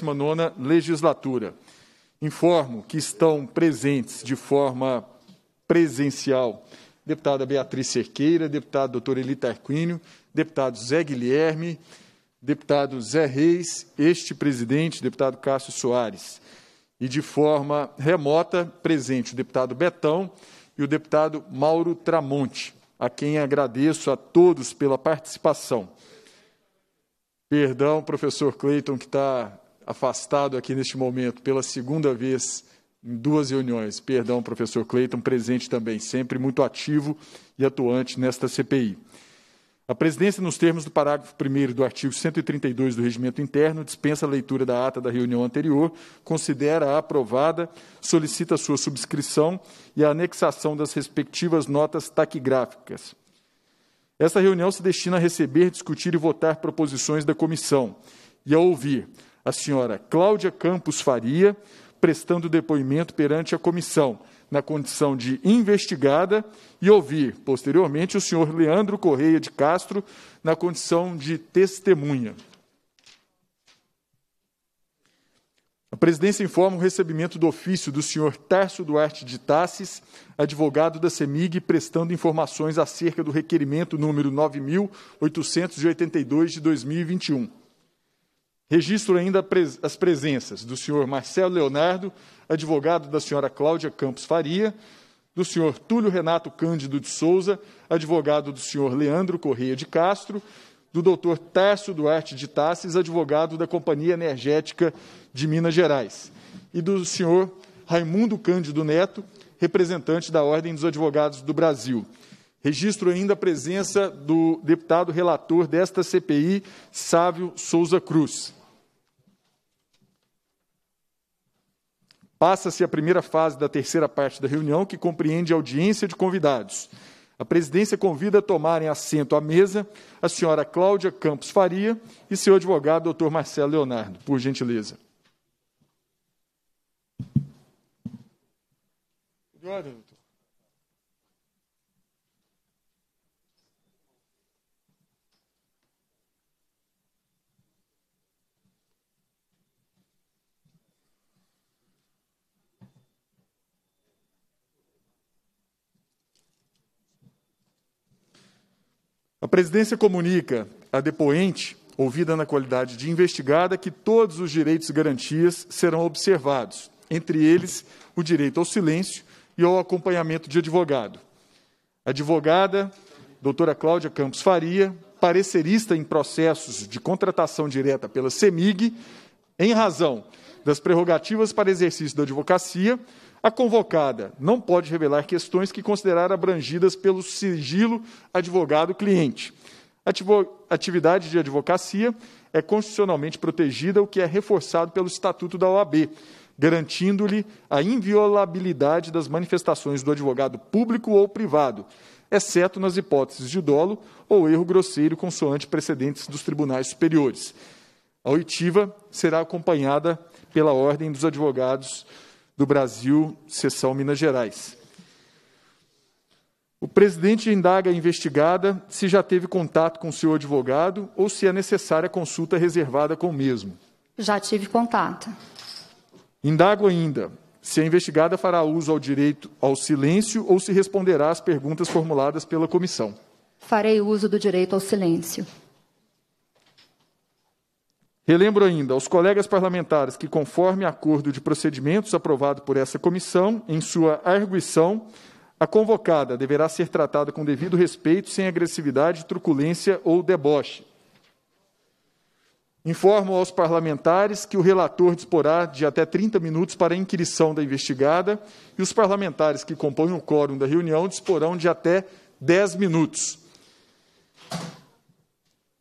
19ª legislatura. Informo que estão presentes de forma presencial deputada Beatriz Cerqueira, deputado doutor Eli Tarquínio, deputado Zé Guilherme, deputado Zé Reis, este presidente, deputado Cássio Soares. E de forma remota, presente o deputado Betão e o deputado Mauro Tramonte, a quem agradeço a todos pela participação. Perdão, professor Cleiton, que está afastado aqui neste momento pela segunda vez em duas reuniões. Perdão, professor Cleiton, presente também, sempre muito ativo e atuante nesta CPI. A presidência, nos termos do parágrafo 1 do artigo 132 do Regimento Interno, dispensa a leitura da ata da reunião anterior, considera-a aprovada, solicita sua subscrição e a anexação das respectivas notas taquigráficas. Esta reunião se destina a receber, discutir e votar proposições da comissão e a ouvir a senhora Cláudia Campos Faria, prestando depoimento perante a comissão, na condição de investigada, e ouvir, posteriormente, o senhor Leandro Correia de Castro, na condição de testemunha. A presidência informa o recebimento do ofício do senhor Tércio Duarte de Tassis, advogado da CEMIG, prestando informações acerca do requerimento número 9882 de 2021. Registro ainda as presenças do senhor Marcelo Leonardo, advogado da senhora Cláudia Campos Faria, do senhor Túlio Renato Cândido de Souza, advogado do senhor Leandro Correia de Castro, do doutor Tércio Duarte de Tassis, advogado da Companhia Energética de Minas Gerais, e do senhor Raimundo Cândido Neto, representante da Ordem dos Advogados do Brasil. Registro ainda a presença do deputado relator desta CPI, Sávio Souza Cruz. Passa-se a primeira fase da terceira parte da reunião, que compreende audiência de convidados. A presidência convida a tomarem assento à mesa a senhora Cláudia Campos Faria e seu advogado, doutor Marcelo Leonardo, por gentileza. Obrigado, doutor. A presidência comunica a depoente, ouvida na qualidade de investigada, que todos os direitos e garantias serão observados, entre eles o direito ao silêncio e ao acompanhamento de advogado. Advogada, doutora Cláudia Campos Faria, parecerista em processos de contratação direta pela CEMIG, em razão das prerrogativas para exercício da advocacia, a convocada não pode revelar questões que considerar abrangidas pelo sigilo advogado-cliente. Atividade de advocacia é constitucionalmente protegida, o que é reforçado pelo Estatuto da OAB, garantindo-lhe a inviolabilidade das manifestações do advogado público ou privado, exceto nas hipóteses de dolo ou erro grosseiro consoante precedentes dos tribunais superiores. A oitiva será acompanhada pela ordem dos advogados do Brasil, sessão Minas Gerais. O presidente indaga a investigada se já teve contato com o seu advogado ou se é necessária consulta reservada com o mesmo. Já tive contato. Indago ainda se a investigada fará uso ao direito ao silêncio ou se responderá às perguntas formuladas pela comissão. Farei uso do direito ao silêncio. Relembro ainda aos colegas parlamentares que, conforme acordo de procedimentos aprovado por essa comissão, em sua arguição, a convocada deverá ser tratada com devido respeito, sem agressividade, truculência ou deboche. Informo aos parlamentares que o relator disporá de até 30 minutos para a inquirição da investigada e os parlamentares que compõem o quórum da reunião disporão de até 10 minutos.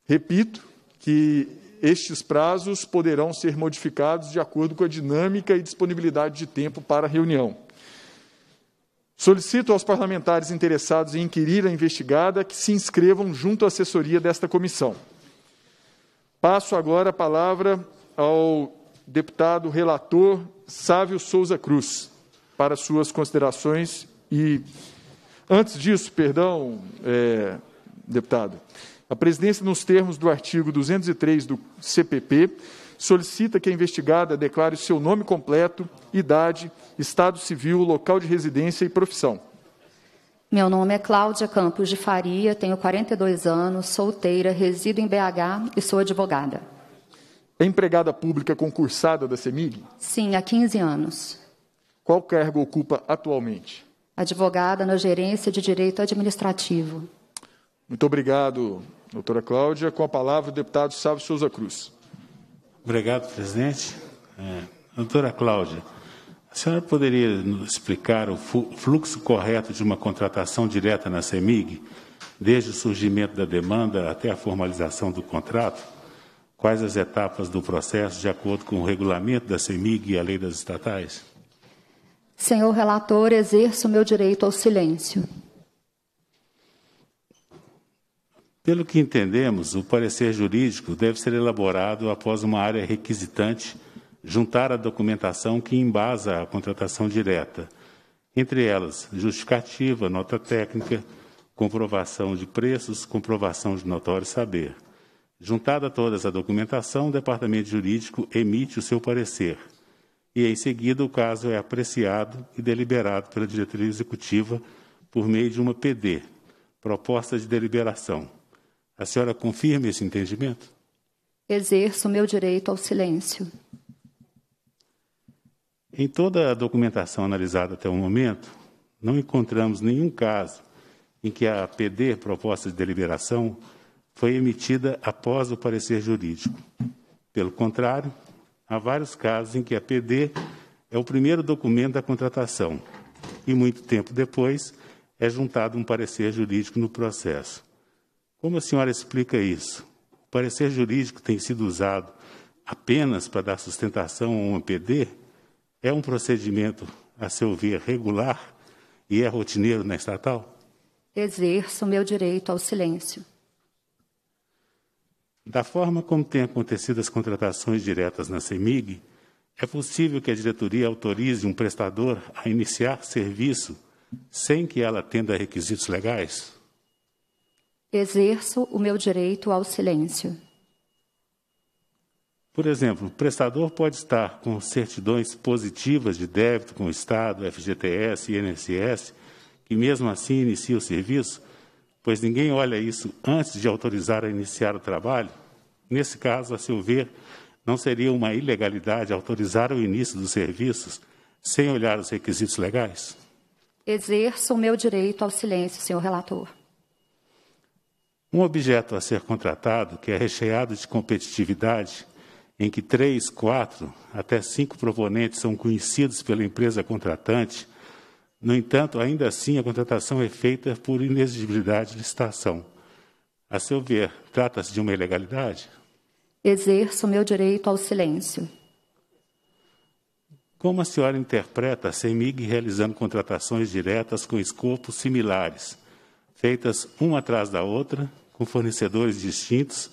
Repito que estes prazos poderão ser modificados de acordo com a dinâmica e disponibilidade de tempo para a reunião. Solicito aos parlamentares interessados em inquirir a investigada que se inscrevam junto à assessoria desta comissão. Passo agora a palavra ao deputado relator Sávio Souza Cruz para suas considerações e antes disso, perdão, é, deputado, a presidência, nos termos do artigo 203 do CPP, solicita que a investigada declare o seu nome completo, idade, estado civil, local de residência e profissão. Meu nome é Cláudia Campos de Faria, tenho 42 anos, solteira, resido em BH e sou advogada. É empregada pública concursada da CEMIG? Sim, há 15 anos. Qual cargo ocupa atualmente? Advogada na gerência de direito administrativo. Muito obrigado, Doutora Cláudia, com a palavra o deputado Sávio Souza Cruz. Obrigado, presidente. É, doutora Cláudia, a senhora poderia explicar o fluxo correto de uma contratação direta na CEMIG, desde o surgimento da demanda até a formalização do contrato? Quais as etapas do processo, de acordo com o regulamento da CEMIG e a lei das estatais? Senhor relator, exerço o meu direito ao silêncio. Pelo que entendemos, o parecer jurídico deve ser elaborado após uma área requisitante juntar a documentação que embasa a contratação direta, entre elas justificativa, nota técnica, comprovação de preços, comprovação de notório saber. Juntada toda essa documentação, o departamento jurídico emite o seu parecer. E em seguida o caso é apreciado e deliberado pela diretoria executiva por meio de uma PD, proposta de deliberação a senhora confirma esse entendimento? Exerço meu direito ao silêncio. Em toda a documentação analisada até o momento, não encontramos nenhum caso em que a PD, proposta de deliberação, foi emitida após o parecer jurídico. Pelo contrário, há vários casos em que a PD é o primeiro documento da contratação e, muito tempo depois, é juntado um parecer jurídico no processo. Como a senhora explica isso? O parecer jurídico tem sido usado apenas para dar sustentação a um APD? É um procedimento, a seu ver, regular e é rotineiro na estatal? Exerço meu direito ao silêncio. Da forma como têm acontecido as contratações diretas na CEMIG, é possível que a diretoria autorize um prestador a iniciar serviço sem que ela atenda a requisitos legais? exerço o meu direito ao silêncio. Por exemplo, o prestador pode estar com certidões positivas de débito com o Estado, FGTS e INSS, que mesmo assim inicia o serviço, pois ninguém olha isso antes de autorizar a iniciar o trabalho. Nesse caso, a seu ver, não seria uma ilegalidade autorizar o início dos serviços sem olhar os requisitos legais? Exerço o meu direito ao silêncio, senhor relator. Um objeto a ser contratado, que é recheado de competitividade, em que três, quatro, até cinco proponentes são conhecidos pela empresa contratante, no entanto, ainda assim, a contratação é feita por inexigibilidade de licitação. A seu ver, trata-se de uma ilegalidade? Exerço meu direito ao silêncio. Como a senhora interpreta a CEMIG realizando contratações diretas com escopos similares, feitas uma atrás da outra, com fornecedores distintos,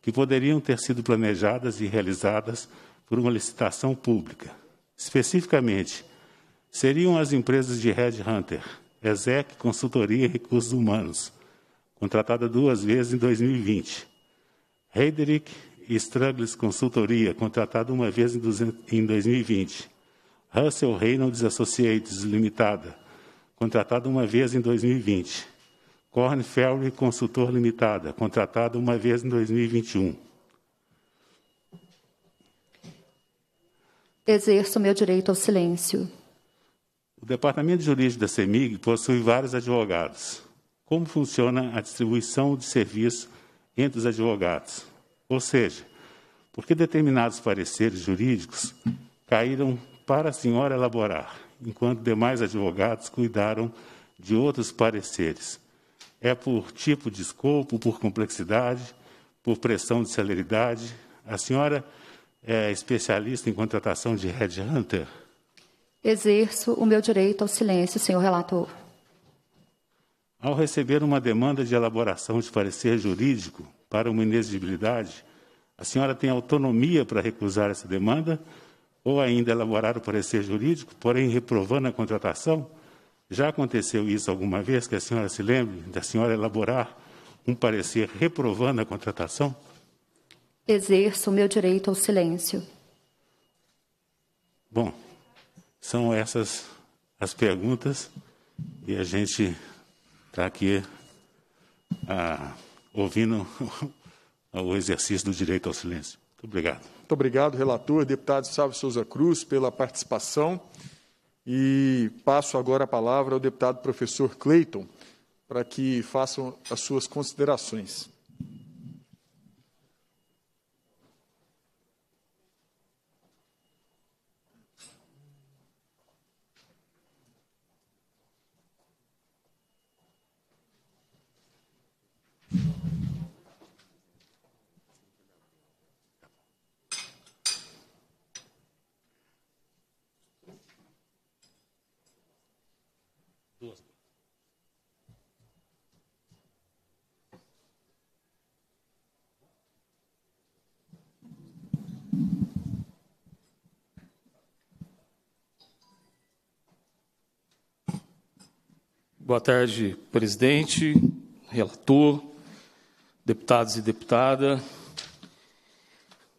que poderiam ter sido planejadas e realizadas por uma licitação pública. Especificamente, seriam as empresas de Red Hunter, ESEC, Consultoria e Recursos Humanos, contratada duas vezes em 2020, Heiderick e Struggles Consultoria, contratada uma vez em 2020, Russell Reynolds Associates Limitada, contratada uma vez em 2020, Corn Ferry Consultor Limitada, contratada uma vez em 2021. Exerço meu direito ao silêncio. O Departamento Jurídico da CEMIG possui vários advogados. Como funciona a distribuição de serviço entre os advogados? Ou seja, por que determinados pareceres jurídicos caíram para a senhora elaborar, enquanto demais advogados cuidaram de outros pareceres? é por tipo de escopo, por complexidade, por pressão de celeridade. A senhora é especialista em contratação de headhunter? Exerço o meu direito ao silêncio, senhor relator. Ao receber uma demanda de elaboração de parecer jurídico para uma inexigibilidade, a senhora tem autonomia para recusar essa demanda ou ainda elaborar o parecer jurídico, porém reprovando a contratação? Já aconteceu isso alguma vez, que a senhora se lembre, da senhora elaborar um parecer reprovando a contratação? Exerço o meu direito ao silêncio. Bom, são essas as perguntas e a gente está aqui ah, ouvindo o exercício do direito ao silêncio. Muito obrigado. Muito obrigado, relator, deputado Sávio Souza Cruz, pela participação. E passo agora a palavra ao deputado professor Clayton para que faça as suas considerações. Boa tarde, presidente, relator, deputados e deputada.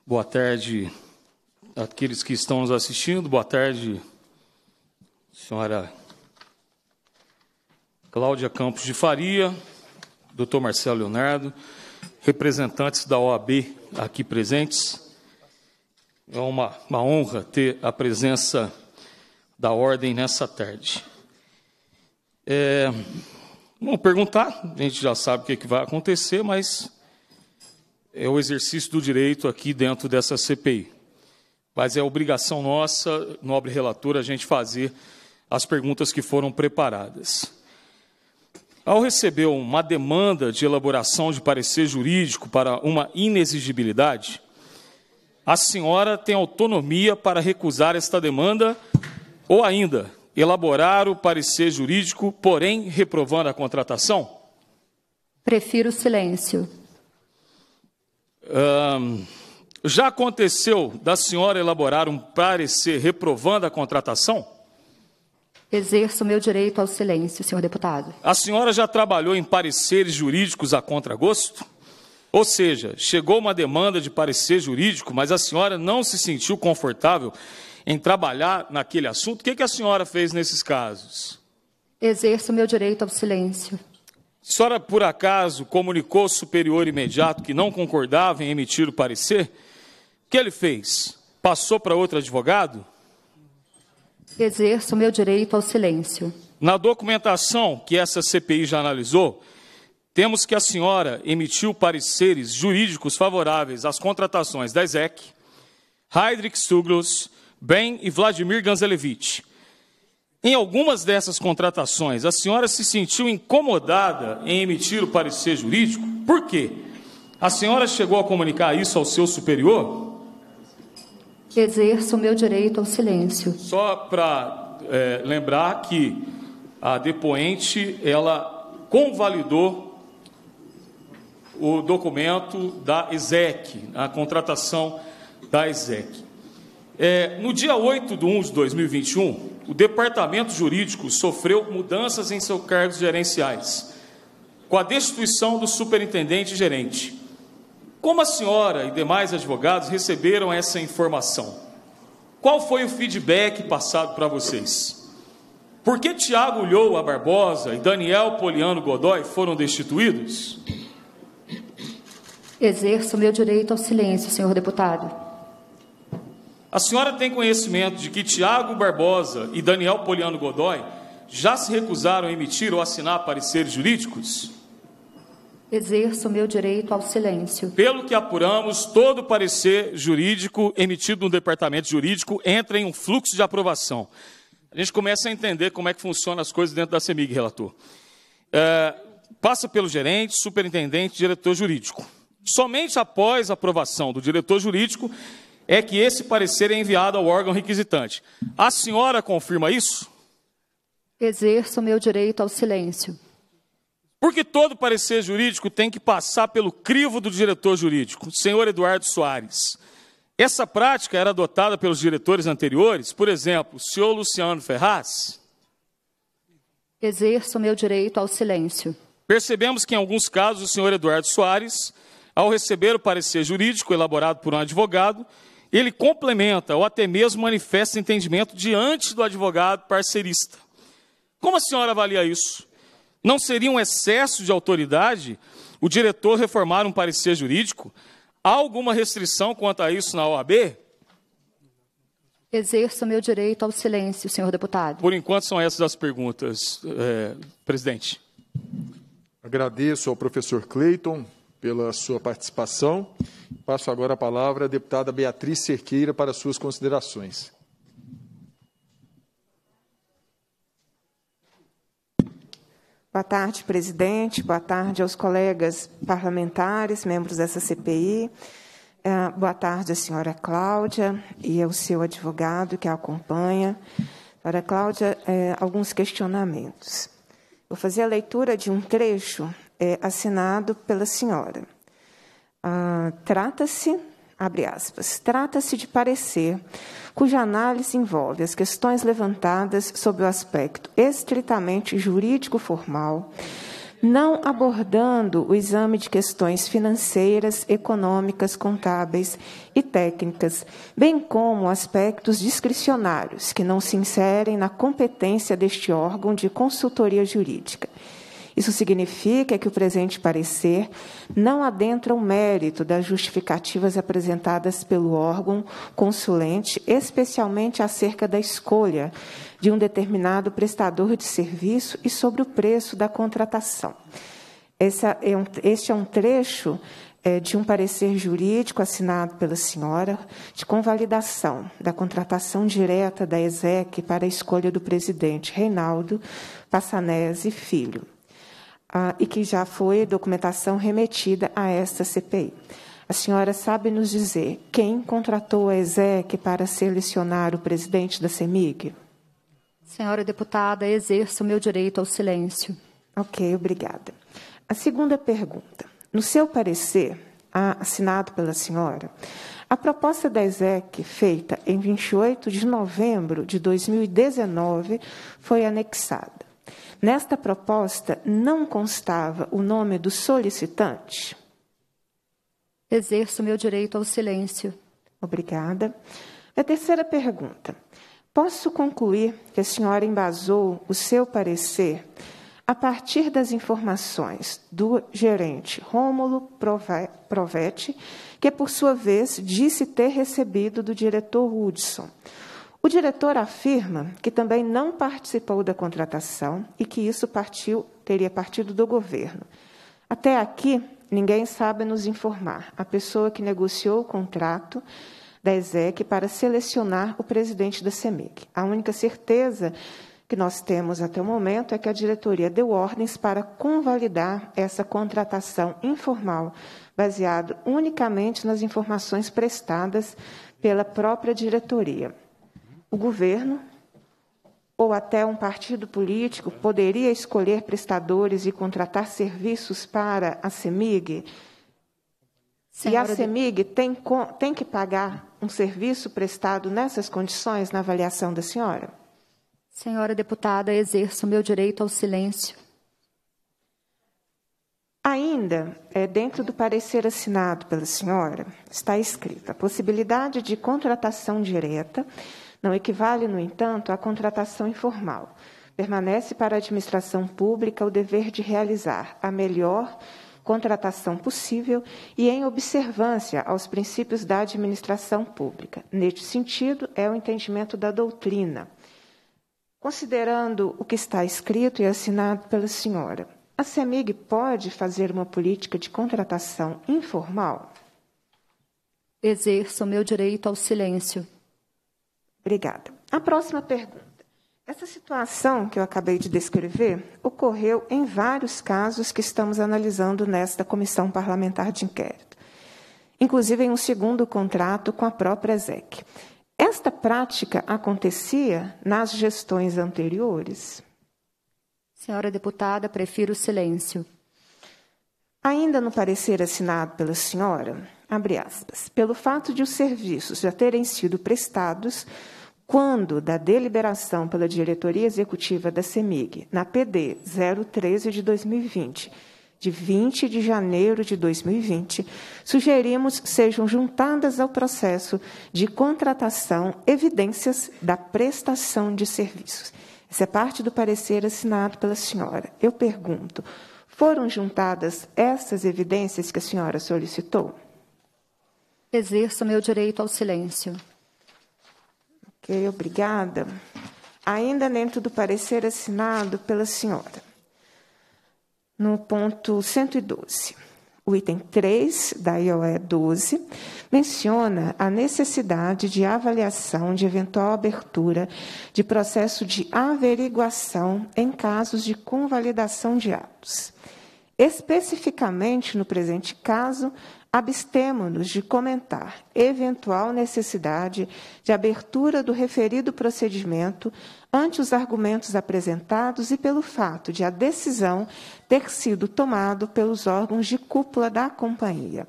Boa tarde àqueles que estão nos assistindo. Boa tarde, senhora Cláudia Campos de Faria, doutor Marcelo Leonardo, representantes da OAB aqui presentes. É uma, uma honra ter a presença da ordem nessa tarde. É, não perguntar, a gente já sabe o que, é que vai acontecer, mas é o exercício do direito aqui dentro dessa CPI. Mas é obrigação nossa, nobre relator, a gente fazer as perguntas que foram preparadas. Ao receber uma demanda de elaboração de parecer jurídico para uma inexigibilidade, a senhora tem autonomia para recusar esta demanda ou ainda elaborar o parecer jurídico, porém reprovando a contratação? Prefiro silêncio. Um, já aconteceu da senhora elaborar um parecer reprovando a contratação? Exerço meu direito ao silêncio, senhor deputado. A senhora já trabalhou em pareceres jurídicos a contragosto? Ou seja, chegou uma demanda de parecer jurídico, mas a senhora não se sentiu confortável em trabalhar naquele assunto. O que, que a senhora fez nesses casos? Exerço meu direito ao silêncio. A senhora, por acaso, comunicou ao superior imediato que não concordava em emitir o parecer? O que ele fez? Passou para outro advogado? Exerço meu direito ao silêncio. Na documentação que essa CPI já analisou, temos que a senhora emitiu pareceres jurídicos favoráveis às contratações da ESEC, Heidrich Stuglos, Ben e Vladimir Ganzelevich. Em algumas dessas contratações, a senhora se sentiu incomodada em emitir o parecer jurídico? Por quê? A senhora chegou a comunicar isso ao seu superior? Exerço o meu direito ao silêncio. Só para é, eh, lembrar que a depoente, ela convalidou o documento da ESEC, a contratação da ESEC. É, no dia 8 de 1 de 2021, o departamento jurídico sofreu mudanças em seus cargos gerenciais, com a destituição do superintendente gerente. Como a senhora e demais advogados receberam essa informação? Qual foi o feedback passado para vocês? Por que Tiago Ulloa Barbosa e Daniel Poliano Godoy foram destituídos? Exerço meu direito ao silêncio, senhor deputado. A senhora tem conhecimento de que Tiago Barbosa e Daniel Poliano Godoy já se recusaram a emitir ou assinar pareceres jurídicos? Exerço meu direito ao silêncio. Pelo que apuramos, todo parecer jurídico emitido no departamento jurídico entra em um fluxo de aprovação. A gente começa a entender como é que funcionam as coisas dentro da CEMIG, relator. É, passa pelo gerente, superintendente, diretor jurídico. Somente após a aprovação do diretor jurídico é que esse parecer é enviado ao órgão requisitante. A senhora confirma isso? Exerço meu direito ao silêncio. Porque todo parecer jurídico tem que passar pelo crivo do diretor jurídico, senhor Eduardo Soares. Essa prática era adotada pelos diretores anteriores, por exemplo, o senhor Luciano Ferraz. Exerço meu direito ao silêncio. Percebemos que em alguns casos o senhor Eduardo Soares ao receber o parecer jurídico elaborado por um advogado, ele complementa ou até mesmo manifesta entendimento diante do advogado parcerista. Como a senhora avalia isso? Não seria um excesso de autoridade o diretor reformar um parecer jurídico? Há alguma restrição quanto a isso na OAB? Exerço meu direito ao silêncio, senhor deputado. Por enquanto, são essas as perguntas, é, presidente. Agradeço ao professor Cleiton pela sua participação. Passo agora a palavra à deputada Beatriz Cerqueira para suas considerações. Boa tarde, presidente. Boa tarde aos colegas parlamentares, membros dessa CPI. É, boa tarde à senhora Cláudia e ao seu advogado que a acompanha. Senhora Cláudia, é, alguns questionamentos. Vou fazer a leitura de um trecho é, assinado pela senhora. Ah, trata-se, abre aspas, trata-se de parecer cuja análise envolve as questões levantadas sob o aspecto estritamente jurídico-formal, não abordando o exame de questões financeiras, econômicas, contábeis e técnicas, bem como aspectos discricionários que não se inserem na competência deste órgão de consultoria jurídica isso significa que o presente parecer não adentra o mérito das justificativas apresentadas pelo órgão consulente, especialmente acerca da escolha de um determinado prestador de serviço e sobre o preço da contratação. É este é um trecho é, de um parecer jurídico assinado pela senhora de convalidação da contratação direta da ESEC para a escolha do presidente Reinaldo Passanese Filho ah, e que já foi documentação remetida a esta CPI. A senhora sabe nos dizer quem contratou a ESEC para selecionar o presidente da CEMIG? Senhora deputada, exerço o meu direito ao silêncio. Ok, obrigada. A segunda pergunta. No seu parecer, assinado pela senhora, a proposta da ESEC, feita em 28 de novembro de 2019, foi anexada. Nesta proposta não constava o nome do solicitante? Exerço meu direito ao silêncio. Obrigada. A terceira pergunta. Posso concluir que a senhora embasou o seu parecer a partir das informações do gerente Rômulo Provetti, que por sua vez disse ter recebido do diretor Hudson o diretor afirma que também não participou da contratação e que isso partiu, teria partido do governo. Até aqui, ninguém sabe nos informar. A pessoa que negociou o contrato da ESEC para selecionar o presidente da Semec. A única certeza que nós temos até o momento é que a diretoria deu ordens para convalidar essa contratação informal, baseado unicamente nas informações prestadas pela própria diretoria o governo ou até um partido político poderia escolher prestadores e contratar serviços para a CEMIG? Senhora e a CEMIG tem, tem que pagar um serviço prestado nessas condições na avaliação da senhora? Senhora deputada, exerço meu direito ao silêncio. Ainda, é, dentro do parecer assinado pela senhora, está escrita a possibilidade de contratação direta não equivale, no entanto, à contratação informal. Permanece para a administração pública o dever de realizar a melhor contratação possível e em observância aos princípios da administração pública. Neste sentido, é o entendimento da doutrina. Considerando o que está escrito e assinado pela senhora, a CEMIG pode fazer uma política de contratação informal? Exerço meu direito ao silêncio. Obrigada. A próxima pergunta. Essa situação que eu acabei de descrever ocorreu em vários casos que estamos analisando nesta comissão parlamentar de inquérito, inclusive em um segundo contrato com a própria ZEC. Esta prática acontecia nas gestões anteriores? Senhora deputada, prefiro silêncio. Ainda no parecer assinado pela senhora, Aspas, pelo fato de os serviços já terem sido prestados quando da deliberação pela diretoria executiva da CEMIG, na PD 013 de 2020, de 20 de janeiro de 2020, sugerimos sejam juntadas ao processo de contratação evidências da prestação de serviços. Essa é parte do parecer assinado pela senhora. Eu pergunto, foram juntadas essas evidências que a senhora solicitou? exerço meu direito ao silêncio. Ok, obrigada. Ainda dentro do parecer assinado pela senhora, no ponto 112, o item 3 da IOE 12 menciona a necessidade de avaliação de eventual abertura de processo de averiguação em casos de convalidação de atos. Especificamente no presente caso, abstemo-nos de comentar eventual necessidade de abertura do referido procedimento ante os argumentos apresentados e pelo fato de a decisão ter sido tomada pelos órgãos de cúpula da companhia.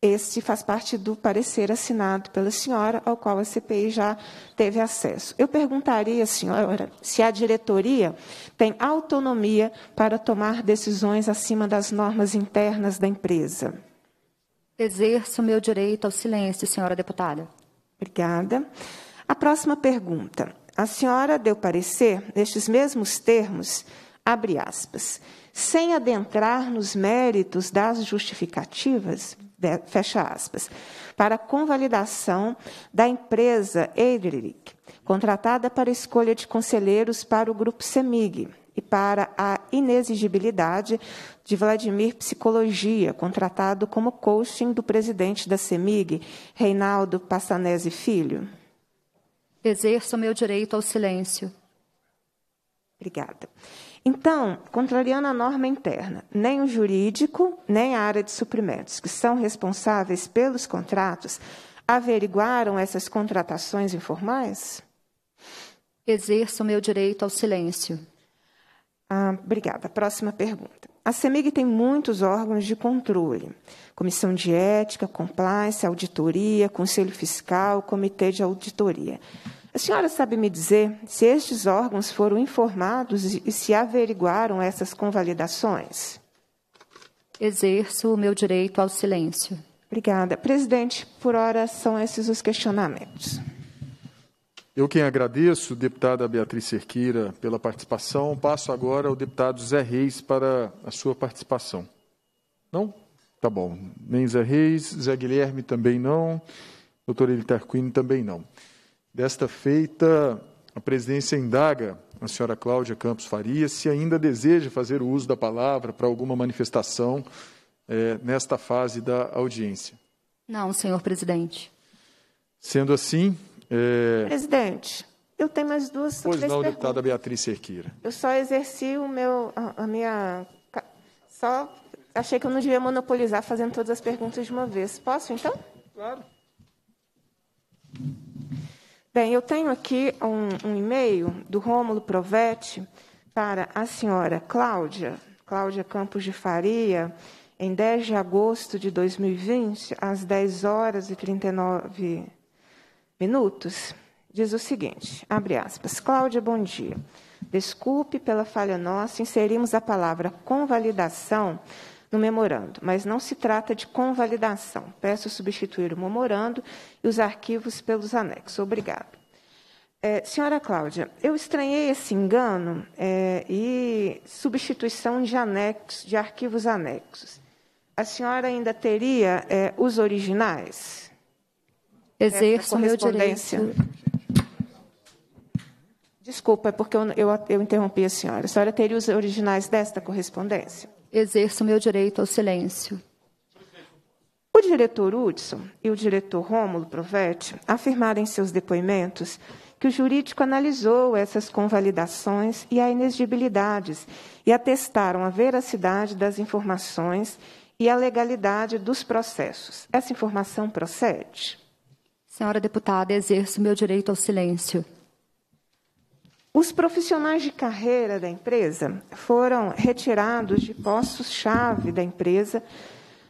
Este faz parte do parecer assinado pela senhora, ao qual a CPI já teve acesso. Eu perguntaria, senhora, se a diretoria tem autonomia para tomar decisões acima das normas internas da empresa. Exerço o meu direito ao silêncio, senhora deputada. Obrigada. A próxima pergunta. A senhora deu parecer, nestes mesmos termos, abre aspas, sem adentrar nos méritos das justificativas, fecha aspas, para convalidação da empresa Eidrich, contratada para escolha de conselheiros para o Grupo CEMIG, e para a inexigibilidade de Vladimir Psicologia, contratado como coaching do presidente da CEMIG, Reinaldo Passanese Filho? Exerço meu direito ao silêncio. Obrigada. Então, contrariando a norma interna, nem o jurídico, nem a área de suprimentos, que são responsáveis pelos contratos, averiguaram essas contratações informais? Exerço meu direito ao silêncio. Ah, obrigada. Próxima pergunta. A CEMIG tem muitos órgãos de controle: comissão de ética, compliance, auditoria, conselho fiscal, comitê de auditoria. A senhora sabe me dizer se estes órgãos foram informados e se averiguaram essas convalidações? Exerço o meu direito ao silêncio. Obrigada. Presidente, por hora são esses os questionamentos. Eu quem agradeço, deputada Beatriz Cerqueira, pela participação. Passo agora ao deputado Zé Reis para a sua participação. Não? Tá bom. Nem Zé Reis, Zé Guilherme também não, doutor Elitarquini também não. Desta feita, a presidência indaga a senhora Cláudia Campos Faria se ainda deseja fazer o uso da palavra para alguma manifestação é, nesta fase da audiência. Não, senhor presidente. Sendo assim, é... Presidente, eu tenho mais duas Pois não, perguntas. deputada Beatriz Serqueira. Eu só exerci o meu, a, a, minha... Só achei que eu não devia monopolizar fazendo todas as perguntas de uma vez. Posso, então? Claro. Bem, eu tenho aqui um, um e-mail do Rômulo Provetti para a senhora Cláudia, Cláudia Campos de Faria, em 10 de agosto de 2020, às 10 horas e 39 minutos, diz o seguinte, abre aspas, Cláudia, bom dia. Desculpe pela falha nossa, inserimos a palavra convalidação no memorando, mas não se trata de convalidação. Peço substituir o memorando e os arquivos pelos anexos. Obrigado. É, senhora Cláudia, eu estranhei esse engano é, e substituição de anexos, de arquivos anexos. A senhora ainda teria é, os originais? exerço meu direito. Desculpa, é porque eu, eu, eu interrompi a senhora. A senhora teria os originais desta correspondência? Exerço meu direito ao silêncio. O diretor Hudson e o diretor Rômulo Provetti afirmaram em seus depoimentos que o jurídico analisou essas convalidações e a inexigibilidades e atestaram a veracidade das informações e a legalidade dos processos. Essa informação procede? Senhora deputada, exerço meu direito ao silêncio. Os profissionais de carreira da empresa foram retirados de postos-chave da empresa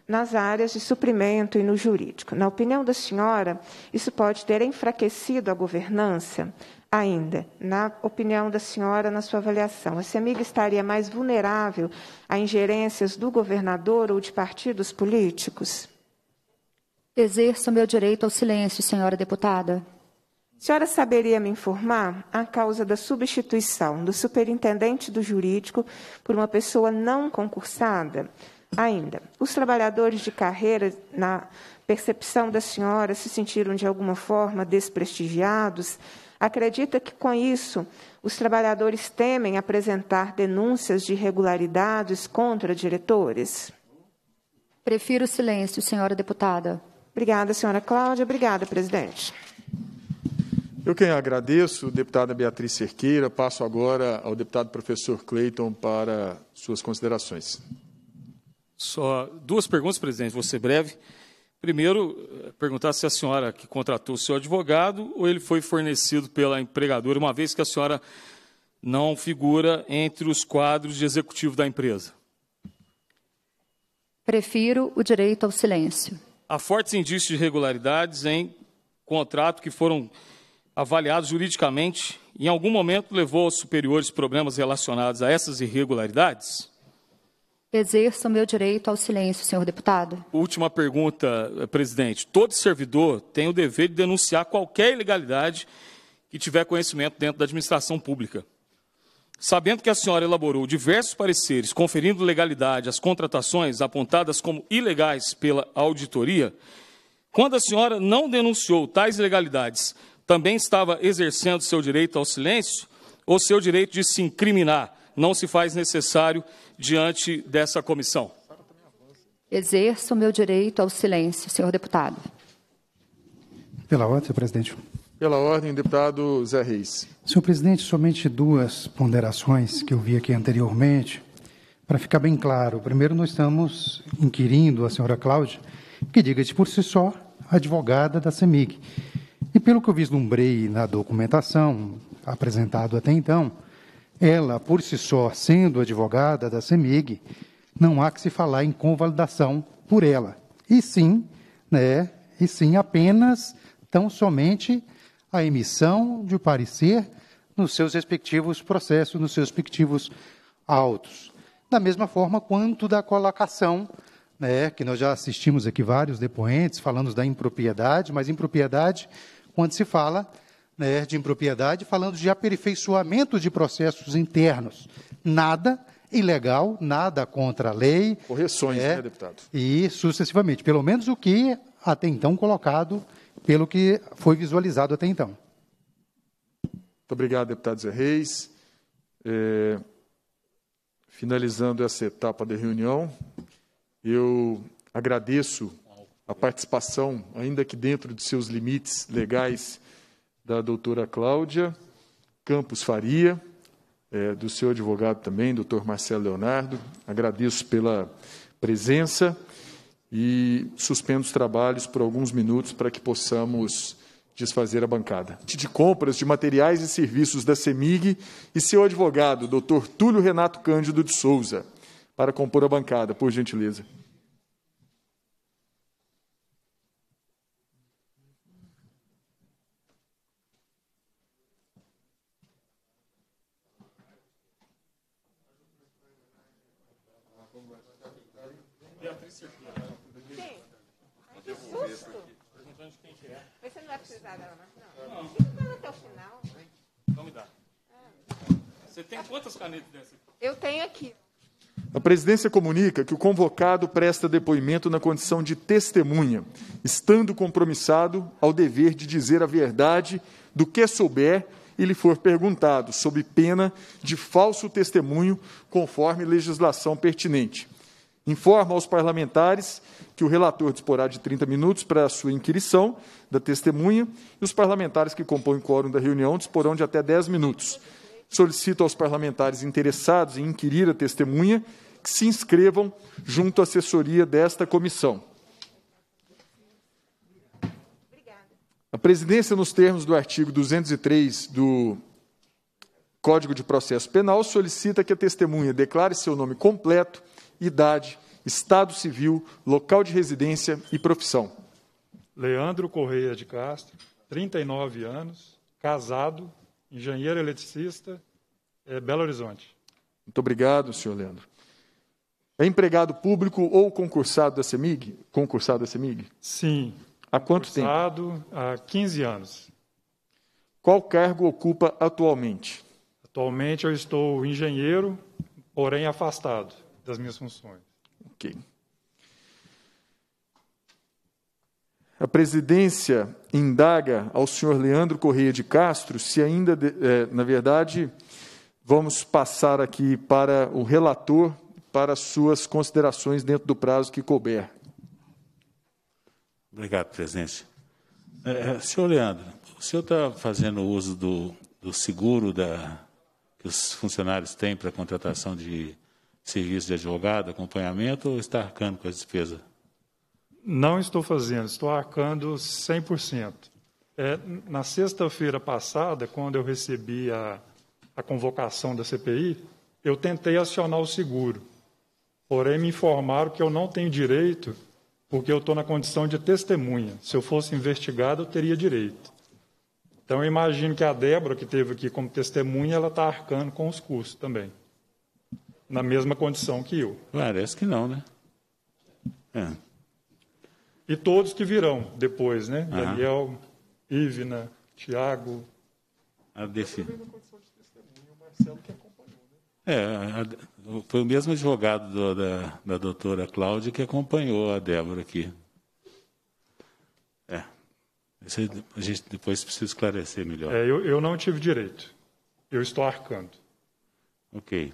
nas áreas de suprimento e no jurídico. Na opinião da senhora, isso pode ter enfraquecido a governança? Ainda, na opinião da senhora, na sua avaliação, a amiga estaria mais vulnerável a ingerências do governador ou de partidos políticos? Exerço meu direito ao silêncio, senhora deputada. Senhora saberia me informar a causa da substituição do superintendente do jurídico por uma pessoa não concursada? Ainda, os trabalhadores de carreira, na percepção da senhora, se sentiram de alguma forma desprestigiados? Acredita que com isso os trabalhadores temem apresentar denúncias de irregularidades contra diretores? Prefiro o silêncio, senhora deputada. Obrigada, senhora Cláudia. Obrigada, presidente. Eu quem agradeço, deputada Beatriz Cerqueira. Passo agora ao deputado professor Clayton para suas considerações. Só duas perguntas, presidente, vou ser breve. Primeiro, eh, perguntar se a senhora que contratou o seu advogado ou ele foi fornecido pela empregadora, uma vez que a senhora não figura entre os quadros de executivo da empresa. Prefiro o direito ao silêncio há fortes indícios de irregularidades em contrato que foram avaliados juridicamente. Em algum momento levou aos superiores problemas relacionados a essas irregularidades? Exerça o meu direito ao silêncio, senhor deputado. Última pergunta, eh, presidente. Todo servidor tem o dever de denunciar qualquer ilegalidade que tiver conhecimento dentro da administração pública. Sabendo que a senhora elaborou diversos pareceres conferindo legalidade às contratações apontadas como ilegais pela auditoria, quando a senhora não denunciou tais ilegalidades, também estava exercendo seu direito ao silêncio ou seu direito de se incriminar? Não se faz necessário diante dessa comissão. Exerço meu direito ao silêncio, senhor deputado. Pela ordem, senhor presidente. Pela ordem, deputado Zé Reis. Senhor presidente, somente duas ponderações que eu vi aqui anteriormente. Para ficar bem claro, primeiro nós estamos inquirindo a senhora Cláudia, que diga-se por si só, advogada da CEMIG. E pelo que eu vislumbrei na documentação apresentada até então, ela, por si só, sendo advogada da CEMIG, não há que se falar em convalidação por ela. E sim, né, e sim apenas, tão somente, a emissão de parecer nos seus respectivos processos, nos seus respectivos autos. Da mesma forma quanto da colocação, né, que nós já assistimos aqui vários depoentes falando da impropriedade, mas impropriedade, quando se fala né, de impropriedade, falando de aperfeiçoamento de processos internos. Nada ilegal, nada contra a lei. Correções, é, né, deputado? E sucessivamente, pelo menos o que até então colocado pelo que foi visualizado até então. Muito obrigado, deputado Zé Reis. É, finalizando essa etapa da reunião, eu agradeço a participação, ainda que dentro de seus limites legais, da doutora Cláudia Campos Faria, é, do seu advogado também, doutor Marcelo Leonardo. Agradeço pela presença e suspendo os trabalhos por alguns minutos para que possamos desfazer a bancada. De compras de materiais e serviços da CEMIG e seu advogado, Dr. Túlio Renato Cândido de Souza, para compor a bancada, por gentileza. Você tem quantas canetas dessa? Eu tenho aqui. A presidência comunica que o convocado presta depoimento na condição de testemunha, estando compromissado ao dever de dizer a verdade do que souber e lhe for perguntado, sob pena de falso testemunho, conforme legislação pertinente. Informa aos parlamentares que o relator disporá de 30 minutos para a sua inquirição da testemunha e os parlamentares que compõem o quórum da reunião disporão de até 10 minutos solicito aos parlamentares interessados em inquirir a testemunha que se inscrevam junto à assessoria desta comissão. A presidência, nos termos do artigo 203 do Código de Processo Penal, solicita que a testemunha declare seu nome completo, idade, estado civil, local de residência e profissão. Leandro Correia de Castro, 39 anos, casado, engenheiro eletricista, é, Belo Horizonte. Muito obrigado, senhor Leandro. É empregado público ou concursado da CEMIG? Concursado da CEMIG? Sim. Há quanto tempo? Concursado há 15 anos. Qual cargo ocupa atualmente? Atualmente eu estou engenheiro, porém afastado das minhas funções. Ok. A presidência indaga ao senhor Leandro Correia de Castro se ainda, é, na verdade, vamos passar aqui para o relator para suas considerações dentro do prazo que couber. Obrigado, presidente. É, é senhor Leandro, o senhor está fazendo uso do, do seguro da, que os funcionários têm para a contratação de serviços de advogado, acompanhamento, ou está arcando com a despesa? Não estou fazendo, estou arcando 100%. É, na sexta-feira passada, quando eu recebi a, a convocação da CPI, eu tentei acionar o seguro. Porém, me informaram que eu não tenho direito, porque eu estou na condição de testemunha. Se eu fosse investigado, eu teria direito. Então, eu imagino que a Débora, que teve aqui como testemunha, ela está arcando com os custos também. Na mesma condição que eu. Parece que não, né? É. E todos que virão depois, né? Uhum. Daniel, Ivna, Tiago. A desse... Né? É, foi o mesmo advogado do, da, da doutora Cláudia que acompanhou a Débora aqui. É. a gente depois precisa esclarecer melhor. É, eu, eu não tive direito. Eu estou arcando. Ok.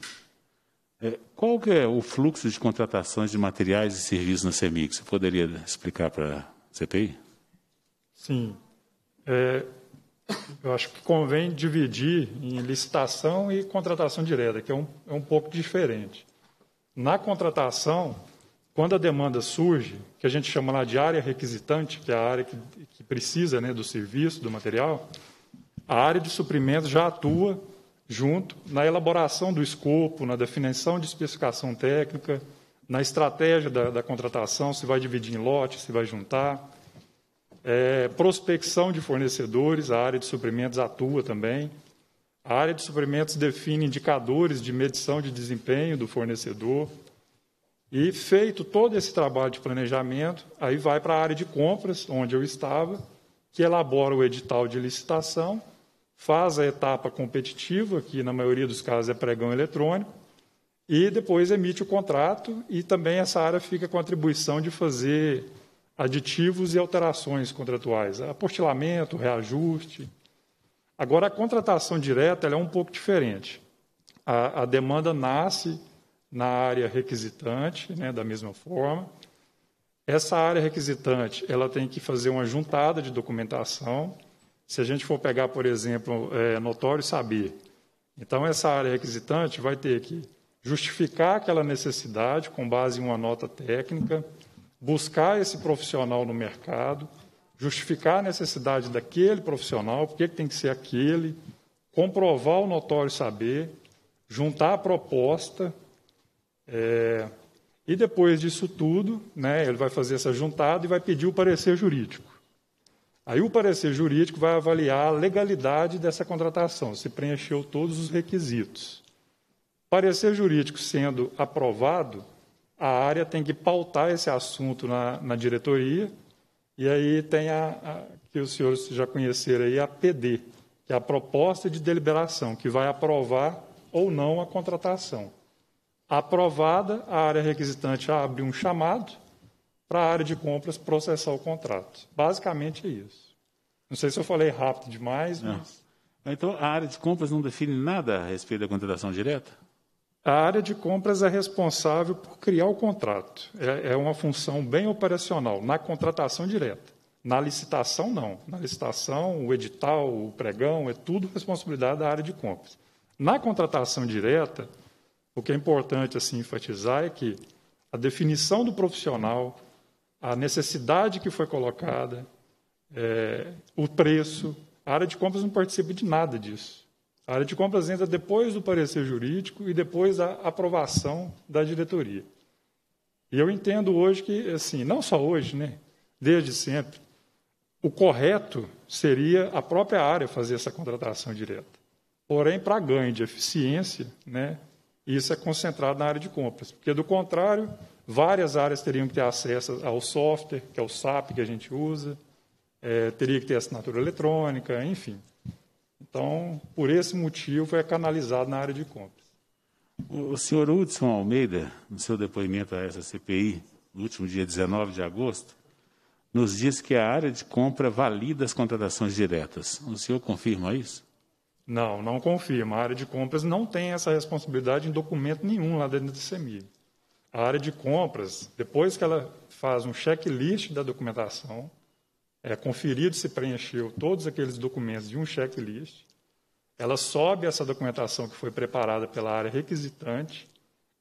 É, qual que é o fluxo de contratações de materiais e serviços na CEMIG? Você poderia explicar para a CPI? Sim. É, eu acho que convém dividir em licitação e contratação direta, que é um, é um pouco diferente. Na contratação, quando a demanda surge, que a gente chama lá de área requisitante, que é a área que, que precisa né, do serviço, do material, a área de suprimentos já atua junto na elaboração do escopo, na definição de especificação técnica, na estratégia da, da contratação, se vai dividir em lote, se vai juntar, é, prospecção de fornecedores, a área de suprimentos atua também. A área de suprimentos define indicadores de medição de desempenho do fornecedor. E feito todo esse trabalho de planejamento, aí vai para a área de compras, onde eu estava, que elabora o edital de licitação faz a etapa competitiva, que na maioria dos casos é pregão eletrônico, e depois emite o contrato e também essa área fica com a atribuição de fazer aditivos e alterações contratuais, apostilamento, reajuste. Agora, a contratação direta é um pouco diferente. A, a, demanda nasce na área requisitante, né, da mesma forma. Essa área requisitante ela tem que fazer uma juntada de documentação se a gente for pegar, por exemplo, é, notório saber. Então, essa área requisitante vai ter que justificar aquela necessidade com base em uma nota técnica, buscar esse profissional no mercado, justificar a necessidade daquele profissional, porque tem que ser aquele, comprovar o notório saber, juntar a proposta, é, e depois disso tudo, né, ele vai fazer essa juntada e vai pedir o parecer jurídico. Aí o parecer jurídico vai avaliar a legalidade dessa contratação, se preencheu todos os requisitos. Parecer jurídico sendo aprovado, a área tem que pautar esse assunto na, na diretoria, e aí tem a, a, que os senhores já conheceram aí, a PD, que é a proposta de deliberação, que vai aprovar ou não a contratação. Aprovada, a área requisitante abre um chamado para a área de compras processar o contrato. Basicamente é isso. Não sei se eu falei rápido demais, mas. Então, a área de compras não define nada a respeito da contratação direta? A área de compras é responsável por criar o contrato. É, é uma função bem operacional, na contratação direta. Na licitação, não. Na licitação, o edital, o pregão, é tudo responsabilidade da área de compras. Na contratação direta, o que é importante assim enfatizar é que a definição do profissional, a necessidade que foi colocada, é, o preço. A área de compras não participa de nada disso. A área de compras entra depois do parecer jurídico e depois da aprovação da diretoria. E eu entendo hoje que, assim, não só hoje, né, desde sempre, o correto seria a própria área fazer essa contratação direta. Porém, para ganho de eficiência, né, isso é concentrado na área de compras, porque do contrário, Várias áreas teriam que ter acesso ao software, que é o SAP que a gente usa, é, teria que ter assinatura eletrônica, enfim. Então, por esse motivo, é canalizado na área de compras. O senhor Hudson Almeida, no seu depoimento a essa CPI, no último dia 19 de agosto, nos diz que a área de compra valida as contratações diretas. O senhor confirma isso? Não, não confirma. A área de compras não tem essa responsabilidade em documento nenhum lá dentro do CEMIG. A área de compras, depois que ela faz um checklist da documentação, é conferido se preencheu todos aqueles documentos de um checklist, ela sobe essa documentação que foi preparada pela área requisitante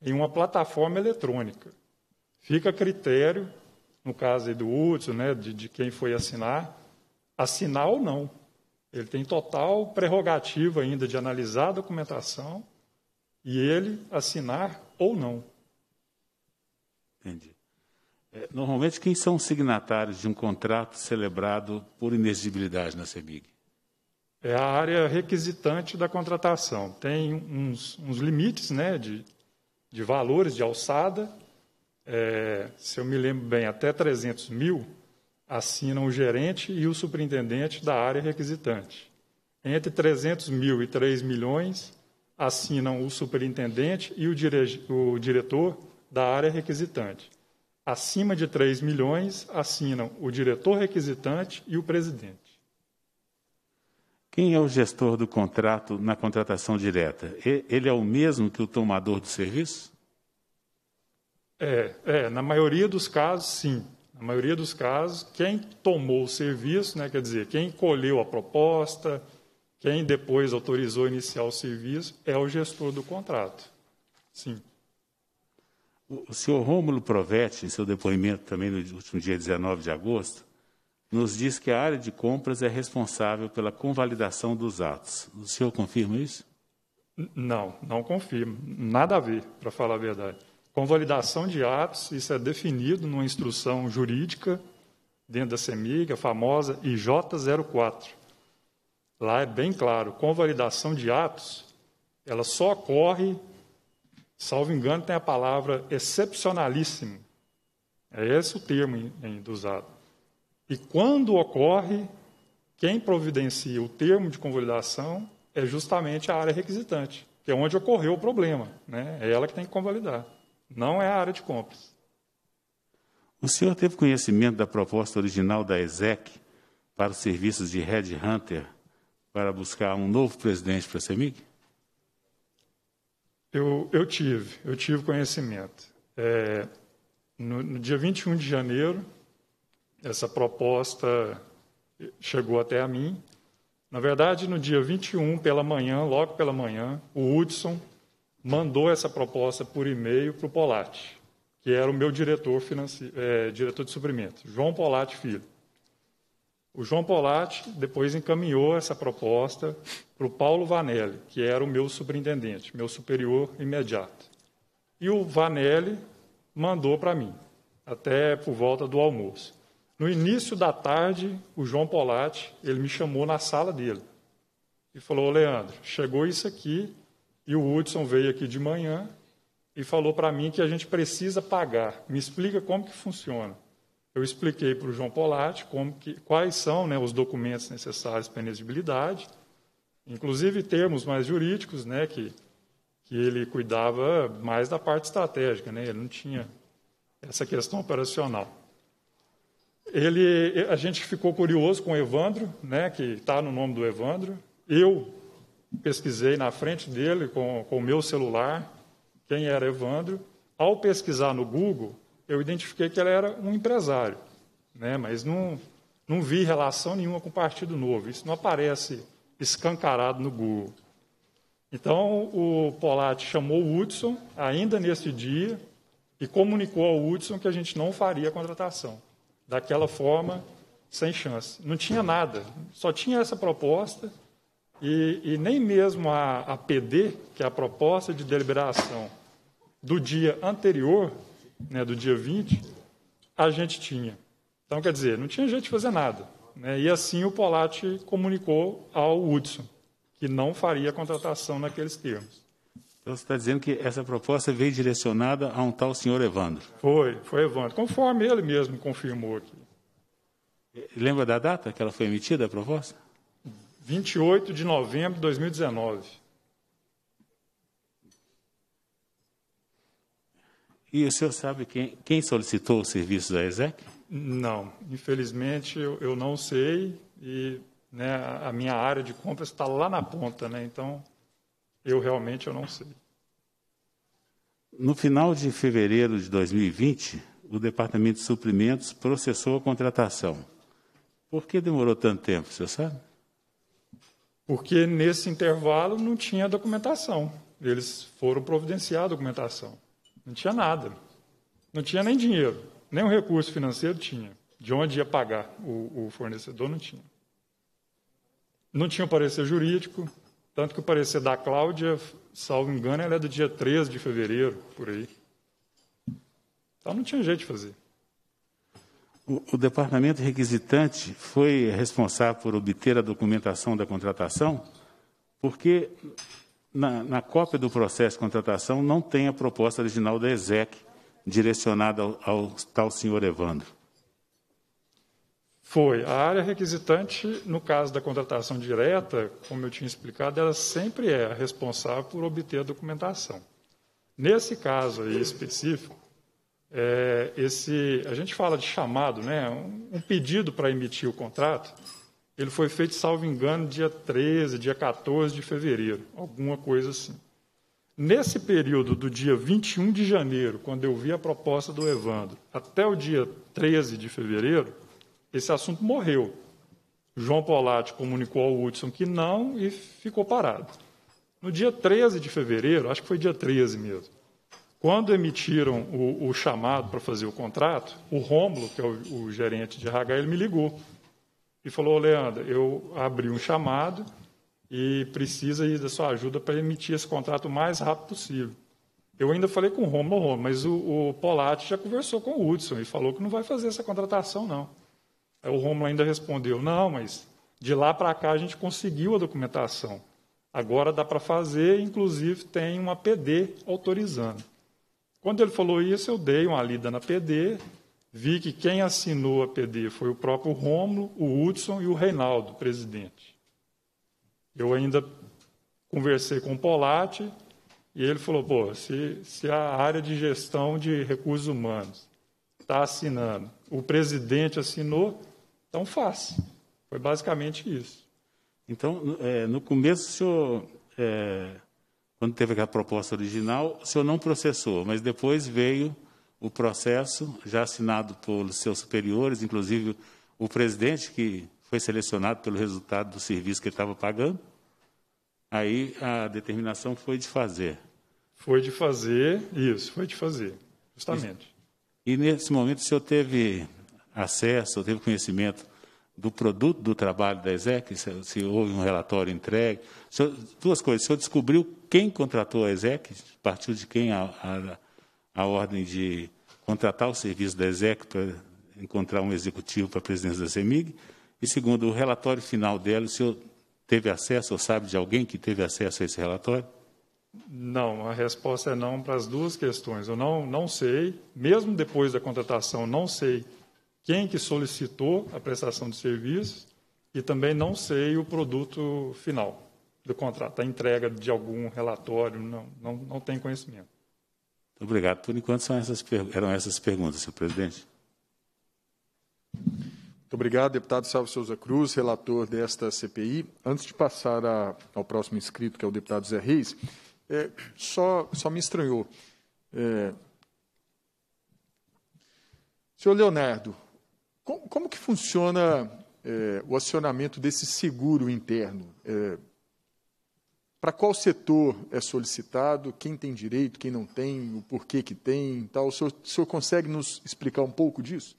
em uma plataforma eletrônica. Fica a critério, no caso do útil, né, de, de quem foi assinar, assinar ou não. Ele tem total prerrogativa ainda de analisar a documentação e ele assinar ou não. Entendi. É, normalmente, quem são os signatários de um contrato celebrado por inexigibilidade na CEMIG? É a área requisitante da contratação. Tem uns, uns limites né, de, de valores de alçada. É, se eu me lembro bem, até 300 mil assinam o gerente e o superintendente da área requisitante. Entre 300 mil e 3 milhões assinam o superintendente e o, dire o diretor da área requisitante. Acima de 3 milhões assinam o diretor requisitante e o presidente. Quem é o gestor do contrato na contratação direta? Ele é o mesmo que o tomador de serviço? É, é na maioria dos casos, sim. Na maioria dos casos, quem tomou o serviço, né, quer dizer, quem colheu a proposta, quem depois autorizou iniciar o serviço, é o gestor do contrato. Sim. O senhor Rômulo Provetti, em seu depoimento também no último dia 19 de agosto, nos diz que a área de compras é responsável pela convalidação dos atos. O senhor confirma isso? Não, não confirmo. Nada a ver, para falar a verdade. Convalidação de atos, isso é definido numa instrução jurídica dentro da CEMIG, a famosa IJ04. Lá é bem claro, convalidação de atos, ela só ocorre Salvo engano, tem a palavra excepcionalíssimo. É esse o termo ainda usado. E quando ocorre, quem providencia o termo de convalidação é justamente a área requisitante, que é onde ocorreu o problema. Né? É ela que tem que convalidar, não é a área de compras. O senhor teve conhecimento da proposta original da ESEC para os serviços de Red Hunter para buscar um novo presidente para a CEMIG? Eu, eu tive, eu tive conhecimento. É, no, no dia 21 de janeiro, essa proposta chegou até a mim. Na verdade, no dia 21, pela manhã, logo pela manhã, o Hudson mandou essa proposta por e-mail para o Polat, que era o meu diretor, é, diretor de suprimento, João Polat Filho. O João Polatti depois encaminhou essa proposta para o Paulo Vanelli, que era o meu superintendente, meu superior imediato. E o Vanelli mandou para mim, até por volta do almoço. No início da tarde, o João Polatti, ele me chamou na sala dele e falou: "Leandro, chegou isso aqui e o Hudson veio aqui de manhã e falou para mim que a gente precisa pagar. Me explica como que funciona". Eu expliquei para o João Polatti como que, quais são né, os documentos necessários para inexigibilidade, inclusive termos mais jurídicos, né, que, que ele cuidava mais da parte estratégica, né, ele não tinha essa questão operacional. Ele, a gente ficou curioso com o Evandro, né, que está no nome do Evandro. Eu pesquisei na frente dele com o meu celular quem era Evandro. Ao pesquisar no Google, eu identifiquei que ela era um empresário, né? mas não, não vi relação nenhuma com o Partido Novo. Isso não aparece escancarado no Google. Então, o Polat chamou o Hudson, ainda nesse dia, e comunicou ao Hudson que a gente não faria a contratação. Daquela forma, sem chance. Não tinha nada, só tinha essa proposta, e, e nem mesmo a, a PD, que é a proposta de deliberação do dia anterior, né, do dia 20, a gente tinha. Então, quer dizer, não tinha jeito de fazer nada. Né? E assim o Polatti comunicou ao Hudson, que não faria a contratação naqueles termos. Então, você está dizendo que essa proposta veio direcionada a um tal senhor Evandro? Foi, foi Evandro, conforme ele mesmo confirmou aqui. Lembra da data que ela foi emitida, a proposta? 28 de novembro de 2019. E o senhor sabe quem, quem solicitou o serviço da ESEC? Não, infelizmente eu, eu não sei e né, a minha área de compras está lá na ponta, né, então eu realmente eu não sei. No final de fevereiro de 2020, o Departamento de Suprimentos processou a contratação. Por que demorou tanto tempo, você sabe? Porque nesse intervalo não tinha documentação. Eles foram providenciar a documentação. Não tinha nada. Não tinha nem dinheiro, nem um recurso financeiro tinha. De onde ia pagar o, o fornecedor, não tinha. Não tinha o parecer jurídico, tanto que o parecer da Cláudia, salvo engano, ela é do dia 13 de fevereiro, por aí. Então não tinha jeito de fazer. O, o departamento requisitante foi responsável por obter a documentação da contratação, porque na, na, cópia do processo de contratação não tem a proposta original da ESEC direcionada ao, ao tal senhor Evandro. Foi. A área requisitante, no caso da contratação direta, como eu tinha explicado, ela sempre é responsável por obter a documentação. Nesse caso aí específico, é, esse, a gente fala de chamado, né, um, um pedido para emitir o contrato, ele foi feito, salvo engano, dia 13, dia 14 de fevereiro, alguma coisa assim. Nesse período do dia 21 de janeiro, quando eu vi a proposta do Evandro, até o dia 13 de fevereiro, esse assunto morreu. João Polatti comunicou ao Hudson que não e ficou parado. No dia 13 de fevereiro, acho que foi dia 13 mesmo, quando emitiram o, o chamado para fazer o contrato, o Rômulo, que é o, o gerente de RH, ele me ligou e falou: Leandro, eu abri um chamado e precisa da sua ajuda para emitir esse contrato o mais rápido possível. Eu ainda falei com o Romo, Romo mas o, o Polatti já conversou com o Hudson e falou que não vai fazer essa contratação, não. Aí o Romulo ainda respondeu: não, mas de lá para cá a gente conseguiu a documentação. Agora dá para fazer, inclusive tem uma PD autorizando. Quando ele falou isso, eu dei uma lida na PD, vi que quem assinou a PD foi o próprio Rômulo, o Hudson e o Reinaldo, presidente. Eu ainda conversei com o Polatti e ele falou, pô, se, se a área de gestão de recursos humanos está assinando, o presidente assinou, então faz. Foi basicamente isso. Então, é, no começo, o senhor, é, quando teve a proposta original, o senhor não processou, mas depois veio o processo já assinado pelos seus superiores, inclusive o presidente que foi selecionado pelo resultado do serviço que ele estava pagando. Aí a determinação foi de fazer. Foi de fazer, isso, foi de fazer, justamente. E, e nesse momento o senhor teve acesso, teve conhecimento do produto do trabalho da ESEC, se, se houve um relatório entregue. Senhor, duas coisas, o senhor descobriu quem contratou a ESEC, partiu de quem a, a a ordem de contratar o serviço da ESEC para encontrar um executivo para a presidência da CEMIG, e segundo, o relatório final dela, o senhor teve acesso ou sabe de alguém que teve acesso a esse relatório? Não, a resposta é não para as duas questões. Eu não, não sei, mesmo depois da contratação, não sei quem que solicitou a prestação de serviços e também não sei o produto final do contrato, a entrega de algum relatório, não, não, não tenho conhecimento. Muito obrigado. Por enquanto, essas, eram essas perguntas, senhor presidente. Muito obrigado, deputado Salvo Souza Cruz, relator desta CPI. Antes de passar a, ao próximo inscrito, que é o deputado Zé Reis, é, só, só me estranhou. É, senhor Leonardo, como, como que funciona é, o acionamento desse seguro interno? É, para qual setor é solicitado, quem tem direito, quem não tem, o porquê que tem tal. O senhor, o senhor consegue nos explicar um pouco disso?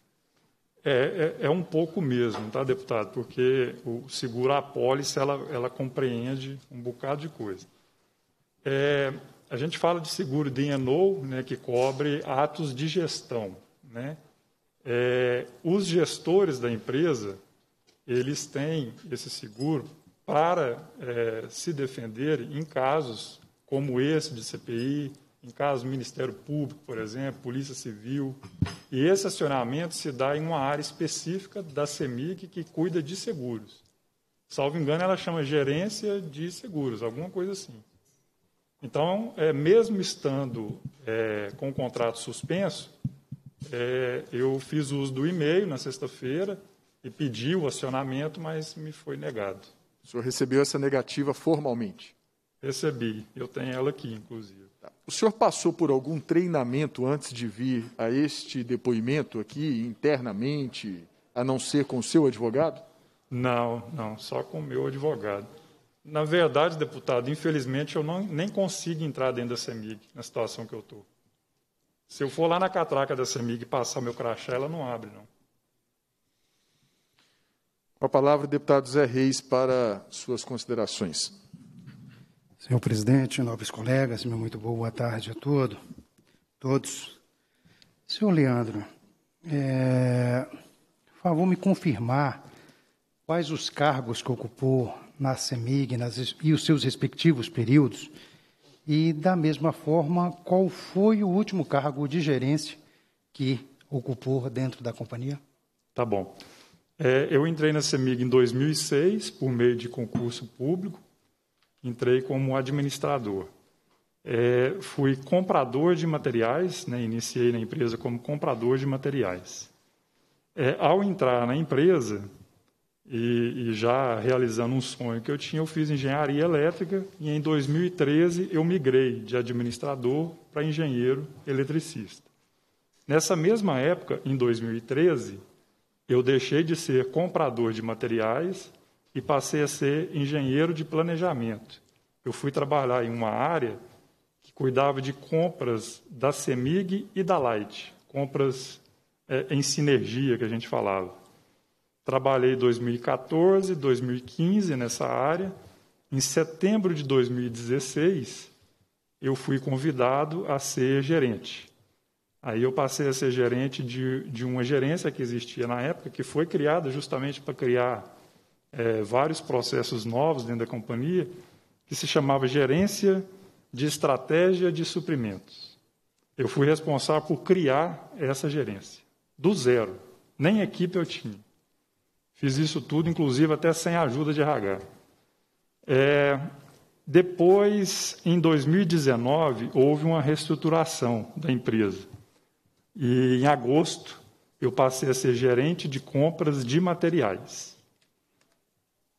É, é, é, um pouco mesmo, tá, deputado? Porque o seguro apólice, ela, ela compreende um bocado de coisa. É, a gente fala de seguro de ENOL, né, que cobre atos de gestão. Né? É, os gestores da empresa, eles têm esse seguro para é, se defender em casos como esse de CPI, em casos do Ministério Público, por exemplo, Polícia Civil. E esse acionamento se dá em uma área específica da CEMIG que cuida de seguros. Salvo engano, ela chama gerência de seguros, alguma coisa assim. Então, é, mesmo estando é, com o contrato suspenso, é, eu fiz uso do e-mail na sexta-feira e pedi o acionamento, mas me foi negado. O senhor recebeu essa negativa formalmente? Recebi, eu tenho ela aqui, inclusive. Tá. O senhor passou por algum treinamento antes de vir a este depoimento aqui, internamente, a não ser com o seu advogado? Não, não, só com o meu advogado. Na verdade, deputado, infelizmente eu não, nem consigo entrar dentro da CEMIG, na situação que eu estou. Se eu for lá na catraca da CEMIG e passar meu crachá, ela não abre, não. Com a palavra, o deputado Zé Reis, para suas considerações. Senhor presidente, nobres colegas, meu muito boa tarde a todo, todos. Senhor Leandro, é, favor me confirmar quais os cargos que ocupou na CEMIG nas, e os seus respectivos períodos, e, da mesma forma, qual foi o último cargo de gerência que ocupou dentro da companhia? Tá bom. É, eu entrei na CEMIG em 2006, por meio de concurso público, entrei como administrador. É, fui comprador de materiais, né, iniciei na empresa como comprador de materiais. É, ao entrar na empresa, e, e, já realizando um sonho que eu tinha, eu fiz engenharia elétrica e em 2013 eu migrei de administrador para engenheiro eletricista. Nessa mesma época, em 2013, eu deixei de ser comprador de materiais e passei a ser engenheiro de planejamento. Eu fui trabalhar em uma área que cuidava de compras da CEMIG e da Light, compras é, em sinergia que a gente falava. Trabalhei 2014, 2015 nessa área. Em setembro de 2016, eu fui convidado a ser gerente. Aí eu passei a ser gerente de, de uma gerência que existia na época, que foi criada justamente para criar é, vários processos novos dentro da companhia, que se chamava Gerência de Estratégia de Suprimentos. Eu fui responsável por criar essa gerência, do zero. Nem equipe eu tinha. Fiz isso tudo, inclusive até sem a ajuda de RH. É, depois, em 2019, houve uma reestruturação da empresa. E em agosto, eu passei a ser gerente de compras de materiais.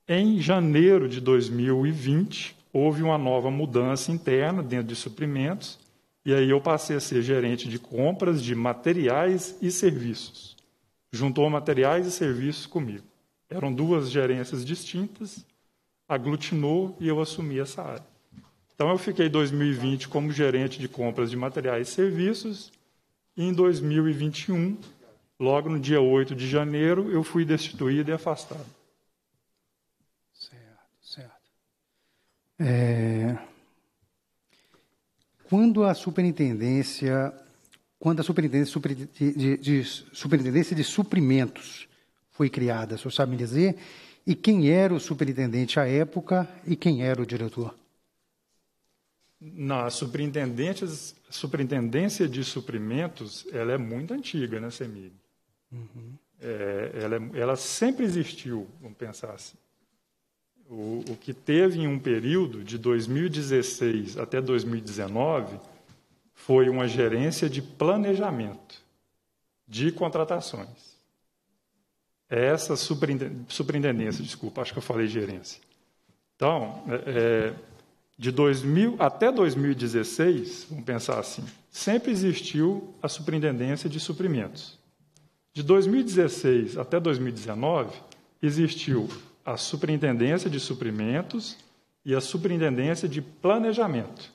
Em janeiro de 2020, houve uma nova mudança interna dentro de suprimentos, e aí eu passei a ser gerente de compras de materiais e serviços. Juntou materiais e serviços comigo. Eram duas gerências distintas, aglutinou e eu assumi essa área. Então eu fiquei 2020 como gerente de compras de materiais e serviços em 2021, logo no dia 8 de janeiro, eu fui destituído e afastado. Certo, certo. É... Quando a superintendência, quando a superintendência de, de, de, superintendência de suprimentos foi criada, o senhor sabe me dizer? E quem era o superintendente à época e quem era o diretor? na superintendência de suprimentos, ela é muito antiga, né, CEMIG? Uhum. É, ela, é, ela, sempre existiu, vamos pensar assim. O, o, que teve em um período de 2016 até 2019 foi uma gerência de planejamento de contratações. É essa superintendência, desculpa, acho que eu falei gerência. Então, é, é de 2000 até 2016, vamos pensar assim, sempre existiu a Superintendência de Suprimentos. De 2016 até 2019, existiu a Superintendência de Suprimentos e a Superintendência de Planejamento.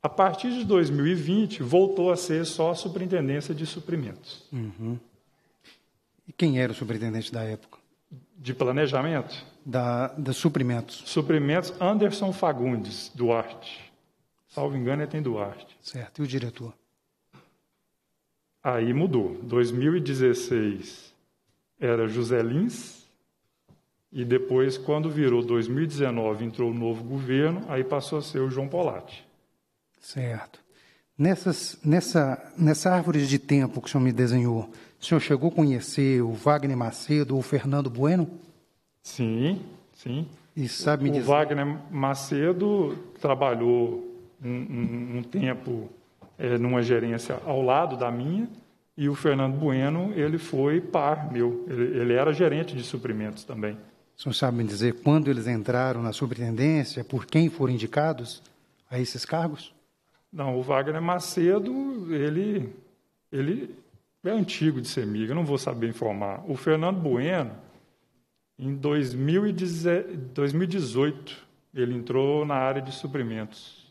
A partir de 2020, voltou a ser só a Superintendência de Suprimentos. Uhum. E quem era o superintendente da época? de planejamento? Da, da suprimentos. Suprimentos Anderson Fagundes Duarte. Salvo engano, é tem Duarte. Certo. E o diretor? Aí mudou. 2016 era José Lins. E depois, quando virou 2019, entrou o novo governo, aí passou a ser o João Polatti. Certo. Nessas, nessa, nessa árvore de tempo que o senhor me desenhou, o senhor chegou a conhecer o Wagner Macedo ou o Fernando Bueno? Sim, sim. E sabe me o Wagner Macedo trabalhou um, um tempo é, numa gerência ao lado da minha e o Fernando Bueno ele foi par meu. Ele, ele era gerente de suprimentos também. O senhor sabe me dizer quando eles entraram na superintendência, por quem foram indicados a esses cargos? Não, o Wagner Macedo ele ele é antigo de CEMIG, eu não vou saber informar. O Fernando Bueno, em 2018, ele entrou na área de suprimentos.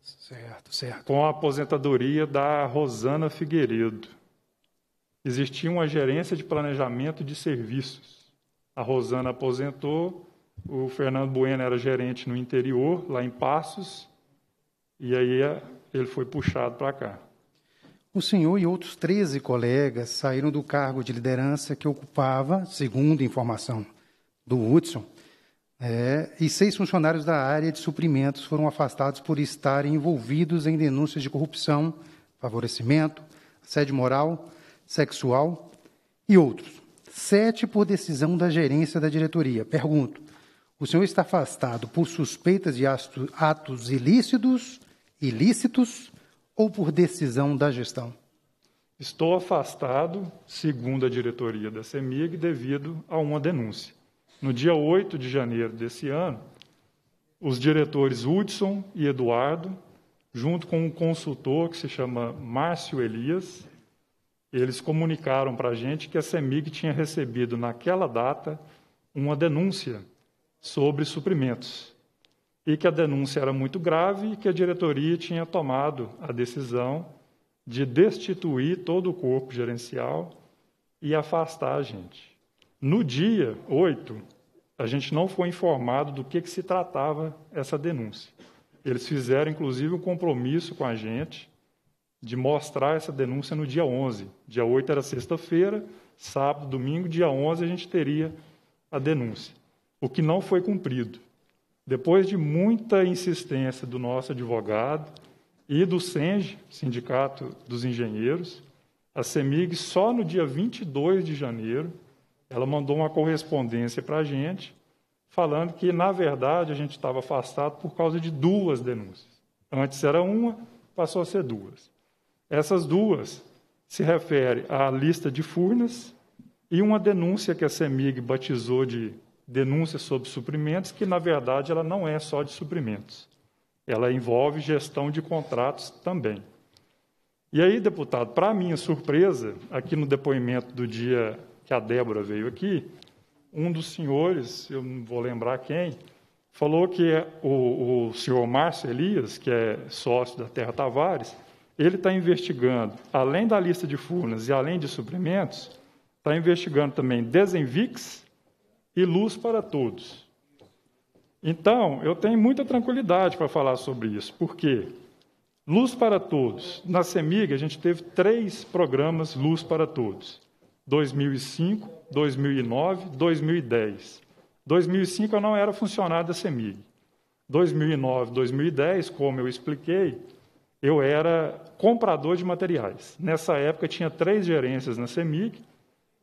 Certo, certo. Com a aposentadoria da Rosana Figueiredo. Existia uma gerência de planejamento de serviços. A Rosana aposentou, o Fernando Bueno era gerente no interior, lá em Passos, e aí ele foi puxado para cá. O senhor e outros 13 colegas saíram do cargo de liderança que ocupava, segundo informação do Hudson, é, e seis funcionários da área de suprimentos foram afastados por estarem envolvidos em denúncias de corrupção, favorecimento, sede moral, sexual e outros. Sete por decisão da gerência da diretoria. Pergunto: o senhor está afastado por suspeitas de atos ilícitos, ilícitos ou por decisão da gestão? Estou afastado, segundo a diretoria da CEMIG, devido a uma denúncia. No dia 8 de janeiro desse ano, os diretores Hudson e Eduardo, junto com um consultor que se chama Márcio Elias, eles comunicaram para a gente que a CEMIG tinha recebido naquela data uma denúncia sobre suprimentos e que a denúncia era muito grave e que a diretoria tinha tomado a decisão de destituir todo o corpo gerencial e afastar a gente. No dia 8, a gente não foi informado do que, que se tratava essa denúncia. Eles fizeram, inclusive, um compromisso com a gente de mostrar essa denúncia no dia 11. Dia 8 era sexta-feira, sábado, domingo, dia 11 a gente teria a denúncia, o que não foi cumprido. Depois de muita insistência do nosso advogado e do SENGE, Sindicato dos Engenheiros, a CEMIG, só no dia 22 de janeiro, ela mandou uma correspondência para a gente, falando que, na verdade, a gente estava afastado por causa de duas denúncias. Antes era uma, passou a ser duas. Essas duas se referem à lista de Furnas e uma denúncia que a CEMIG batizou de denúncia sobre suprimentos, que na verdade ela não é só de suprimentos. Ela envolve gestão de contratos também. E aí, deputado, para minha surpresa, aqui no depoimento do dia que a Débora veio aqui, um dos senhores, eu não vou lembrar quem, falou que o, o senhor Márcio Elias, que é sócio da Terra Tavares, ele está investigando, além da lista de furnas e além de suprimentos, está investigando também Desenvix, e luz para todos. Então, eu tenho muita tranquilidade para falar sobre isso, porque Luz para Todos, na CEMIG a gente teve três programas Luz para Todos: 2005, 2009, 2010. 2005 eu não era funcionário da CEMIG. 2009, 2010, como eu expliquei, eu era comprador de materiais. Nessa época tinha três gerências na CEMIG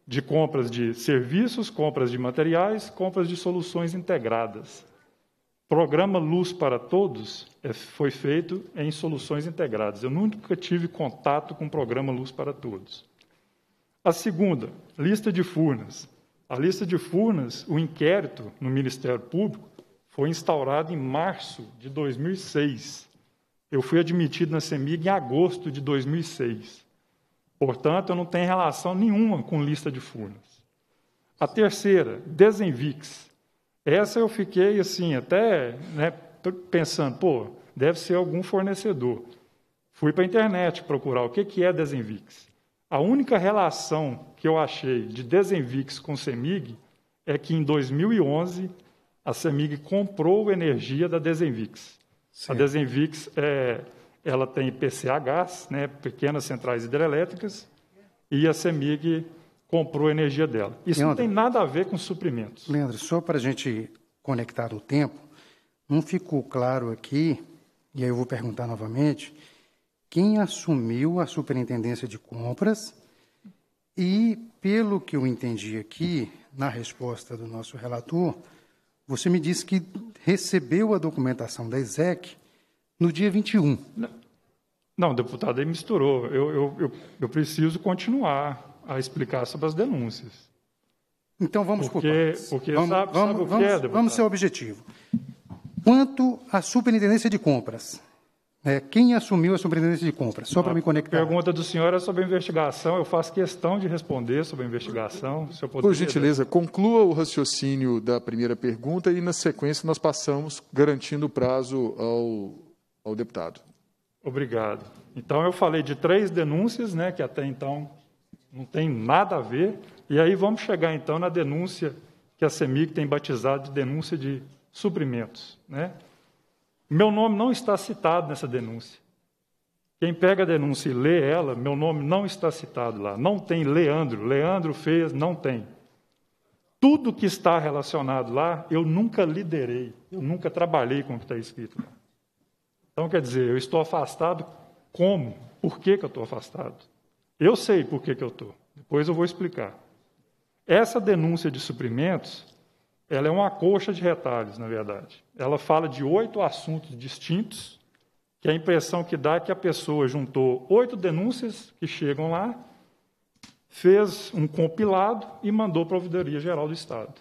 de compras de serviços, compras de materiais, compras de soluções integradas. Programa Luz para Todos é, foi feito em soluções integradas. Eu nunca tive contato com o programa Luz para Todos. A segunda, lista de Furnas. A lista de Furnas, o inquérito no Ministério Público, foi instaurado em março de 2006. Eu fui admitido na CEMIG em agosto de 2006. Portanto, eu não tenho relação nenhuma com lista de Furnas. A terceira, Desenvix. Essa eu fiquei assim, até né, pensando, pô, deve ser algum fornecedor. Fui para a internet procurar o que, que é Desenvix. A única relação que eu achei de Desenvix com Semig é que em 2011 a Semig comprou energia da Desenvix. Sim. A Desenvix é, ela tem PCHs, né, pequenas centrais hidrelétricas, e a CEMIG comprou a energia dela. Isso Leandro, não tem nada a ver com suprimentos. Leandro, só para a gente conectar o tempo, não ficou claro aqui, e aí eu vou perguntar novamente, quem assumiu a superintendência de compras e, pelo que eu entendi aqui, na resposta do nosso relator, você me disse que recebeu a documentação da ESEC no dia 21. Não, deputado, aí misturou. Eu, eu, eu, eu preciso continuar a explicar sobre as denúncias. Então vamos porque, por partes. Porque vamos, sabe, vamos, sabe vamos, é, vamos ser objetivo. Quanto à superintendência de compras, né, quem assumiu a superintendência de compras? Só para me conectar. A pergunta do senhor é sobre a investigação. Eu faço questão de responder sobre a investigação. Se eu Por gentileza, conclua o raciocínio da primeira pergunta e, na sequência, nós passamos, garantindo o prazo ao ao deputado. Obrigado. Então eu falei de três denúncias, né, que até então não tem nada a ver, e aí vamos chegar então na denúncia que a Semig tem batizado de denúncia de suprimentos, né? Meu nome não está citado nessa denúncia. Quem pega a denúncia e lê ela, meu nome não está citado lá. Não tem Leandro. Leandro fez, não tem. Tudo que está relacionado lá, eu nunca liderei, eu nunca trabalhei com o que está escrito lá. Então, quer dizer, eu estou afastado como? Por que, que eu estou afastado? Eu sei por que, que eu estou. Depois eu vou explicar. Essa denúncia de suprimentos, ela é uma coxa de retalhos, na verdade. Ela fala de oito assuntos distintos, que a impressão que dá é que a pessoa juntou oito denúncias que chegam lá, fez um compilado e mandou para a Ouvidoria Geral do Estado.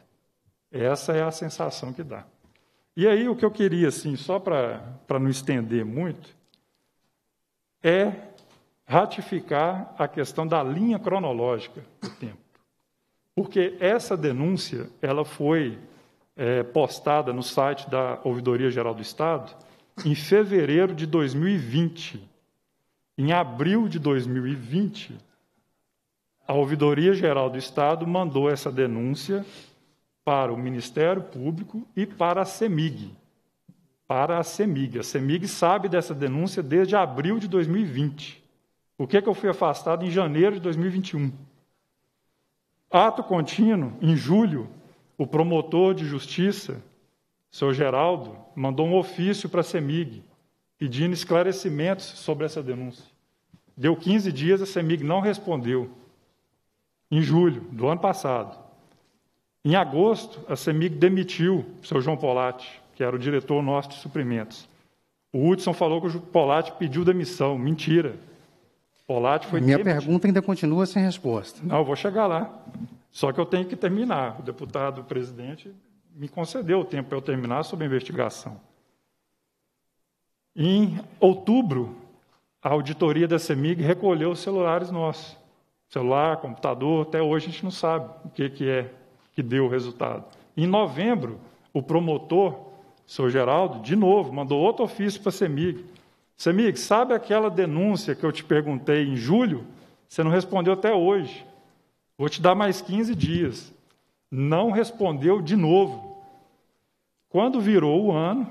Essa é a sensação que dá. E aí o que eu queria, assim, só para não estender muito, é ratificar a questão da linha cronológica do tempo. Porque essa denúncia, ela foi é, postada no site da Ouvidoria Geral do Estado em fevereiro de 2020. Em abril de 2020, a Ouvidoria Geral do Estado mandou essa denúncia para o Ministério Público e para a CEMIG. Para a CEMIG. A CEMIG sabe dessa denúncia desde abril de 2020. Por que, é que eu fui afastado em janeiro de 2021? Ato contínuo, em julho, o promotor de justiça, seu Geraldo, mandou um ofício para a CEMIG pedindo esclarecimentos sobre essa denúncia. Deu 15 dias, a CEMIG não respondeu. Em julho do ano passado. Em agosto, a CEMIG demitiu o seu João Polatti, que era o diretor nosso de suprimentos. O Hudson falou que o Polatti pediu demissão. Mentira. Polatti foi Minha demitido. pergunta ainda continua sem resposta. Não, eu vou chegar lá. Só que eu tenho que terminar. O deputado o presidente me concedeu o tempo para eu terminar sobre a investigação. Em outubro, a auditoria da CEMIG recolheu os celulares nossos. Celular, computador, até hoje a gente não sabe o que, que é que deu o resultado. Em novembro, o promotor, o senhor Geraldo, de novo, mandou outro ofício para a CEMIG. CEMIG, sabe aquela denúncia que eu te perguntei em julho? Você não respondeu até hoje. Vou te dar mais 15 dias. Não respondeu de novo. Quando virou o ano,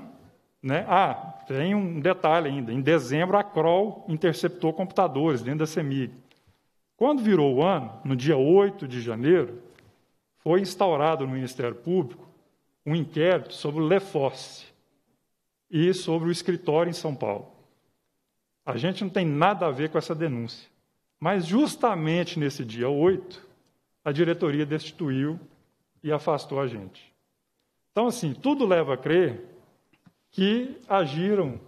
né? Ah, tem um detalhe ainda. Em dezembro, a Crol interceptou computadores dentro da CEMIG. Quando virou o ano, no dia 8 de janeiro, foi instaurado no Ministério Público um inquérito sobre o Leforce e sobre o escritório em São Paulo. A gente não tem nada a ver com essa denúncia. Mas justamente nesse dia 8, a diretoria destituiu e afastou a gente. Então, assim, tudo leva a crer que agiram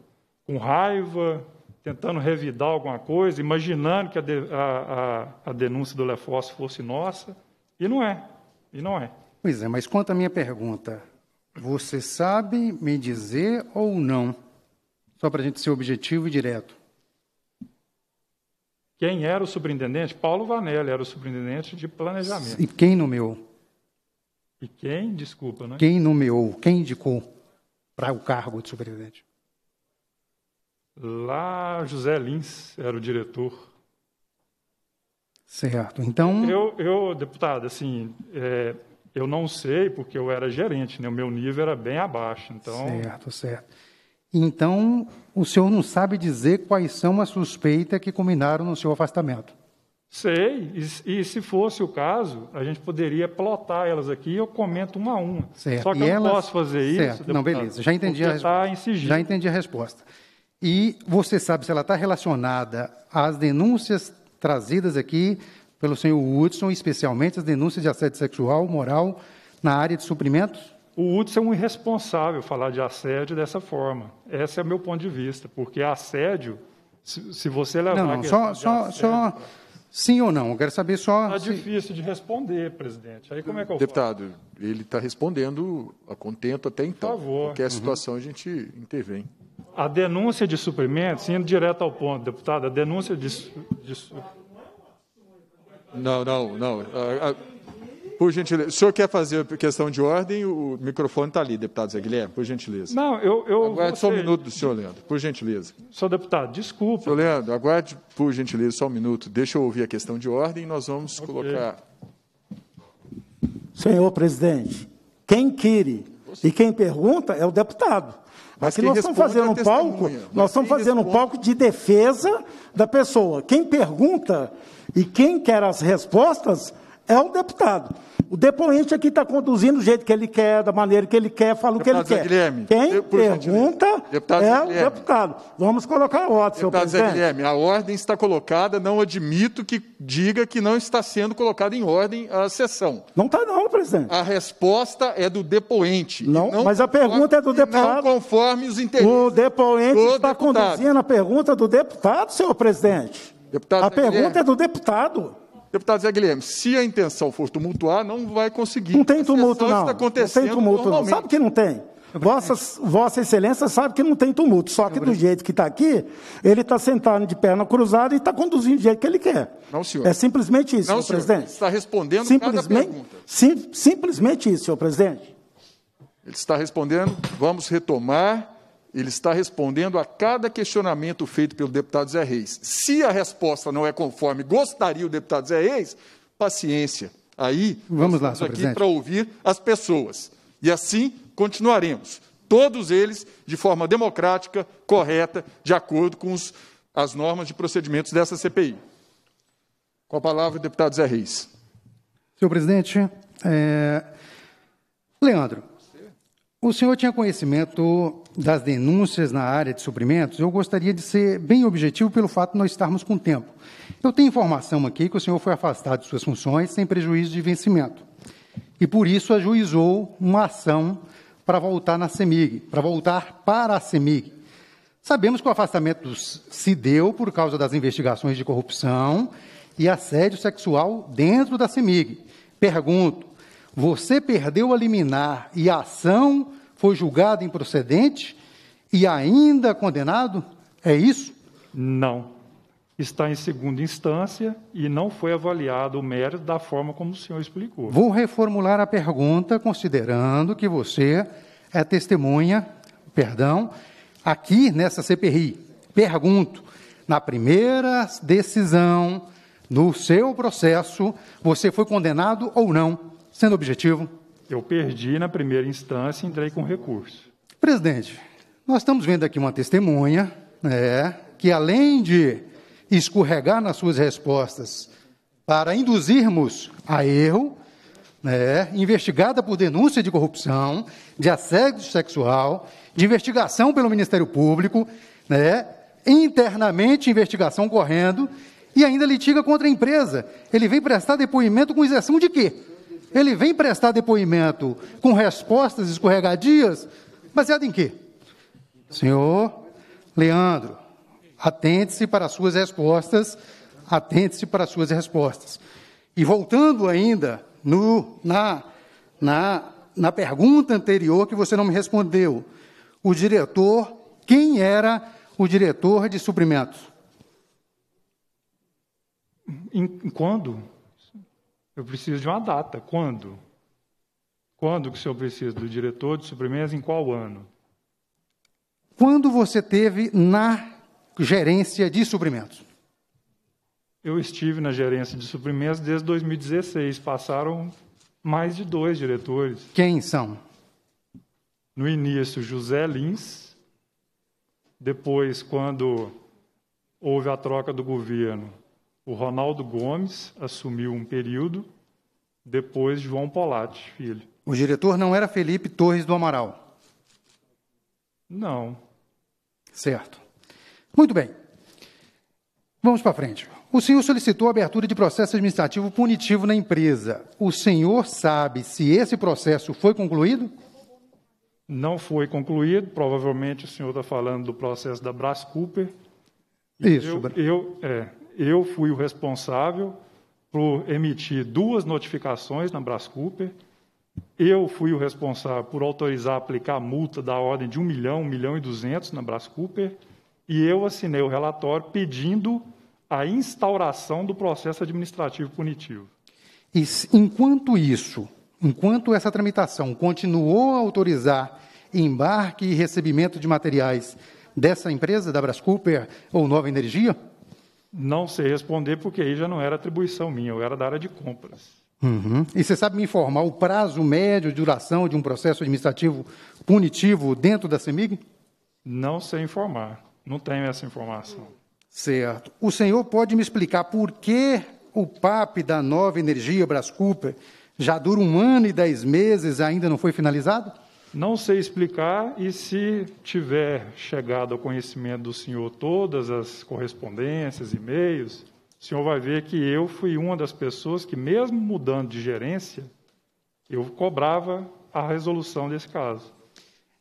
com raiva, tentando revidar alguma coisa, imaginando que a, de, a, a, a denúncia do Leforce fosse nossa, e não é. E não é. Pois é, mas quanto à minha pergunta, você sabe me dizer ou não? Só para a gente ser objetivo e direto. Quem era o superintendente? Paulo Vanelli era o superintendente de planejamento. E quem nomeou? E quem, desculpa, né? Quem nomeou, quem indicou para o cargo de superintendente? Lá José Lins era o diretor Certo. Então. Eu, eu deputado, assim, é, eu não sei porque eu era gerente, né? O meu nível era bem abaixo, então. Certo, certo. Então, o senhor não sabe dizer quais são as suspeitas que combinaram no seu afastamento? Sei, e, e, se fosse o caso, a gente poderia plotar elas aqui eu comento uma a uma. Certo. Só que e eu elas... não posso fazer certo. isso. Deputado, não, beleza, já entendi a tá resposta. Tá já entendi a resposta. E você sabe se ela está relacionada às denúncias trazidas aqui pelo senhor Hudson, especialmente as denúncias de assédio sexual, moral, na área de suprimentos? O Hudson é um irresponsável falar de assédio dessa forma. Esse é o meu ponto de vista, porque assédio, se, você levar... Não, não, só, só, só sim ou não, eu quero saber só... Está se... difícil de responder, presidente. Aí como é que eu Deputado, ele está respondendo a contento até então. Por favor. Qualquer uhum. situação a gente intervém. A denúncia de suprimentos, indo direto ao ponto, deputado, a denúncia de. de... Não, não, não. Ah, ah, por gentileza. O senhor quer fazer questão de ordem? O microfone está ali, deputado Zé Guilherme, por gentileza. Não, eu. eu aguarde você... É só um minuto do senhor, Leandro, por gentileza. Senhor deputado, desculpa. Senhor Leandro, aguarde, por gentileza, só um minuto. Deixa eu ouvir a questão de ordem e nós vamos okay. colocar. Senhor presidente, quem quer e quem pergunta é o deputado. Mas Aqui nós estamos é fazendo um palco, nós estamos fazendo responde... um palco de defesa da pessoa. Quem pergunta e quem quer as respostas é o deputado. O depoente aqui está conduzindo do jeito que ele quer, da maneira que ele quer, fala o que ele Zé quer. Guilherme, Quem pergunta deputado é Guilherme. o deputado. Vamos colocar a ordem, deputado Zé Guilherme, a ordem está colocada, não admito que diga que não está sendo colocada em ordem a sessão. Não está não, presidente. A resposta é do depoente. Não, não mas a pergunta é do deputado. Não conforme os interesses. O depoente está deputado. conduzindo a pergunta do deputado, senhor presidente. Deputado a Zé pergunta Guilherme. é do deputado. Deputado Zé Guilherme, se a intenção for tumultuar, não vai conseguir. Não tem tumulto, é não. Está acontecendo não tem tumulto, não. Sabe que não tem? Vossa, Vossa Excelência sabe que não tem tumulto, só que do jeito que está aqui, ele está sentado de perna cruzada e está conduzindo do jeito que ele quer. Não, senhor. É simplesmente isso, não, senhor presidente. Ele está respondendo simplesmente, cada pergunta. Sim, simplesmente isso, senhor presidente. Ele está respondendo. Vamos retomar ele está respondendo a cada questionamento feito pelo deputado Zé Reis. Se a resposta não é conforme gostaria o deputado Zé Reis, paciência. Aí vamos lá, aqui para ouvir as pessoas. E assim continuaremos, todos eles de forma democrática, correta, de acordo com os, as normas de procedimentos dessa CPI. Com a palavra o deputado Zé Reis. Senhor presidente, é... Leandro, o senhor tinha conhecimento das denúncias na área de suprimentos? Eu gostaria de ser bem objetivo pelo fato de nós estarmos com tempo. Eu tenho informação aqui que o senhor foi afastado de suas funções sem prejuízo de vencimento. E por isso ajuizou uma ação para voltar na CEMIG, para voltar para a CEMIG. Sabemos que o afastamento se deu por causa das investigações de corrupção e assédio sexual dentro da CEMIG. Pergunto, você perdeu a liminar e a ação foi julgada improcedente e ainda condenado? É isso? Não. Está em segunda instância e não foi avaliado o mérito da forma como o senhor explicou. Vou reformular a pergunta, considerando que você é testemunha, perdão, aqui nessa CPRI. Pergunto: na primeira decisão, no seu processo, você foi condenado ou não? Sendo objetivo. Eu perdi na primeira instância e entrei com recurso. Presidente, nós estamos vendo aqui uma testemunha né, que, além de escorregar nas suas respostas para induzirmos a erro, né, investigada por denúncia de corrupção, de assédio sexual, de investigação pelo Ministério Público, né, internamente investigação correndo, e ainda litiga contra a empresa. Ele vem prestar depoimento com isenção de quê? Ele vem prestar depoimento com respostas escorregadias, baseado em quê? Senhor Leandro, atente-se para as suas respostas, atente-se para as suas respostas. E voltando ainda no, na, na, na pergunta anterior que você não me respondeu, o diretor, quem era o diretor de suprimentos? Em, quando? Eu preciso de uma data. Quando? Quando que o senhor precisa do diretor de suprimentos? Em qual ano? Quando você teve na gerência de suprimentos? Eu estive na gerência de suprimentos desde 2016. Passaram mais de dois diretores. Quem são? No início, José Lins. Depois, quando houve a troca do governo, o Ronaldo Gomes assumiu um período, depois João Polatti, filho. O diretor não era Felipe Torres do Amaral? Não. Certo. Muito bem. Vamos para frente. O senhor solicitou a abertura de processo administrativo punitivo na empresa. O senhor sabe se esse processo foi concluído? Não foi concluído. Provavelmente o senhor está falando do processo da Brás Cooper. Isso. Eu, eu, é, eu fui o responsável por emitir duas notificações na Brascooper, eu fui o responsável por autorizar aplicar a multa da ordem de 1 milhão, 1 milhão e 200 na Brascooper, e eu assinei o relatório pedindo a instauração do processo administrativo punitivo. E enquanto isso, enquanto essa tramitação continuou a autorizar embarque e recebimento de materiais dessa empresa, da Brascooper ou Nova Energia? não sei responder, porque aí já não era atribuição minha, eu era da área de compras. Uhum. E você sabe me informar o prazo médio de duração de um processo administrativo punitivo dentro da CEMIG? Não sei informar, não tenho essa informação. Certo. O senhor pode me explicar por que o PAP da Nova Energia Brascooper já dura um ano e dez meses e ainda não foi finalizado? Não sei explicar, e se tiver chegado ao conhecimento do senhor todas as correspondências, e-mails, o senhor vai ver que eu fui uma das pessoas que, mesmo mudando de gerência, eu cobrava a resolução desse caso.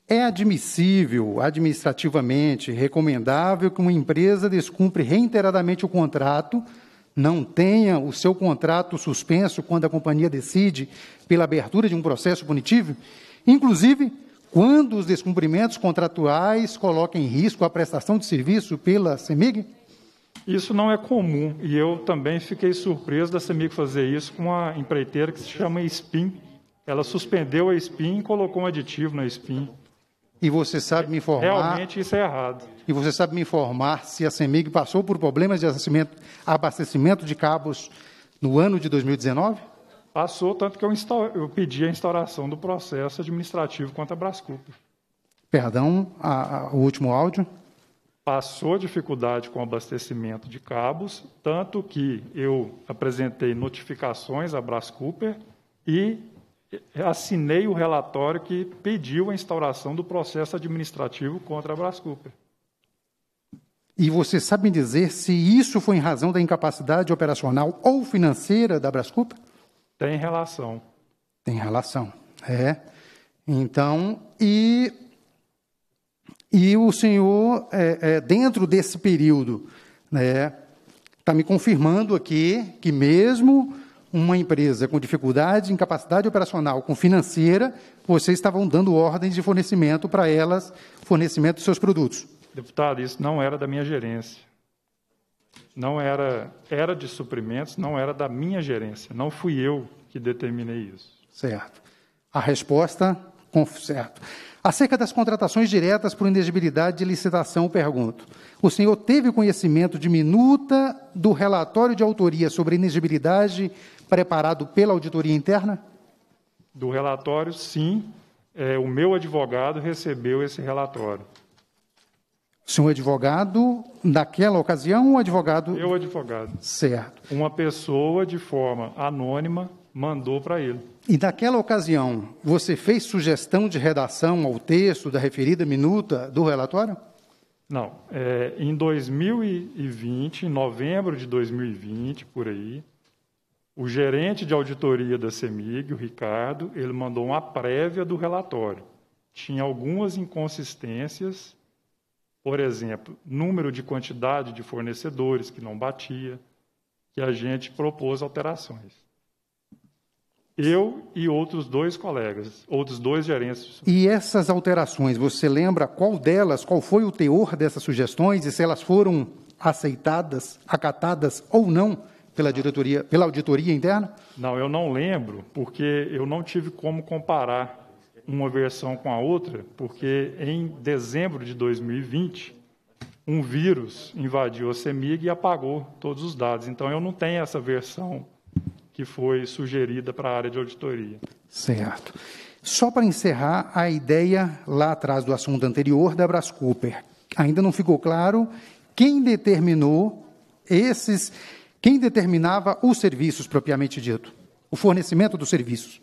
É admissível, administrativamente, recomendável que uma empresa descumpre reiteradamente o contrato, não tenha o seu contrato suspenso quando a companhia decide pela abertura de um processo punitivo? Inclusive, quando os descumprimentos contratuais colocam em risco a prestação de serviço pela CEMIG? Isso não é comum e eu também fiquei surpreso da CEMIG fazer isso com uma empreiteira que se chama SPIN. Ela suspendeu a SPIN e colocou um aditivo na SPIN. E você sabe me informar. Realmente isso é errado. E você sabe me informar se a CEMIG passou por problemas de abastecimento de cabos no ano de 2019? Passou, tanto que eu, eu pedi a instauração do processo administrativo contra a Brascup. Perdão, a, a, o último áudio? Passou dificuldade com o abastecimento de cabos, tanto que eu apresentei notificações à Brascooper e assinei o relatório que pediu a instauração do processo administrativo contra a Brascooper. E você sabe dizer se isso foi em razão da incapacidade operacional ou financeira da Brascooper? Tem relação. Tem relação, é. Então, e, e o Senhor, é, é, dentro desse período, está né, tá me confirmando aqui que mesmo uma empresa com dificuldade, incapacidade operacional, com financeira, vocês estavam dando ordens de fornecimento para elas, fornecimento dos seus produtos. Deputado, isso não era da minha gerência não era era de suprimentos, não era da minha gerência, não fui eu que determinei isso. Certo. A resposta, certo. Acerca das contratações diretas por inexigibilidade de licitação, pergunto. O senhor teve conhecimento de minuta do relatório de autoria sobre inexigibilidade preparado pela auditoria interna? Do relatório, sim. É, o meu advogado recebeu esse relatório senhor advogado, naquela ocasião, um advogado. Eu, advogado. Certo. Uma pessoa, de forma anônima, mandou para ele. E naquela ocasião, você fez sugestão de redação ao texto da referida minuta do relatório? Não. É, em 2020, em novembro de 2020, por aí, o gerente de auditoria da CEMIG, o Ricardo, ele mandou uma prévia do relatório. Tinha algumas inconsistências por exemplo, número de quantidade de fornecedores que não batia, que a gente propôs alterações. Eu e outros dois colegas, outros dois gerentes. E essas alterações, você lembra qual delas, qual foi o teor dessas sugestões e se elas foram aceitadas, acatadas ou não pela diretoria, pela auditoria interna? Não, eu não lembro, porque eu não tive como comparar uma versão com a outra, porque em dezembro de 2020, um vírus invadiu a CEMIG e apagou todos os dados. Então, eu não tenho essa versão que foi sugerida para a área de auditoria. Certo. Só para encerrar, a ideia lá atrás do assunto anterior da Brás Cooper. Ainda não ficou claro quem determinou esses, quem determinava os serviços propriamente dito, o fornecimento dos serviços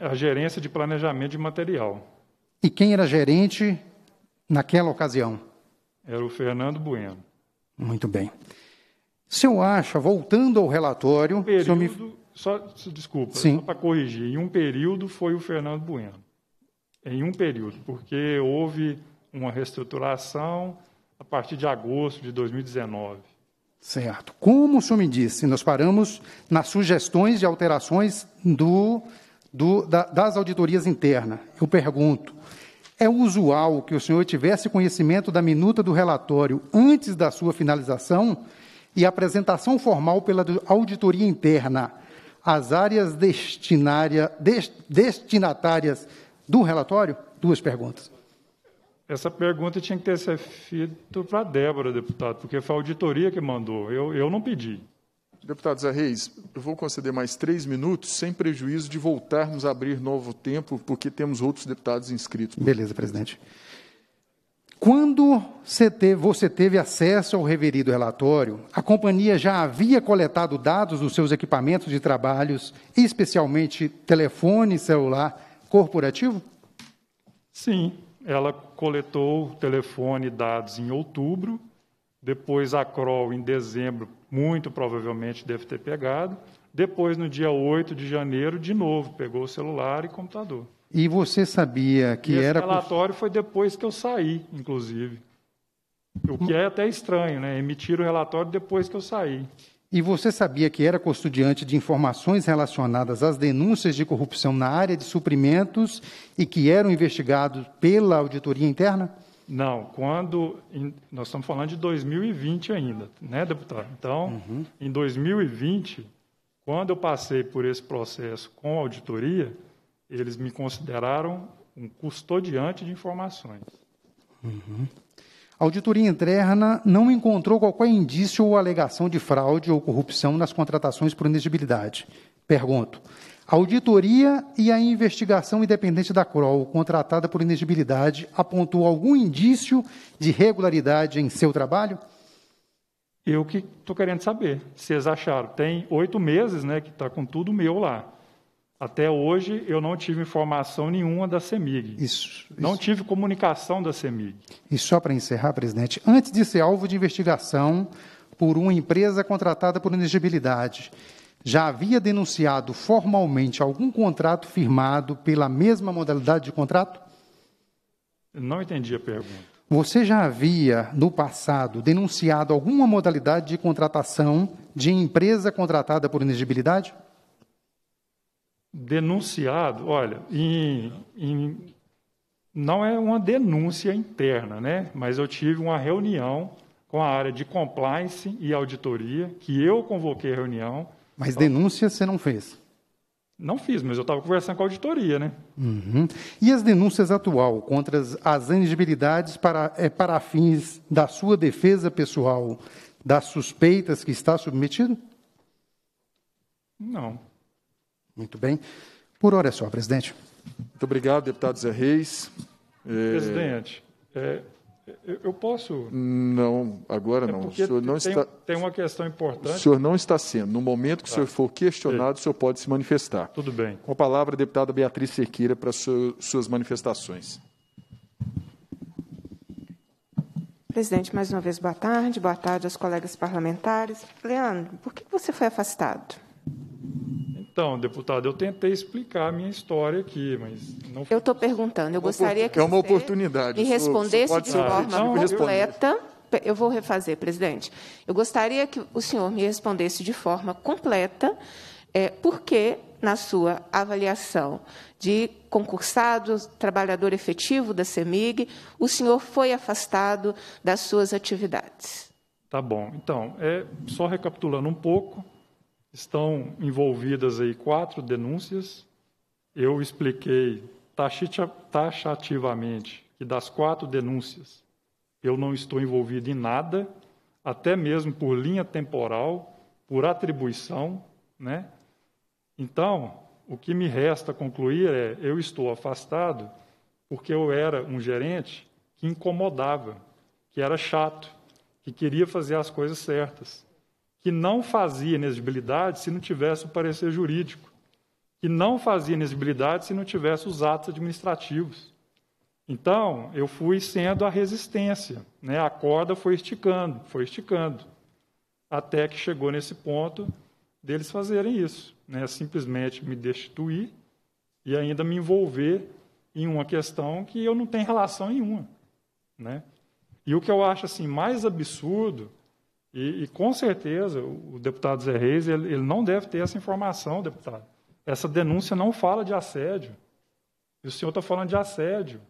a, a gerência de planejamento de material. E quem era gerente naquela ocasião? Era o Fernando Bueno. Muito bem. Se eu acho, voltando ao relatório. Um período, me... só, desculpa, Sim. só para corrigir. Em um período foi o Fernando Bueno. Em um período, porque houve uma reestruturação a partir de agosto de 2019. Certo. Como o senhor me disse, nós paramos nas sugestões de alterações do do, da, das auditorias internas. Eu pergunto: é usual que o senhor tivesse conhecimento da minuta do relatório antes da sua finalização e apresentação formal pela auditoria interna às áreas dest, destinatárias do relatório? Duas perguntas. Essa pergunta tinha que ter sido feita para a Débora, deputado, porque foi a auditoria que mandou. Eu, eu não pedi. Deputado Zé Reis, eu vou conceder mais três minutos, sem prejuízo de voltarmos a abrir novo tempo, porque temos outros deputados inscritos. Beleza, presidente. Quando você teve acesso ao reverido relatório, a companhia já havia coletado dados dos seus equipamentos de trabalhos, especialmente telefone celular corporativo? Sim, ela coletou telefone e dados em outubro, depois a CROL, em dezembro, muito provavelmente deve ter pegado. Depois, no dia 8 de janeiro, de novo, pegou o celular e computador. E você sabia que e esse era. O relatório foi depois que eu saí, inclusive. O que é até estranho, né? Emitir o relatório depois que eu saí. E você sabia que era custodiante de informações relacionadas às denúncias de corrupção na área de suprimentos e que eram investigados pela auditoria interna? Não, quando. Em, nós estamos falando de 2020 ainda, né, deputado? Então, uhum. em 2020, quando eu passei por esse processo com auditoria, eles me consideraram um custodiante de informações. Uhum. A auditoria interna não encontrou qualquer indício ou alegação de fraude ou corrupção nas contratações por inexigibilidade. Pergunto: auditoria e a investigação independente da CROL, contratada por inegibilidade, apontou algum indício de regularidade em seu trabalho? Eu que estou querendo saber. Vocês acharam? Tem oito meses, né, que está com tudo meu lá. Até hoje eu não tive informação nenhuma da CEMIG. Isso. Não tive comunicação da CEMIG. E só para encerrar, presidente, antes de ser alvo de investigação por uma empresa contratada por inegibilidade, já havia denunciado formalmente algum contrato firmado pela mesma modalidade de contrato? Não entendi a pergunta. Você já havia, no passado, denunciado alguma modalidade de contratação de empresa contratada por inegibilidade? Denunciado, olha, em, em, não é uma denúncia interna, né? Mas eu tive uma reunião com a área de compliance e auditoria, que eu convoquei a reunião, mas denúncia você não fez? Não fiz, mas eu estava conversando com a auditoria, né? Uhum. E as denúncias atual contra as, as para, é, para fins da sua defesa pessoal, das suspeitas que está submetido? Não. Muito bem. Por hora é só, presidente. Muito obrigado, deputado Zé Reis. É, presidente, é, eu posso? Não, agora é não. o senhor não tem, está. Tem uma questão importante. O senhor não está sendo. No momento que tá. o senhor for questionado, o senhor pode se manifestar. Tudo bem. Com a palavra, a deputada Beatriz Sequeira, para suas manifestações. Presidente, mais uma vez, boa tarde. Boa tarde aos colegas parlamentares. Leandro, por que você foi afastado? Então, deputado, eu tentei explicar a minha história aqui, mas não Eu estou perguntando, eu é gostaria que é uma oportunidade. me respondesse de forma não, completa. Eu vou refazer, presidente. Eu gostaria que o senhor me respondesse de forma completa é, por que, na sua avaliação de concursado, trabalhador efetivo da CEMIG, o senhor foi afastado das suas atividades. Tá bom. Então, é, só recapitulando um pouco, Estão envolvidas aí quatro denúncias. Eu expliquei taxativamente que das quatro denúncias eu não estou envolvido em nada, até mesmo por linha temporal, por atribuição, né? Então, o que me resta concluir é: eu estou afastado porque eu era um gerente que incomodava, que era chato, que queria fazer as coisas certas que não fazia inexigibilidade se não tivesse o parecer jurídico, que não fazia inexigibilidade se não tivesse os atos administrativos. Então, eu fui sendo a resistência, né? a corda foi esticando, foi esticando, até que chegou nesse ponto deles fazerem isso, né? simplesmente me destituir e ainda me envolver em uma questão que eu não tenho relação nenhuma. Né? E o que eu acho assim mais absurdo e, e, com certeza o deputado Zé Reis ele, ele, não deve ter essa informação, deputado. Essa denúncia não fala de assédio. E o senhor está falando de assédio.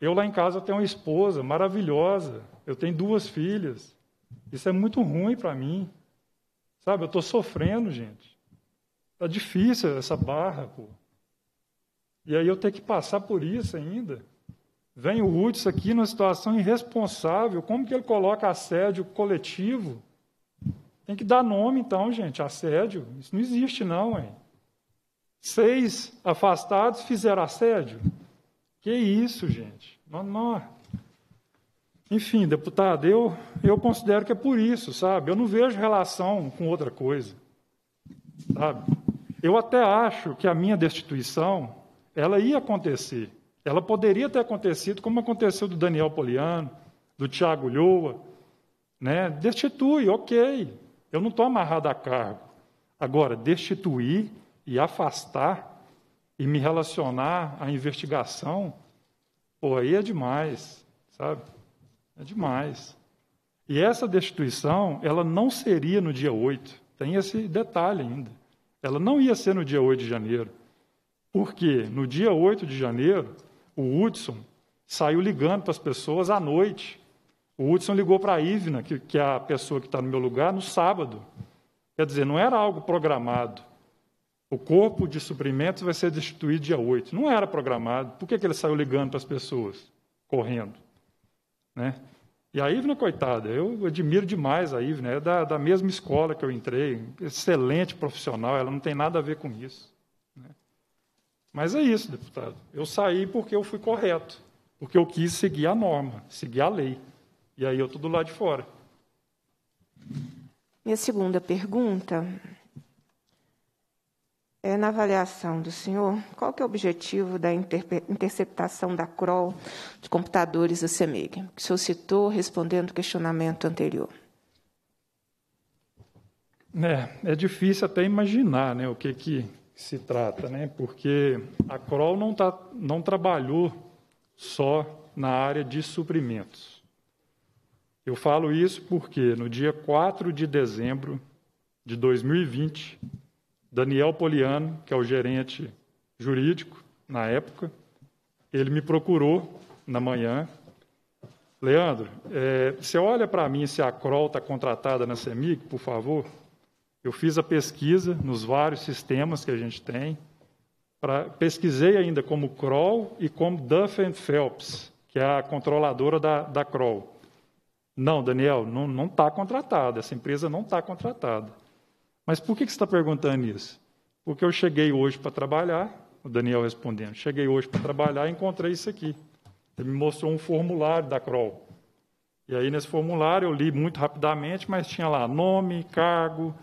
Eu lá em casa tenho uma esposa maravilhosa, eu tenho duas filhas. Isso é muito ruim para mim. Sabe, eu estou sofrendo, gente. Está difícil essa barra, pô. E aí eu tenho que passar por isso ainda. Vem o Hudson aqui numa situação irresponsável, como que ele coloca assédio coletivo? Tem que dar nome, então, gente, assédio. Isso não existe, não, hein? Seis afastados fizeram assédio? Que isso, gente? Não, não. Enfim, deputado, eu, eu considero que é por isso, sabe? Eu não vejo relação com outra coisa, sabe? Eu até acho que a minha destituição, ela ia acontecer, ela poderia ter acontecido como aconteceu do Daniel Poliano, do Tiago Lhoa, né? Destitui, ok. Eu não estou amarrado a cargo. Agora, destituir e afastar e me relacionar à investigação, pô, aí é demais, sabe? É demais. E essa destituição, ela não seria no dia 8. Tem esse detalhe ainda. Ela não ia ser no dia 8 de janeiro. Porque no dia 8 de janeiro, o Hudson saiu ligando para as pessoas à noite. O Hudson ligou para a Ivna, que, que é a pessoa que está no meu lugar, no sábado. Quer dizer, não era algo programado. O corpo de suprimentos vai ser destituído dia 8. Não era programado. Por que, que ele saiu ligando para as pessoas? Correndo. Né? E a Ivna, coitada, eu admiro demais a Ivna, é da, da mesma escola que eu entrei, excelente profissional, ela não tem nada a ver com isso. Mas é isso, deputado. Eu saí porque eu fui correto, porque eu quis seguir a norma, seguir a lei. E aí eu estou do lado de fora. Minha segunda pergunta é na avaliação do senhor, qual que é o objetivo da interceptação da CROL de computadores da CEMIG, que o senhor citou respondendo o questionamento anterior? É, é difícil até imaginar né, o que, que se trata, né? porque a Kroll não, tá, não trabalhou só na área de suprimentos. Eu falo isso porque no dia 4 de dezembro de 2020, Daniel Poliano, que é o gerente jurídico na época, ele me procurou na manhã. Leandro, é, você olha para mim se a Kroll está contratada na CEMIG, por favor? Eu fiz a pesquisa nos vários sistemas que a gente tem. Pra, pesquisei ainda como Kroll e como Duff Phelps, que é a controladora da, da Kroll. Não, Daniel, não está contratada, essa empresa não está contratada. Mas por que, que você está perguntando isso? Porque eu cheguei hoje para trabalhar, o Daniel respondendo, cheguei hoje para trabalhar e encontrei isso aqui. Ele me mostrou um formulário da Kroll. E aí, nesse formulário, eu li muito rapidamente, mas tinha lá nome, cargo,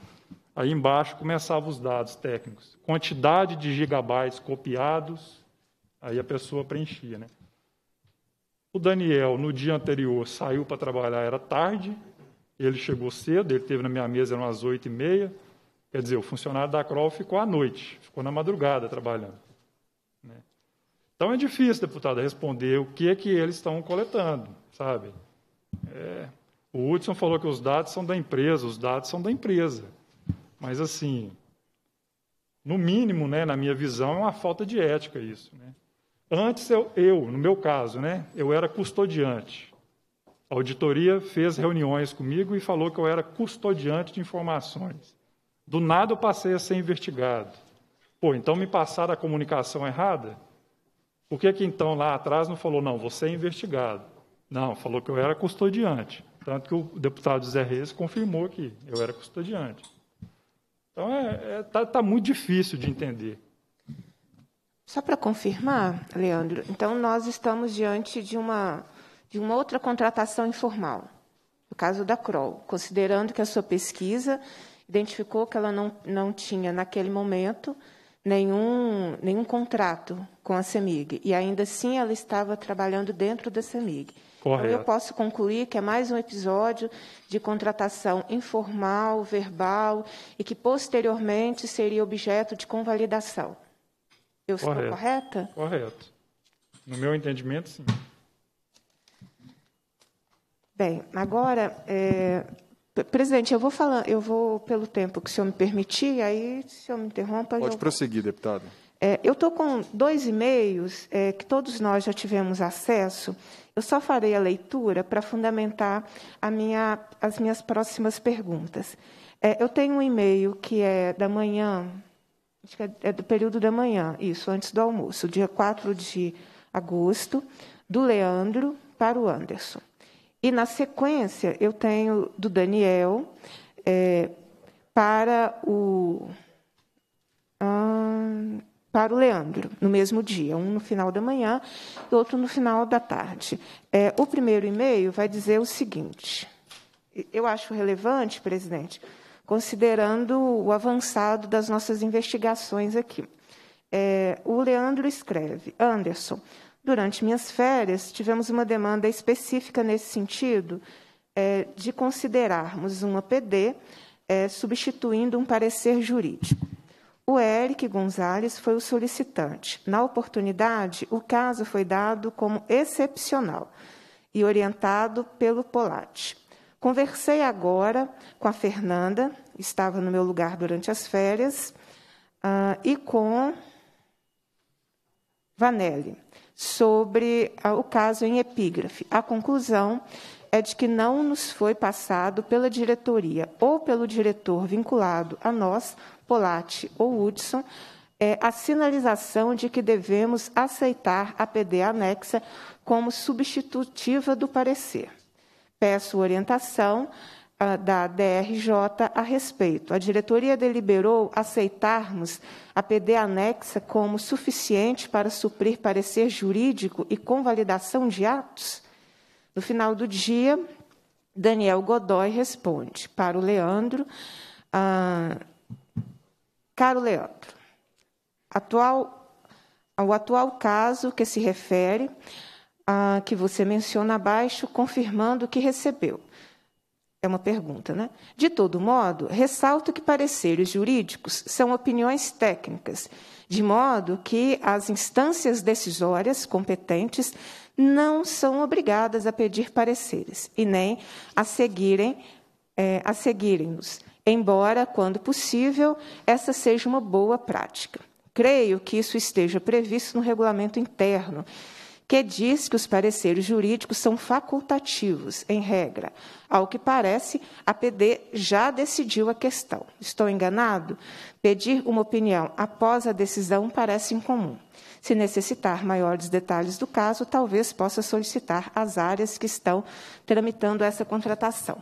Aí embaixo começavam os dados técnicos. Quantidade de gigabytes copiados, aí a pessoa preenchia, né? O Daniel, no dia anterior, saiu para trabalhar, era tarde, ele chegou cedo, ele teve na minha mesa, eram as oito e meia, quer dizer, o funcionário da Crol ficou à noite, ficou na madrugada trabalhando. Né? Então é difícil, deputada, responder o que é que eles estão coletando, sabe? É, o Hudson falou que os dados são da empresa, os dados são da empresa. Mas, assim, no mínimo, né, na minha visão, é uma falta de ética isso. Né? Antes, eu, eu, no meu caso, né, eu era custodiante. A auditoria fez reuniões comigo e falou que eu era custodiante de informações. Do nada eu passei a ser investigado. Pô, então me passaram a comunicação errada? Por que, que então lá atrás não falou, não, você é investigado? Não, falou que eu era custodiante. Tanto que o deputado Zé Reis confirmou que eu era custodiante. Então, é, é tá, tá, muito difícil de entender. Só para confirmar, Leandro, então nós estamos diante de uma, de uma outra contratação informal, no caso da CROL, considerando que a sua pesquisa identificou que ela não, não tinha, naquele momento, nenhum, nenhum contrato com a CEMIG, e ainda assim ela estava trabalhando dentro da CEMIG. Correto. Então, eu posso concluir que é mais um episódio de contratação informal, verbal, e que posteriormente seria objeto de convalidação. Eu estou correto. correta? Correto. No meu entendimento, sim. Bem, agora, é, presidente, eu vou falando, eu vou pelo tempo que o senhor me permitir, aí se eu me interrompa. Pode prosseguir, vou... deputado. É, eu estou com dois e-mails é, que todos nós já tivemos acesso. Eu só farei a leitura para fundamentar minha, as minhas próximas perguntas. É, eu tenho um e-mail que é da manhã, acho que é, é do período da manhã, isso, antes do almoço, dia 4 de agosto, do Leandro para o Anderson. E, na sequência, eu tenho do Daniel é, para o para o Leandro, no mesmo dia, um no final da manhã e outro no final da tarde. É, o primeiro e-mail vai dizer o seguinte: eu acho relevante, presidente, considerando o avançado das nossas investigações aqui. É, o Leandro escreve: Anderson, durante minhas férias tivemos uma demanda específica nesse sentido é, de considerarmos uma PD é, substituindo um parecer jurídico. O Eric Gonzalez foi o solicitante. Na oportunidade, o caso foi dado como excepcional e orientado pelo Polat. Conversei agora com a Fernanda, estava no meu lugar durante as férias, uh, e com Vanelli sobre uh, o caso em epígrafe. A conclusão é de que não nos foi passado pela diretoria ou pelo diretor vinculado a nós Polatti ou Hudson, é, a sinalização de que devemos aceitar a PD anexa como substitutiva do parecer. Peço orientação ah, da DRJ a respeito. A diretoria deliberou aceitarmos a PD anexa como suficiente para suprir parecer jurídico e convalidação de atos? No final do dia, Daniel Godoy responde para o Leandro. Ah, Caro Leandro, atual, ao atual caso que se refere, a, que você menciona abaixo, confirmando que recebeu. É uma pergunta, né? De todo modo, ressalto que pareceres jurídicos são opiniões técnicas, de modo que as instâncias decisórias competentes não são obrigadas a pedir pareceres e nem a seguirem é, a seguirem-nos embora, quando possível, essa seja uma boa prática. Creio que isso esteja previsto no regulamento interno, que diz que os pareceres jurídicos são facultativos, em regra. Ao que parece, a PD já decidiu a questão. Estou enganado? Pedir uma opinião após a decisão parece incomum. Se necessitar maiores detalhes do caso, talvez possa solicitar as áreas que estão tramitando essa contratação.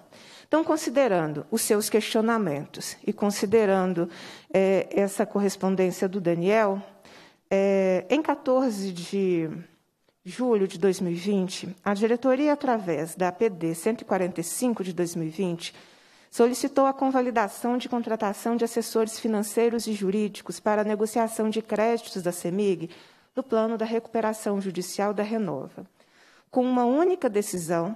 Então, considerando os seus questionamentos e considerando é, essa correspondência do Daniel, é, em 14 de julho de 2020, a diretoria, através da APD 145 de 2020, solicitou a convalidação de contratação de assessores financeiros e jurídicos para a negociação de créditos da CEMIG no plano da recuperação judicial da Renova. Com uma única decisão,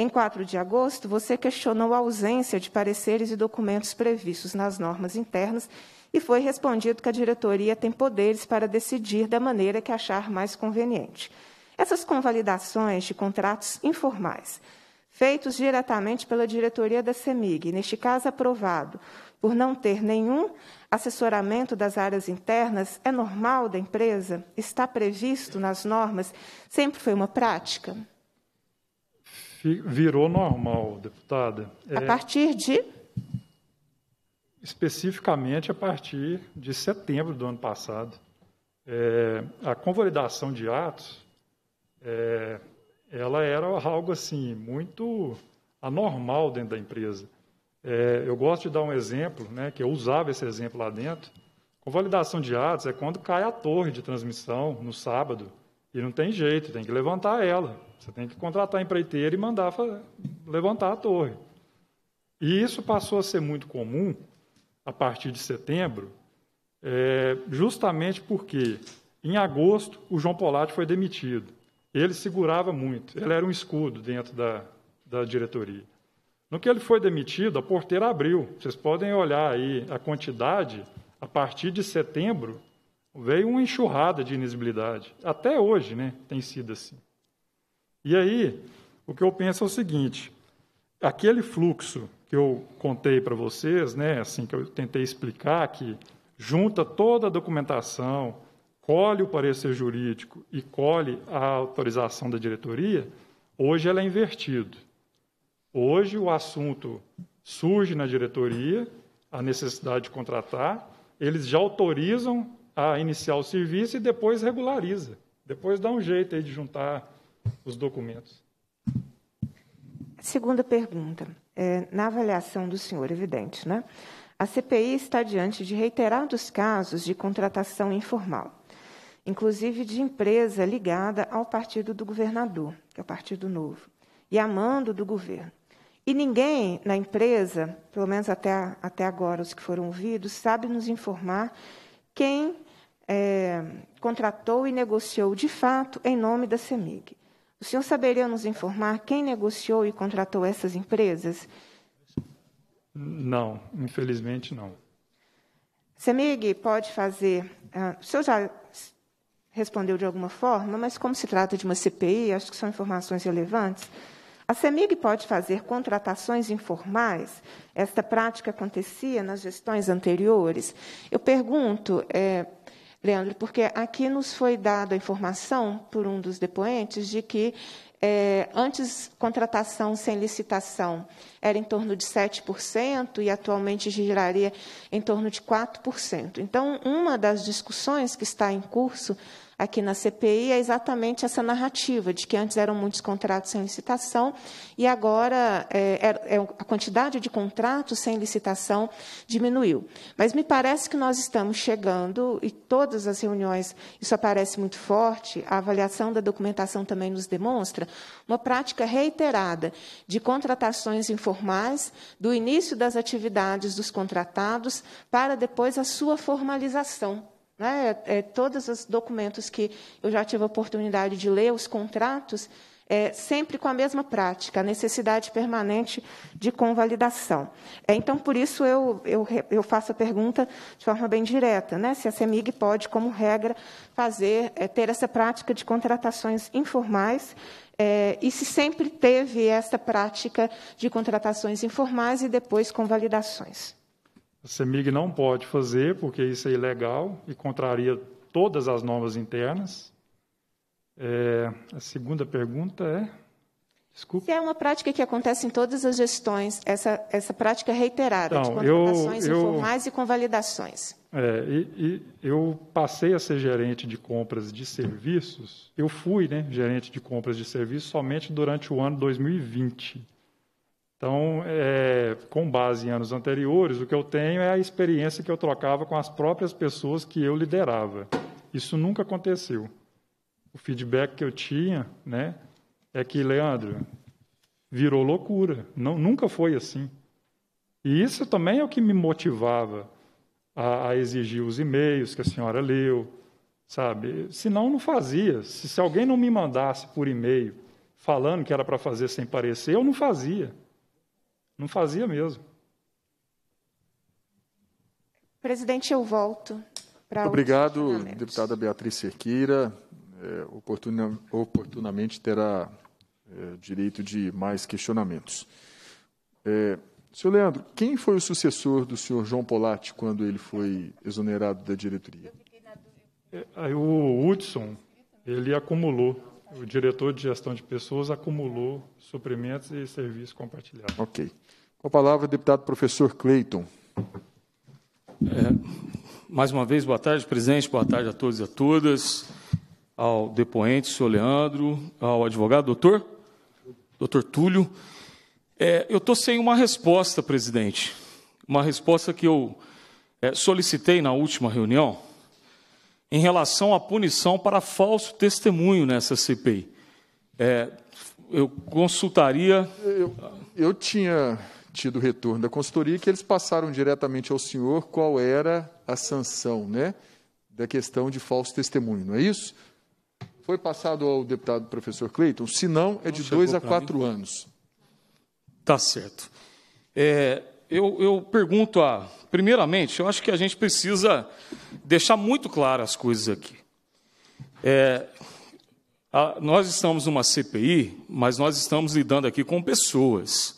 Em 4 de agosto, você questionou a ausência de pareceres e documentos previstos nas normas internas e foi respondido que a diretoria tem poderes para decidir da maneira que achar mais conveniente. Essas convalidações de contratos informais, feitos diretamente pela diretoria da CEMIG, neste caso aprovado por não ter nenhum assessoramento das áreas internas, é normal da empresa? Está previsto nas normas? Sempre foi uma prática? virou normal, deputada. É, a partir de? Especificamente a partir de setembro do ano passado. É, a convalidação de atos, é, ela era algo assim, muito anormal dentro da empresa. É, eu gosto de dar um exemplo, né, que eu usava esse exemplo lá dentro. Convalidação de atos é quando cai a torre de transmissão no sábado e não tem jeito, tem que levantar ela. Você tem que contratar empreiteiro e mandar fazer, levantar a torre. E isso passou a ser muito comum a partir de setembro, é, justamente porque em agosto o João Polati foi demitido. Ele segurava muito, ele era um escudo dentro da, da diretoria. No que ele foi demitido, a porteira abriu. Vocês podem olhar aí a quantidade, a partir de setembro, veio uma enxurrada de inisibilidade. Até hoje, né, tem sido assim. E aí, o que eu penso é o seguinte: aquele fluxo que eu contei para vocês, né, assim que eu tentei explicar que junta toda a documentação, colhe o parecer jurídico e colhe a autorização da diretoria, hoje ela é invertido. Hoje o assunto surge na diretoria, a necessidade de contratar, eles já autorizam a iniciar o serviço e depois regulariza. Depois dá um jeito aí de juntar os documentos. Segunda pergunta. É, na avaliação do senhor, evidente, né? A CPI está diante de reiterados casos de contratação informal, inclusive de empresa ligada ao partido do governador, que é o Partido Novo, e a mando do governo. E ninguém na empresa, pelo menos até, até agora os que foram ouvidos, sabe nos informar quem é, contratou e negociou de fato em nome da CEMIG. O senhor saberia nos informar quem negociou e contratou essas empresas? Não, infelizmente não. Semig pode fazer. Uh, o senhor já respondeu de alguma forma, mas como se trata de uma CPI, acho que são informações relevantes. A CEMIG pode fazer contratações informais? Esta prática acontecia nas gestões anteriores? Eu pergunto, é, Leandro, porque aqui nos foi dada a informação por um dos depoentes de que é, antes contratação sem licitação era em torno de 7% e atualmente giraria em torno de 4%. Então, uma das discussões que está em curso aqui na CPI é exatamente essa narrativa de que antes eram muitos contratos sem licitação e agora é, é, é, a quantidade de contratos sem licitação diminuiu. Mas me parece que nós estamos chegando, e todas as reuniões isso aparece muito forte, a avaliação da documentação também nos demonstra, uma prática reiterada de contratações informais, do início das atividades dos contratados para depois a sua formalização né, é, é todos os documentos que eu já tive a oportunidade de ler, os contratos, é, sempre com a mesma prática, a necessidade permanente de convalidação. É, então, por isso, eu, eu, eu, faço a pergunta de forma bem direta, né, se a CEMIG pode, como regra, fazer, é, ter essa prática de contratações informais é, e se sempre teve esta prática de contratações informais e depois convalidações. A CEMIG não pode fazer, porque isso é ilegal e contraria todas as normas internas. É, a segunda pergunta é. Desculpa. Se é uma prática que acontece em todas as gestões, essa, essa prática é reiterada então, de contratações informais e convalidações. É, e, e, eu passei a ser gerente de compras de serviços, eu fui né, gerente de compras de serviços somente durante o ano 2020. Então, é, com base em anos anteriores, o que eu tenho é a experiência que eu trocava com as próprias pessoas que eu liderava. Isso nunca aconteceu. O feedback que eu tinha né, é que, Leandro, virou loucura. Não, nunca foi assim. E isso também é o que me motivava a, a exigir os e-mails que a senhora leu, sabe? Senão, não fazia. Se, se alguém não me mandasse por e-mail falando que era para fazer sem parecer, eu não fazia. Não fazia mesmo. Presidente, eu volto. Obrigado, deputada Beatriz Serqueira. É, oportuna, oportunamente terá é, direito de mais questionamentos. É, senhor Leandro, quem foi o sucessor do senhor João Polatti quando ele foi exonerado da diretoria? É, o Hudson, ele acumulou o diretor de gestão de pessoas acumulou suprimentos e serviços compartilhados. Ok. Com a palavra, deputado professor Cleiton. É, mais uma vez, boa tarde, presidente, boa tarde a todos e a todas, ao depoente, senhor Leandro, ao advogado, doutor, doutor Túlio. É, eu estou sem uma resposta, presidente, uma resposta que eu é, solicitei na última reunião, em relação à punição para falso testemunho nessa CPI. É, eu consultaria. Eu, eu tinha tido retorno da consultoria que eles passaram diretamente ao senhor qual era a sanção, né? Da questão de falso testemunho, não é isso? Foi passado ao deputado professor Cleiton? Se não, é de dois a quatro mim. anos. Tá certo. É, eu, eu pergunto a. Primeiramente, eu acho que a gente precisa deixar muito claras as coisas aqui. É, a, nós estamos numa CPI, mas nós estamos lidando aqui com pessoas.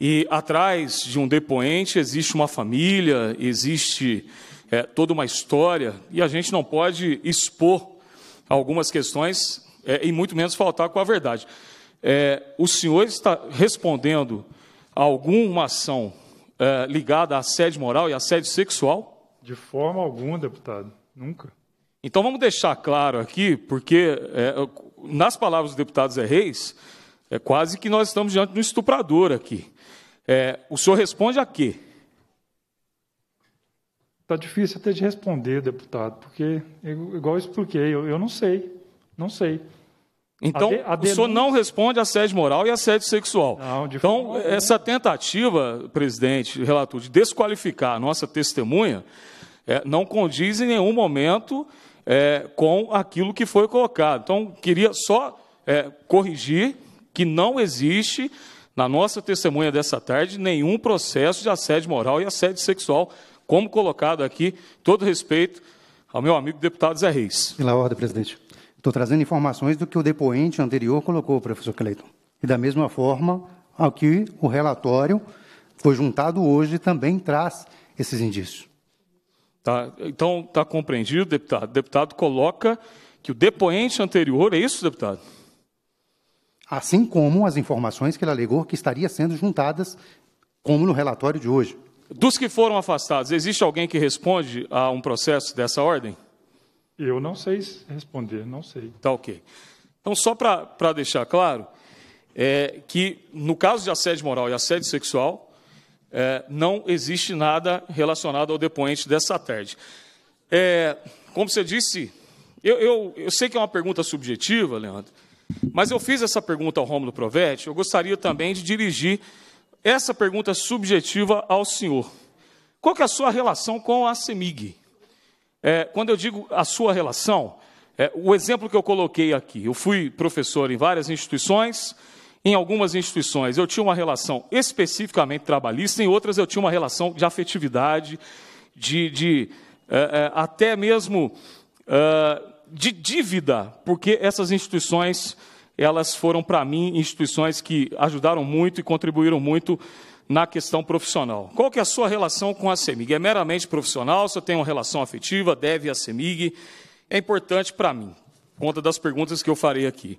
E atrás de um depoente existe uma família, existe é, toda uma história, e a gente não pode expor algumas questões é, e muito menos faltar com a verdade. É, o senhor está respondendo alguma ação é, ligada a assédio moral e assédio sexual? De forma alguma, deputado. Nunca. Então vamos deixar claro aqui, porque é, nas palavras do deputado Zé Reis, é quase que nós estamos diante de um estuprador aqui. É, o senhor responde a quê? Está difícil até de responder, deputado, porque, igual eu expliquei, eu, eu não sei, não sei. Então, a de, a o senhor não responde a assédio moral e assédio sexual. Não, então, forma, essa tentativa, presidente, relator, de desqualificar a nossa testemunha, é, não condiz em nenhum momento é, com aquilo que foi colocado. Então, queria só é, corrigir que não existe, na nossa testemunha dessa tarde, nenhum processo de assédio moral e assédio sexual, como colocado aqui, todo respeito ao meu amigo deputado Zé Reis. Pela ordem, presidente. Estou trazendo informações do que o depoente anterior colocou, professor Cleiton. E da mesma forma, aqui o relatório foi juntado hoje também traz esses indícios. Tá, então, está compreendido, deputado? O deputado coloca que o depoente anterior, é isso, deputado? Assim como as informações que ele alegou que estariam sendo juntadas, como no relatório de hoje. Dos que foram afastados, existe alguém que responde a um processo dessa ordem? Eu não sei responder, não sei. Tá ok. Então, só para deixar claro, é, que no caso de assédio moral e assédio sexual, é, não existe nada relacionado ao depoente dessa tarde. É, como você disse, eu, eu, eu, sei que é uma pergunta subjetiva, Leandro, mas eu fiz essa pergunta ao Romulo Provetti, eu gostaria também de dirigir essa pergunta subjetiva ao senhor. Qual é a sua relação com a CEMIG? é, quando eu digo a sua relação, é, o exemplo que eu coloquei aqui, eu fui professor em várias instituições, em algumas instituições eu tinha uma relação especificamente trabalhista, em outras eu tinha uma relação de afetividade, de, de é, é até mesmo é, de dívida, porque essas instituições elas foram para mim instituições que ajudaram muito e contribuíram muito na questão profissional. Qual que é a sua relação com a CEMIG? É meramente profissional? Você tem uma relação afetiva, deve a CEMIG? É importante para mim, conta das perguntas que eu farei aqui.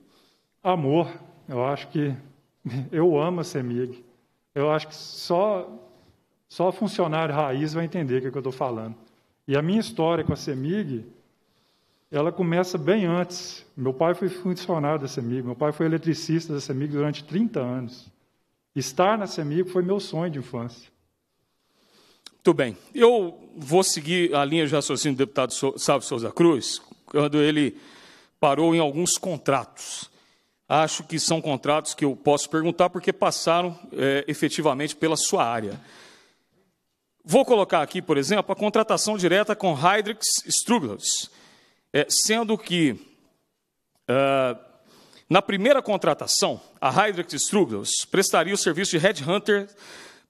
Amor, eu acho que eu amo a CEMIG. Eu acho que só só funcionário raiz vai entender o que, é que eu estou falando. E a minha história com a CEMIG, ela começa bem antes. Meu pai foi funcionário da CEMIG, meu pai foi eletricista da CEMIG durante 30 anos. Estar na CEMIG foi meu sonho de infância. Muito bem. Eu vou seguir a linha de raciocínio do deputado Sávio Souza Cruz, quando ele parou em alguns contratos. Acho que são contratos que eu posso perguntar porque passaram é, efetivamente pela sua área. Vou colocar aqui, por exemplo, a contratação direta com Hydrix Struglers, é, sendo que uh, na primeira contratação, a Heidrich Struggles prestaria o serviço de headhunter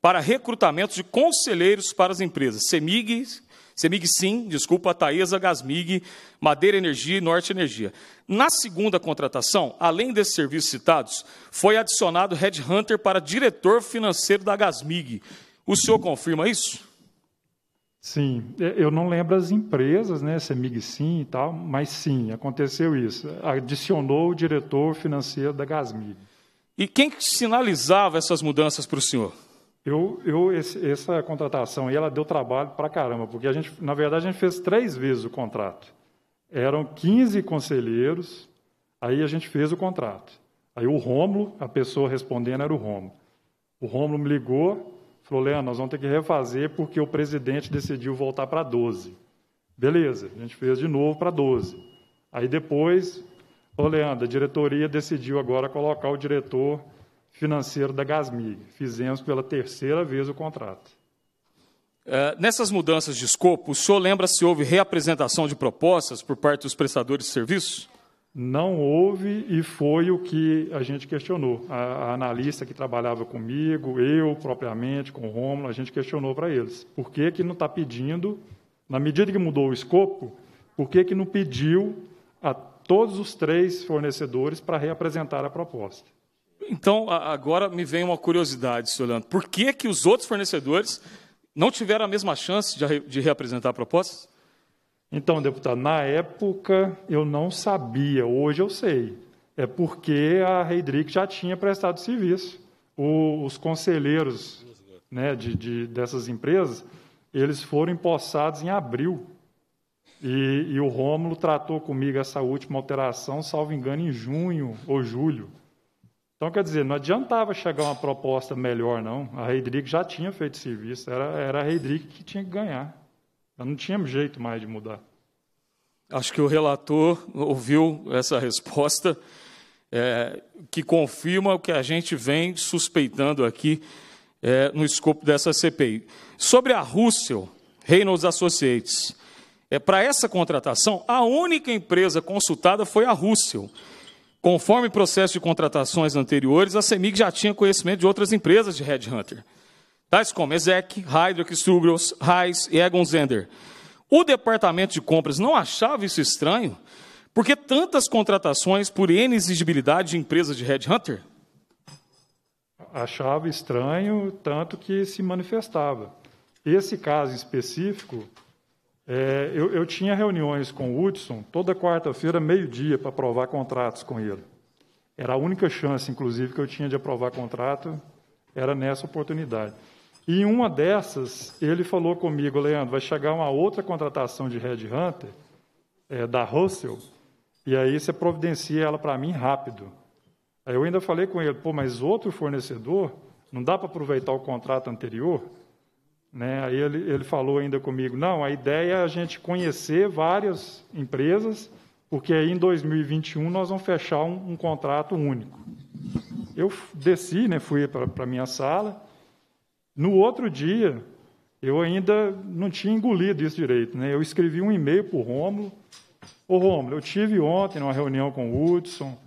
para recrutamento de conselheiros para as empresas Semig, Semig Sim, desculpa, Taesa, Gasmig, Madeira Energia e Norte Energia. Na segunda contratação, além desses serviços citados, foi adicionado headhunter para diretor financeiro da Gasmig. O senhor confirma isso? Sim, eu não lembro as empresas, né, é Sim e tal, mas sim, aconteceu isso. Adicionou o diretor financeiro da Gasmig. E quem que sinalizava essas mudanças para o senhor? Eu, eu esse, essa contratação e ela deu trabalho para caramba, porque a gente, na verdade, a gente fez três vezes o contrato. Eram 15 conselheiros, aí a gente fez o contrato. Aí o Rômulo, a pessoa respondendo era o Rômulo. O Rômulo me ligou, Falou, Leandro, nós vamos ter que refazer porque o presidente decidiu voltar para 12. Beleza, a gente fez de novo para 12. Aí depois, ô Leandro, a diretoria decidiu agora colocar o diretor financeiro da Gasmig. Fizemos pela terceira vez o contrato. É, nessas mudanças de escopo, o senhor lembra se houve reapresentação de propostas por parte dos prestadores de serviço? não houve e foi o que a gente questionou. A, a analista que trabalhava comigo, eu propriamente, com o Romulo, a gente questionou para eles. Por que, que não está pedindo, na medida que mudou o escopo, por que, que não pediu a todos os três fornecedores para reapresentar a proposta? Então, agora me vem uma curiosidade, senhor Leandro. Por que, que os outros fornecedores não tiveram a mesma chance de, re de reapresentar propostas? Então, deputado, na época eu não sabia, hoje eu sei. É porque a Heidrich já tinha prestado serviço. O, os conselheiros né, de, de, dessas empresas, eles foram empossados em abril. E, e o Rômulo tratou comigo essa última alteração, salvo engano, em junho ou julho. Então, quer dizer, não adiantava chegar uma proposta melhor, não. A Heidrich já tinha feito serviço, era, era a Heidrich que tinha que ganhar não tínhamos jeito mais de mudar. Acho que o relator ouviu essa resposta, é, que confirma o que a gente vem suspeitando aqui é, no escopo dessa CPI. Sobre a Russell, Reynolds Associates, é, para essa contratação, a única empresa consultada foi a Russell. Conforme processo de contratações anteriores, a CEMIG já tinha conhecimento de outras empresas de Headhunter. Hunter tais como Ezek, Heidrich, Sugros, Reis e Egon Zender. O departamento de compras não achava isso estranho? Porque tantas contratações por inexigibilidade de empresas de headhunter? Achava estranho, tanto que se manifestava. Esse caso específico, é, eu, eu, tinha reuniões com o Hudson toda quarta-feira, meio-dia, para aprovar contratos com ele. Era a única chance, inclusive, que eu tinha de aprovar contrato, era nessa oportunidade. E em uma dessas, ele falou comigo, Leandro, vai chegar uma outra contratação de Red Hunter, é, da Russell, e aí você providencia ela para mim rápido. Aí eu ainda falei com ele, pô, mas outro fornecedor, não dá para aproveitar o contrato anterior? Né? Aí ele, ele falou ainda comigo, não, a ideia é a gente conhecer várias empresas, porque aí em 2021 nós vamos fechar um, um contrato único. Eu desci, né, fui para a minha sala, no outro dia, eu ainda não tinha engolido isso direito. Né? Eu escrevi um e-mail para o Rômulo. Ô Rômulo, eu tive ontem uma reunião com o Hudson,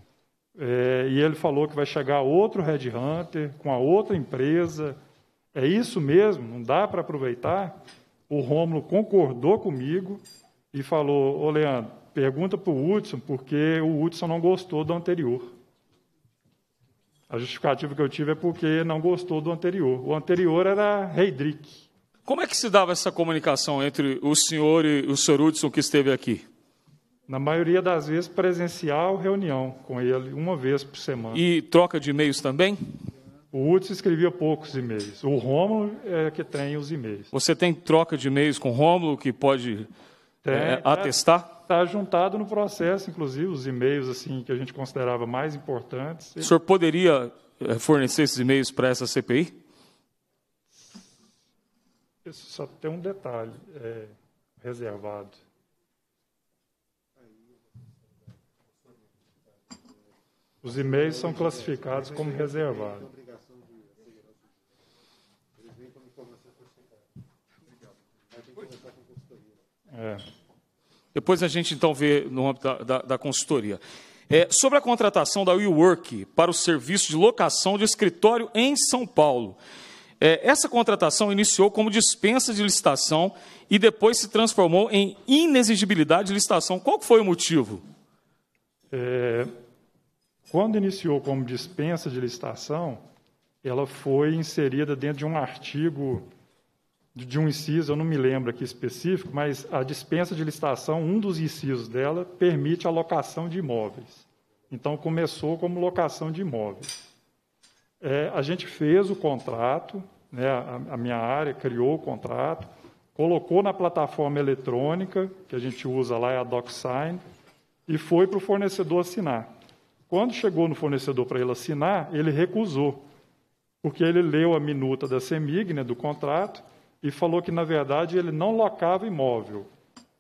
é, e ele falou que vai chegar outro Red Hunter com a outra empresa. É isso mesmo? Não dá para aproveitar? O Rômulo concordou comigo e falou: Ô Leandro, pergunta para o Hudson, porque o Hudson não gostou do anterior. A justificativa que eu tive é porque não gostou do anterior. O anterior era Heidrich. Como é que se dava essa comunicação entre o senhor e o senhor Hudson que esteve aqui? Na maioria das vezes presencial, reunião com ele, uma vez por semana. E troca de e-mails também? O Hudson escrevia poucos e-mails. O Rômulo é que tem os e-mails. Você tem troca de e-mails com o Rômulo, que pode tem, é, é atestar? Tá, Está juntado no processo, inclusive, os e-mails assim que a gente considerava mais importantes. O senhor poderia é, fornecer esses e-mails para essa CPI? Isso só tem um detalhe é, reservado. Os e-mails são classificados como reservados. É. Depois a gente então vê no âmbito da, da, da consultoria. É, sobre a contratação da WeWork para o serviço de locação de escritório em São Paulo. É, essa contratação iniciou como dispensa de licitação e depois se transformou em inexigibilidade de licitação. Qual foi o motivo? É, quando iniciou como dispensa de licitação, ela foi inserida dentro de um artigo de um inciso, eu não me lembro aqui específico, mas a dispensa de licitação, um dos incisos dela, permite a locação de imóveis. Então, começou como locação de imóveis. É, a gente fez o contrato, né, a, a minha área criou o contrato, colocou na plataforma eletrônica, que a gente usa lá, é a DocSign, e foi para o fornecedor assinar. Quando chegou no fornecedor para ele assinar, ele recusou, porque ele leu a minuta da CEMIG, né, do contrato, e falou que, na verdade, ele não locava imóvel,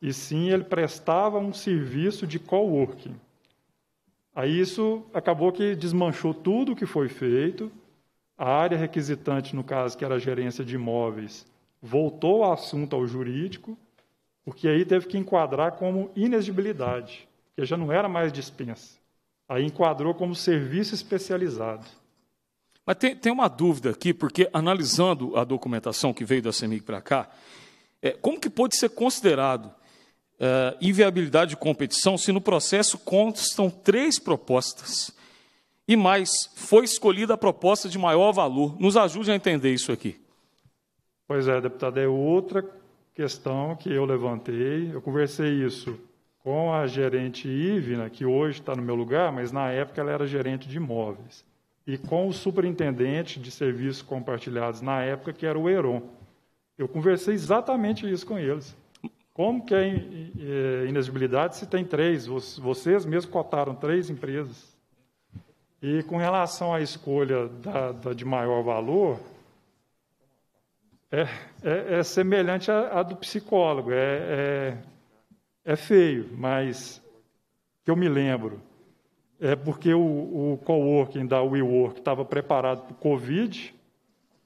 e sim ele prestava um serviço de coworking. Aí isso acabou que desmanchou tudo o que foi feito. A área requisitante, no caso, que era a gerência de imóveis, voltou o assunto ao jurídico, porque aí teve que enquadrar como inexigibilidade, que já não era mais dispensa. Aí enquadrou como serviço especializado. Mas tem, tem uma dúvida aqui, porque analisando a documentação que veio da CEMIG para cá, é, como que pode ser considerado é, inviabilidade de competição se no processo constam três propostas e mais foi escolhida a proposta de maior valor? Nos ajude a entender isso aqui. Pois é, deputado, é outra questão que eu levantei. Eu conversei isso com a gerente Ivna, que hoje está no meu lugar, mas na época ela era gerente de imóveis e com o superintendente de serviços compartilhados na época, que era o Heron. Eu conversei exatamente isso com eles. Como que é eh, inexigibilidade se tem três? Vocês mesmos cotaram três empresas. E com relação à escolha da, da de maior valor, é, é, é semelhante à, à, do psicólogo. É, é, é feio, mas que eu me lembro é porque o, o coworking da WeWork estava preparado para o Covid,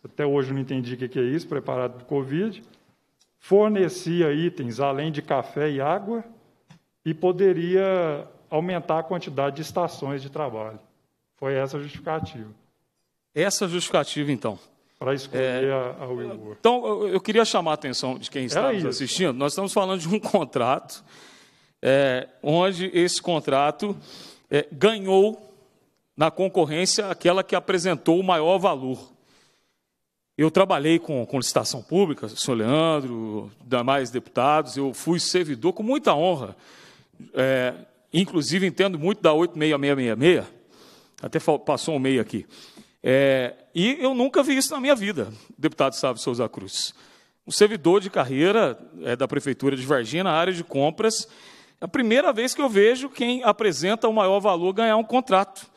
até hoje eu não entendi o que, é isso, preparado para o Covid, fornecia itens além de café e água e poderia aumentar a quantidade de estações de trabalho. Foi essa a justificativa. Essa é justificativa, então. Para escolher é, a, a WeWork. Então, eu, eu queria chamar a atenção de quem está nos assistindo. Nós estamos falando de um contrato, é, onde esse contrato é, ganhou na concorrência aquela que apresentou o maior valor. Eu trabalhei com, com licitação pública, o senhor Leandro, demais deputados, eu fui servidor com muita honra. É, inclusive, entendo muito da 86666, até passou um meio aqui. É, e eu nunca vi isso na minha vida, deputado Sábio Souza Cruz. Um servidor de carreira é, da Prefeitura de Varginha, na área de compras, é a primeira vez que eu vejo quem apresenta o maior valor ganhar um contrato.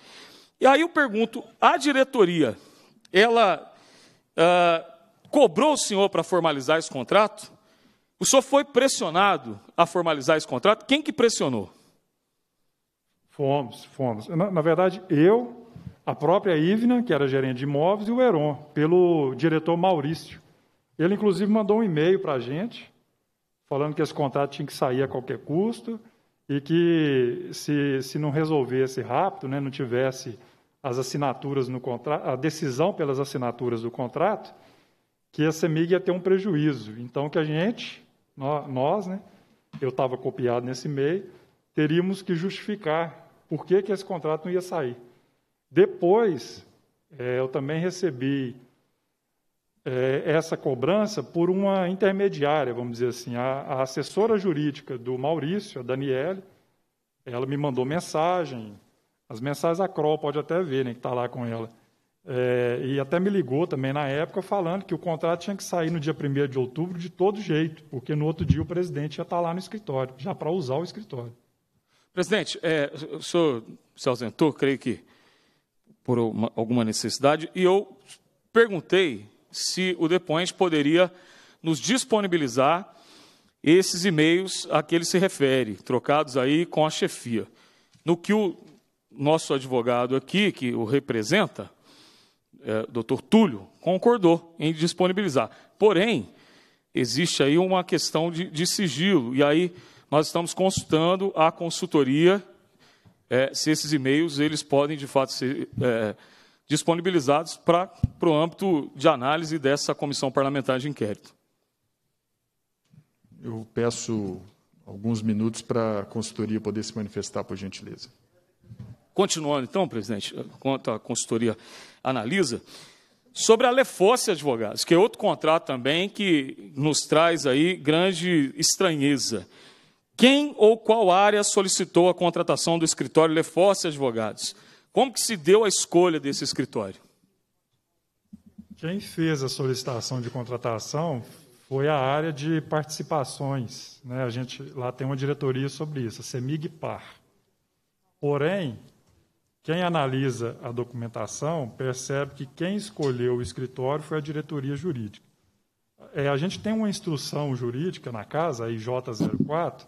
E aí eu pergunto: a diretoria, ela uh, cobrou o senhor para formalizar esse contrato? O senhor foi pressionado a formalizar esse contrato? Quem que pressionou? Fomos, fomos. Na, na verdade, eu, a própria Ivna, que era gerente de imóveis, e o Heron, pelo diretor Maurício. Ele, inclusive, mandou um e-mail para a gente falando que esse contrato tinha que sair a qualquer custo e que se, se não resolvesse rápido, né, não tivesse as assinaturas no contrato, a decisão pelas assinaturas do contrato, que a CEMIG ia ter um prejuízo. Então, que a gente, nós, né, eu estava copiado nesse meio, teríamos que justificar por que, que esse contrato não ia sair. Depois, é, eu também recebi é, essa cobrança por uma intermediária, vamos dizer assim. A, a assessora jurídica do Maurício, a Daniele, ela me mandou mensagem, as mensagens a Cro pode até ver, né, que está lá com ela. É, e até me ligou também na época falando que o contrato tinha que sair no dia 1 de outubro de todo jeito, porque no outro dia o presidente ia estar tá lá no escritório, já para usar o escritório. Presidente, é, o senhor se ausentou, creio que por uma, alguma necessidade, e eu perguntei se o depoente poderia nos disponibilizar esses e-mails a que ele se refere, trocados aí com a chefia. No que o nosso advogado aqui, que o representa, é, doutor Túlio, concordou em disponibilizar. Porém, existe aí uma questão de, de sigilo, e aí nós estamos consultando a consultoria é, se esses e-mails eles podem de fato ser é, disponibilizados para o âmbito de análise dessa comissão parlamentar de inquérito. Eu peço alguns minutos para a consultoria poder se manifestar, por gentileza. Continuando, então, presidente, enquanto a consultoria analisa, sobre a Lefosse Advogados, que é outro contrato também que nos traz aí grande estranheza. Quem ou qual área solicitou a contratação do escritório Lefosse Advogados? Como que se deu a escolha desse escritório? Quem fez a solicitação de contratação foi a área de participações. Né? A gente lá tem uma diretoria sobre isso, a CEMIG-PAR. Porém, quem analisa a documentação percebe que quem escolheu o escritório foi a diretoria jurídica. É, a gente tem uma instrução jurídica na casa, a IJ04,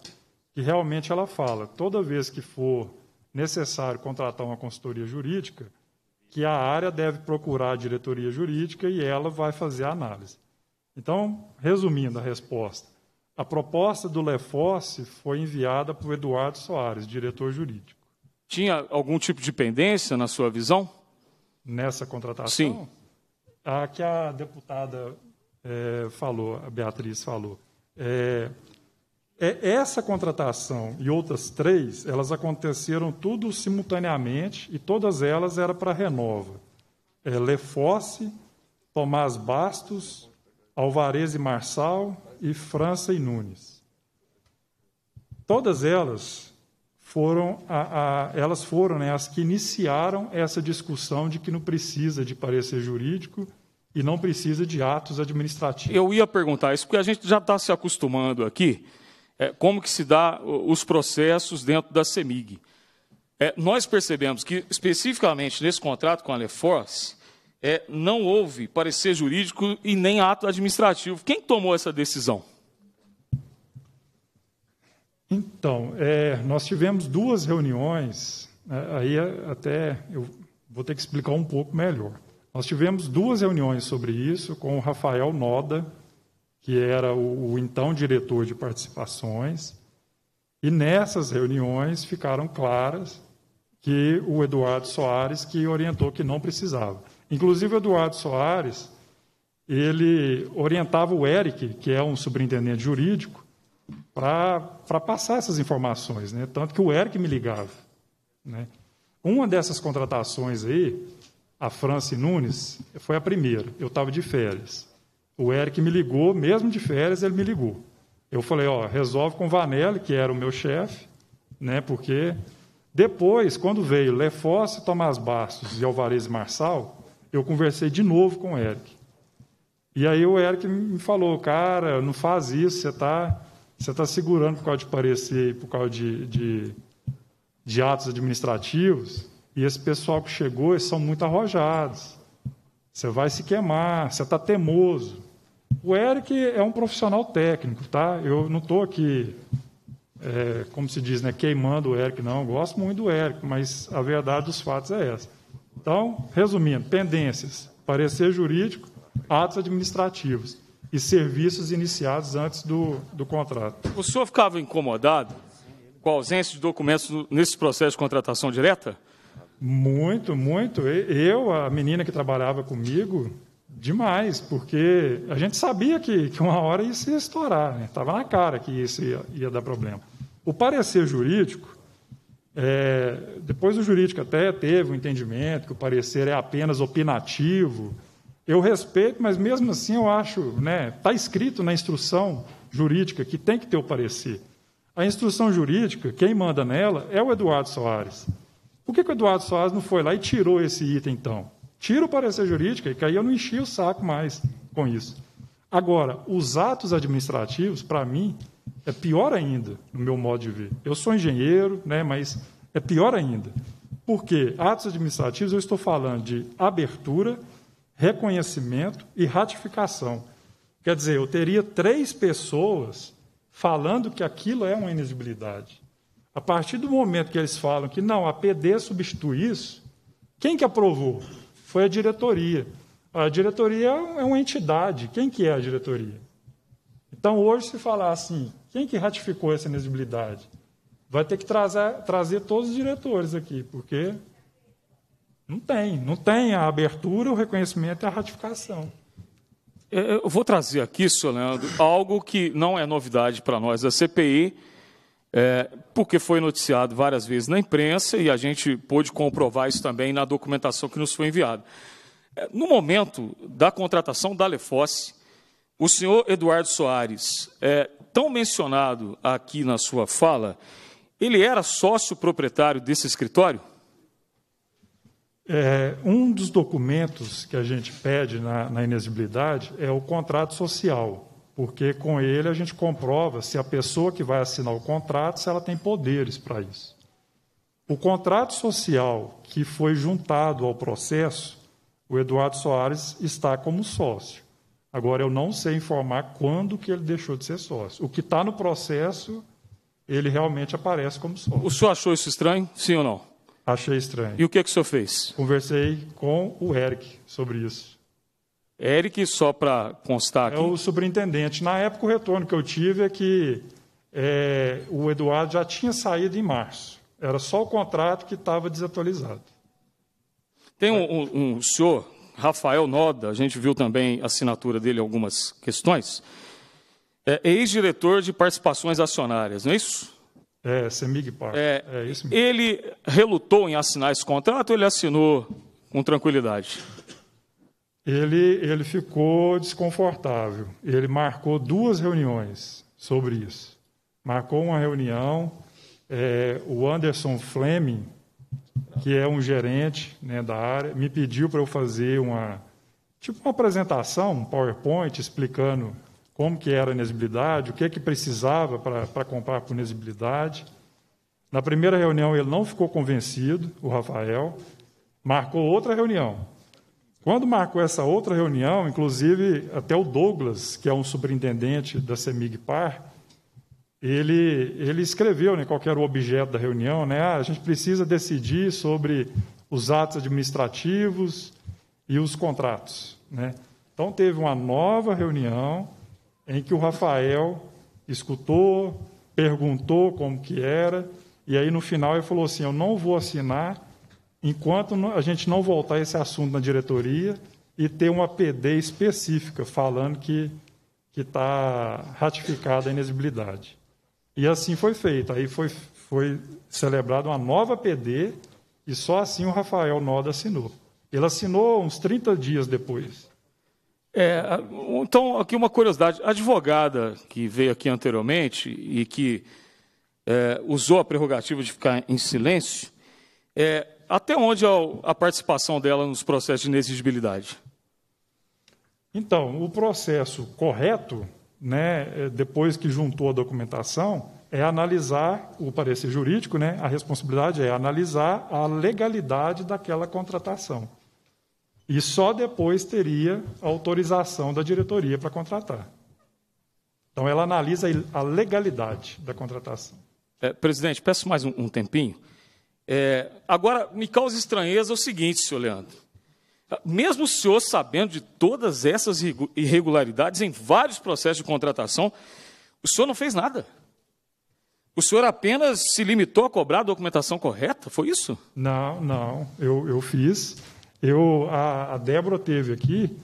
que realmente ela fala, toda vez que for necessário contratar uma consultoria jurídica, que a área deve procurar a diretoria jurídica e ela vai fazer a análise. Então, resumindo a resposta, a proposta do Lefosse foi enviada para o Eduardo Soares, diretor jurídico. Tinha algum tipo de pendência na sua visão? Nessa contratação? Sim. A que a deputada é, falou, a Beatriz falou. É, é essa contratação e outras três, elas aconteceram tudo simultaneamente e todas elas era para Renova. É Lefosse, Tomás Bastos, Alvarez e Marçal e França e Nunes. Todas elas foram, a, a, elas foram né, as que iniciaram essa discussão de que não precisa de parecer jurídico e não precisa de atos administrativos. Eu ia perguntar isso porque a gente já está se acostumando aqui é, como que se dá os processos dentro da CEMIG. É, nós percebemos que, especificamente nesse contrato com a Leforce, é, não houve parecer jurídico e nem ato administrativo. Quem tomou essa decisão? Então, é, nós tivemos duas reuniões, né, aí é, até eu vou ter que explicar um pouco melhor. Nós tivemos duas reuniões sobre isso com o Rafael Noda, que era o, o então diretor de participações, e nessas reuniões ficaram claras que o Eduardo Soares que orientou que não precisava. Inclusive o Eduardo Soares, ele orientava o Eric, que é um superintendente jurídico, para passar essas informações, né? Tanto que o Eric me ligava, né? Uma dessas contratações aí, a Franci Nunes, foi a primeira. Eu estava de férias. O Eric me ligou, mesmo de férias, ele me ligou. Eu falei, ó, resolve com o Vanelli, que era o meu chefe, né? Porque depois, quando veio Lefosse, Tomás Bastos e Alvarez Marçal, eu conversei de novo com o Eric. E aí o Eric me falou, cara, não faz isso, você está você tá segurando por causa de parecer, por causa de, de, de atos administrativos, e esse pessoal que chegou, eles são muito arrojados. Você vai se queimar, você está temoso. O Eric é um profissional técnico, tá? Eu não estou aqui, é, como se diz, né, queimando o Eric, não. Eu gosto muito do Eric, mas a verdade dos fatos é essa. Então, resumindo, pendências, parecer jurídico, atos administrativos e serviços iniciados antes do, do contrato. O senhor ficava incomodado com a ausência de documentos nesse processo de contratação direta? Muito, muito. Eu, a menina que trabalhava comigo, demais, porque a gente sabia que, que uma hora isso ia estourar, estava né? na cara que isso ia, ia, dar problema. O parecer jurídico, é, depois o jurídico até teve um entendimento que o parecer é apenas opinativo. Eu respeito, mas mesmo assim eu acho, né, está escrito na instrução jurídica que tem que ter o parecer. A instrução jurídica, quem manda nela é o Eduardo Soares. Por que, que o Eduardo Soares não foi lá e tirou esse item então? Tira o parecer jurídico, e que aí eu não enchi o saco mais com isso. Agora, os atos administrativos, para mim, é pior ainda, no meu modo de ver. Eu sou engenheiro, né, mas é pior ainda. Porque atos administrativos eu estou falando de abertura, reconhecimento e ratificação. Quer dizer, eu teria três pessoas falando que aquilo é uma inexigibilidade. A partir do momento que eles falam que não, a PD substitui isso, quem que aprovou? foi a diretoria. A diretoria é, é uma entidade. Quem que é a diretoria? Então, hoje, se falar assim, quem que ratificou essa inexigibilidade? Vai ter que trazer, trazer todos os diretores aqui, porque não tem. Não tem a abertura, o reconhecimento e a ratificação. É, é, eu vou trazer aqui, senhor Leandro, algo que não é novidade para nós da CPI, é, porque foi noticiado várias vezes na imprensa e a gente pôde comprovar isso também na documentação que nos foi enviada. É, no momento da contratação da Lefosse, o senhor Eduardo Soares, é, tão mencionado aqui na sua fala, ele era sócio proprietário desse escritório? É, um dos documentos que a gente pede na, na inexibilidade é o contrato social porque com ele a gente comprova se a pessoa que vai assinar o contrato, se ela tem poderes para isso. O contrato social que foi juntado ao processo, o Eduardo Soares está como sócio. Agora eu não sei informar quando que ele deixou de ser sócio. O que está no processo, ele realmente aparece como sócio. O senhor achou isso estranho, sim ou não? Achei estranho. E o que, que o senhor fez? Conversei com o Eric sobre isso. É Eric, só para constar aqui. É o superintendente. Na época, o retorno que eu tive é que é, o Eduardo já tinha saído em março. Era só o contrato que estava desatualizado. Tem um, um, um, senhor, Rafael Noda, a gente viu também a assinatura dele em algumas questões. É, Ex-diretor de participações acionárias, não é isso? É, Semig Park. É, é isso mesmo. Ele relutou em assinar esse contrato ou ele assinou com tranquilidade? ele, ele ficou desconfortável. Ele marcou duas reuniões sobre isso. Marcou uma reunião, é, o Anderson Fleming, que é um gerente né, da área, me pediu para eu fazer uma tipo uma apresentação, um PowerPoint, explicando como que era a inexibilidade, o que é que precisava para comprar por inexibilidade. Na primeira reunião ele não ficou convencido, o Rafael, marcou outra reunião. Quando marcou essa outra reunião, inclusive até o Douglas, que é um superintendente da Semigpar, ele, ele escreveu né, qual era o objeto da reunião, né? Ah, a gente precisa decidir sobre os atos administrativos e os contratos, né? Então teve uma nova reunião em que o Rafael escutou, perguntou como que era, e aí no final ele falou assim: "Eu não vou assinar enquanto a gente não voltar esse assunto na diretoria e ter uma PD específica falando que está ratificada a inexibilidade. E assim foi feito. Aí foi, foi celebrada uma nova PD e só assim o Rafael Noda assinou. Ele assinou uns 30 dias depois. É, então, aqui uma curiosidade. A advogada que veio aqui anteriormente e que é, usou a prerrogativa de ficar em silêncio, é, até onde a participação dela nos processos de inexigibilidade? Então, o processo correto, né, é, depois que juntou a documentação, é analisar o parecer jurídico, né, a responsabilidade é analisar a legalidade daquela contratação. E só depois teria a autorização da diretoria para contratar. Então, ela analisa a legalidade da contratação. É, presidente, peço mais um, um tempinho. É, agora, me causa estranheza o seguinte, senhor Leandro. Mesmo o senhor sabendo de todas essas irregularidades em vários processos de contratação, o senhor não fez nada. O senhor apenas se limitou a cobrar a documentação correta? Foi isso? Não, não. Eu, eu fiz. Eu, a, a Débora teve aqui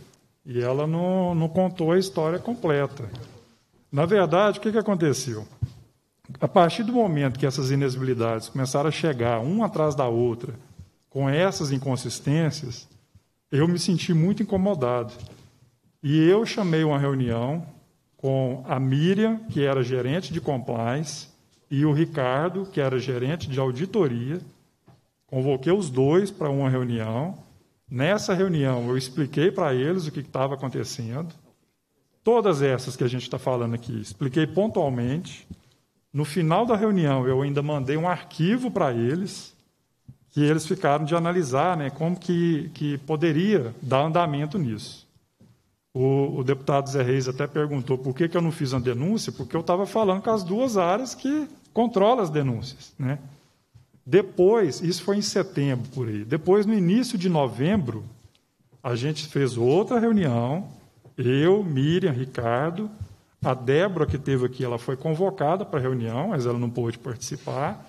e ela não, não contou a história completa. Na verdade, o que, que aconteceu? A partir do momento que essas inexibilidades começaram a chegar uma atrás da outra, com essas inconsistências, eu me senti muito incomodado. E eu chamei uma reunião com a Miriam, que era gerente de compliance, e o Ricardo, que era gerente de auditoria. Convoquei os dois para uma reunião. Nessa reunião, eu expliquei para eles o que estava acontecendo. Todas essas que a gente está falando aqui, expliquei pontualmente. No final da reunião, eu ainda mandei um arquivo para eles, que eles ficaram de analisar né, como que, que poderia dar andamento nisso. O, o deputado Zé Reis até perguntou por que, que eu não fiz a denúncia, porque eu estava falando com as duas áreas que controlam as denúncias. Né? Depois, isso foi em setembro por aí, depois, no início de novembro, a gente fez outra reunião, eu, Miriam, Ricardo, a Débora, que teve aqui, ela foi convocada para a reunião, mas ela não pôde participar.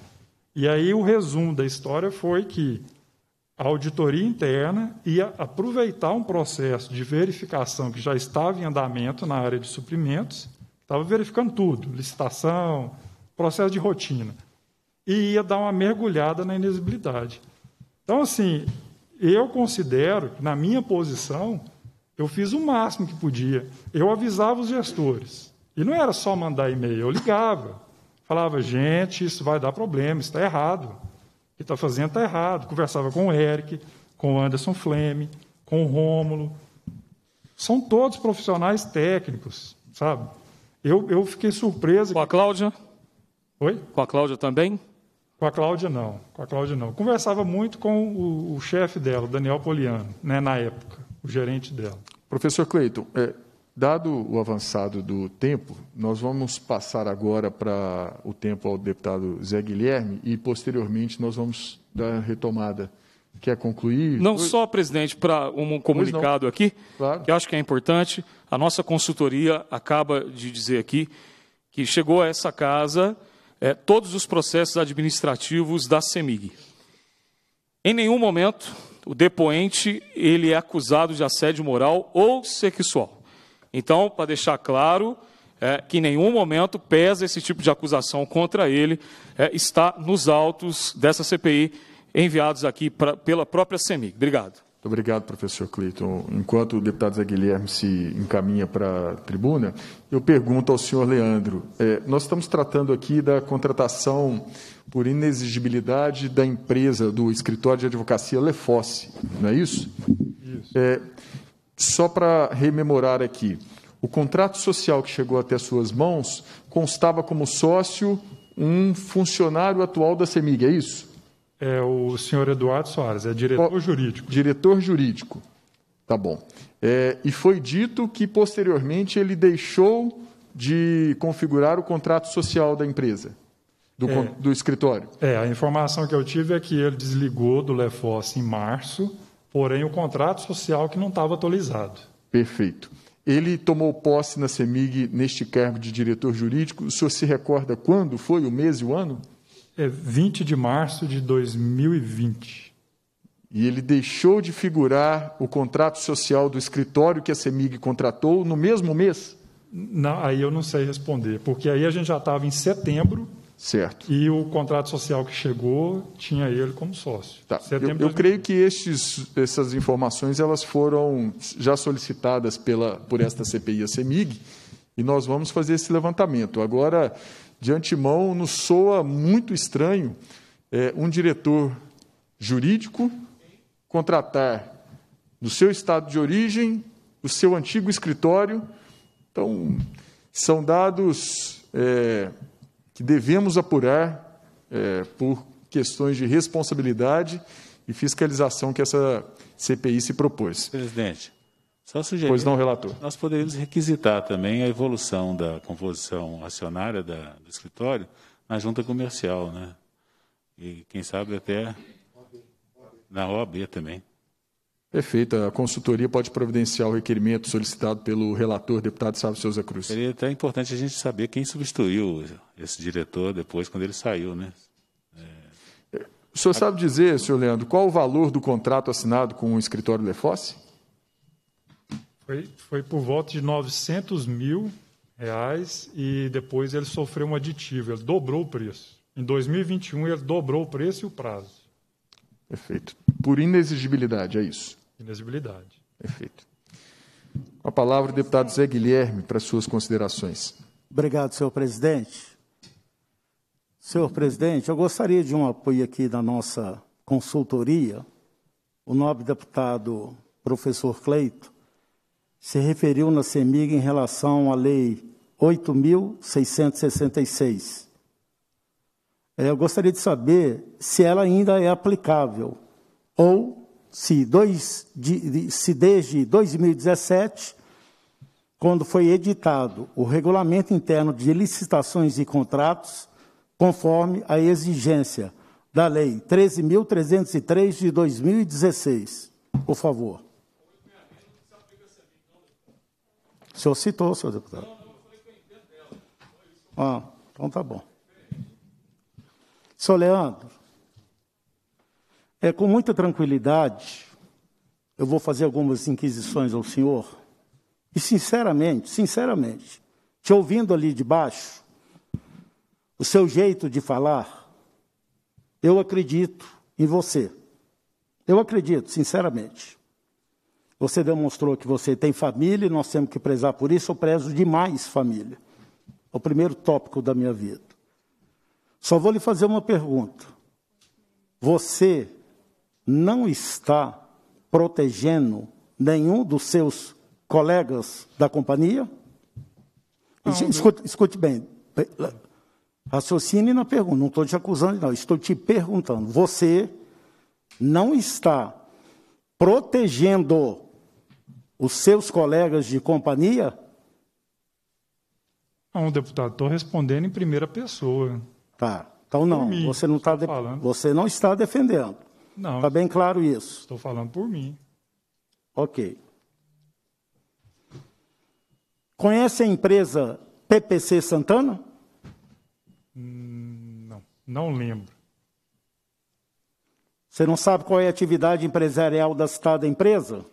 E aí o resumo da história foi que a auditoria interna ia aproveitar um processo de verificação que já estava em andamento na área de suprimentos, estava verificando tudo, licitação, processo de rotina, e ia dar uma mergulhada na inexibilidade. Então, assim, eu considero, na minha posição, eu fiz o máximo que podia. Eu avisava os gestores. E não era só mandar e-mail, eu ligava. Falava, gente, isso vai dar problema, está errado. O que está fazendo está errado. Conversava com o Eric, com o Anderson Fleme, com o Rômulo. São todos profissionais técnicos, sabe? Eu, eu fiquei surpreso. Com a Cláudia? Oi? Com a Cláudia também? Com a Cláudia não, com a Cláudia não. Conversava muito com o, o chefe dela, o Daniel Poliano, né, na época o gerente dela. Professor Cleiton, é, dado o avançado do tempo, nós vamos passar agora para o tempo ao deputado Zé Guilherme e, posteriormente, nós vamos dar retomada. Quer concluir? Não só, presidente, para um comunicado aqui, claro. que acho que é importante. A nossa consultoria acaba de dizer aqui que chegou a essa casa é, todos os processos administrativos da CEMIG. Em nenhum momento o depoente ele é acusado de assédio moral ou sexual. Então, para deixar claro é, que em nenhum momento pesa esse tipo de acusação contra ele, é, está nos autos dessa CPI enviados aqui pra, pela própria CEMIG. Obrigado. Muito obrigado, professor Cleiton. Enquanto o deputado Zé Guilherme se encaminha para a tribuna, eu pergunto ao senhor Leandro: é, nós estamos tratando aqui da contratação por inexigibilidade da empresa, do escritório de advocacia Lefosse, não é isso? Isso. É, só para rememorar aqui. O contrato social que chegou até suas mãos constava como sócio um funcionário atual da CEMIG, é isso? É o senhor Eduardo Soares, é diretor o, jurídico. Diretor jurídico. Tá bom. É, e foi dito que, posteriormente, ele deixou de configurar o contrato social da empresa, do, é, do escritório. É, a informação que eu tive é que ele desligou do Lefos em março, porém o contrato social que não estava atualizado. Perfeito. Ele tomou posse na CEMIG neste cargo de diretor jurídico. O senhor se recorda quando foi, o mês e o ano? é 20 de março de 2020. E ele deixou de figurar o contrato social do escritório que a CEMIG contratou no mesmo mês? Não, aí eu não sei responder, porque aí a gente já estava em setembro. Certo. E o contrato social que chegou tinha ele como sócio. Tá. Eu, eu creio que estes, essas informações elas foram já solicitadas pela, por esta CPI e a CEMIG, e nós vamos fazer esse levantamento. Agora, de antemão, nos soa muito estranho é, um diretor jurídico contratar no seu estado de origem o seu antigo escritório. Então, são dados é, que devemos apurar é, por questões de responsabilidade e fiscalização que essa CPI se propôs. Presidente, só sugerir, pois não, relator. Nós poderíamos requisitar também a evolução da composição acionária da, do escritório na junta comercial, né? E quem sabe até na OAB também. Perfeito. A consultoria pode providenciar o requerimento solicitado pelo relator, deputado Sávio Souza Cruz. Seria até importante a gente saber quem substituiu esse diretor depois, quando ele saiu, né? É. O senhor sabe dizer, senhor Leandro, qual o valor do contrato assinado com o escritório Lefosse? Foi, foi por volta de 900 mil reais e depois ele sofreu um aditivo, ele dobrou o preço. Em 2021 ele dobrou o preço e o prazo. Perfeito. Por inexigibilidade, é isso? Inexigibilidade. Perfeito. a palavra o deputado Zé Guilherme para suas considerações. Obrigado, senhor presidente. Senhor presidente, eu gostaria de um apoio aqui da nossa consultoria, o nobre deputado professor Cleito, se referiu na CEMIG em relação à Lei 8.666. É, eu gostaria de saber se ela ainda é aplicável ou se, dois, se desde 2017, quando foi editado o Regulamento Interno de Licitações e Contratos, conforme a exigência da Lei 13.303 de 2016. Por favor. O senhor citou, senhor deputado. Ah, então tá bom. Senhor Leandro, é com muita tranquilidade eu vou fazer algumas inquisições ao senhor. E sinceramente, sinceramente, te ouvindo ali de baixo, o seu jeito de falar, eu acredito em você. Eu acredito, sinceramente. Você demonstrou que você tem família e nós temos que prezar por isso. Eu prezo demais família. É o primeiro tópico da minha vida. Só vou lhe fazer uma pergunta. Você não está protegendo nenhum dos seus colegas da companhia? Não, escute, escute bem. Raciocine na pergunta. Não estou te acusando, não. Estou te perguntando. Você não está protegendo os seus colegas de companhia? Não, deputado, estou respondendo em primeira pessoa. Tá. Então não, mim, você não está você não está defendendo. Não. Está bem claro isso. Estou falando por mim. Ok. Conhece a empresa PPC Santana? Hum, não, não lembro. Você não sabe qual é a atividade empresarial da citada empresa?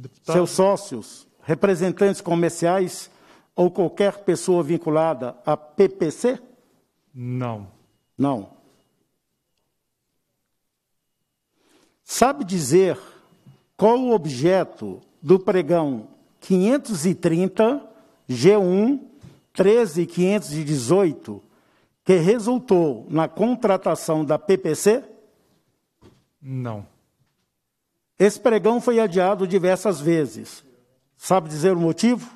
Deputado... seus sócios, representantes comerciais ou qualquer pessoa vinculada à PPC? Não. Não. Sabe dizer qual o objeto do pregão 530 G1 13518 que resultou na contratação da PPC? Não. Esse pregão foi adiado diversas vezes. Sabe dizer o motivo?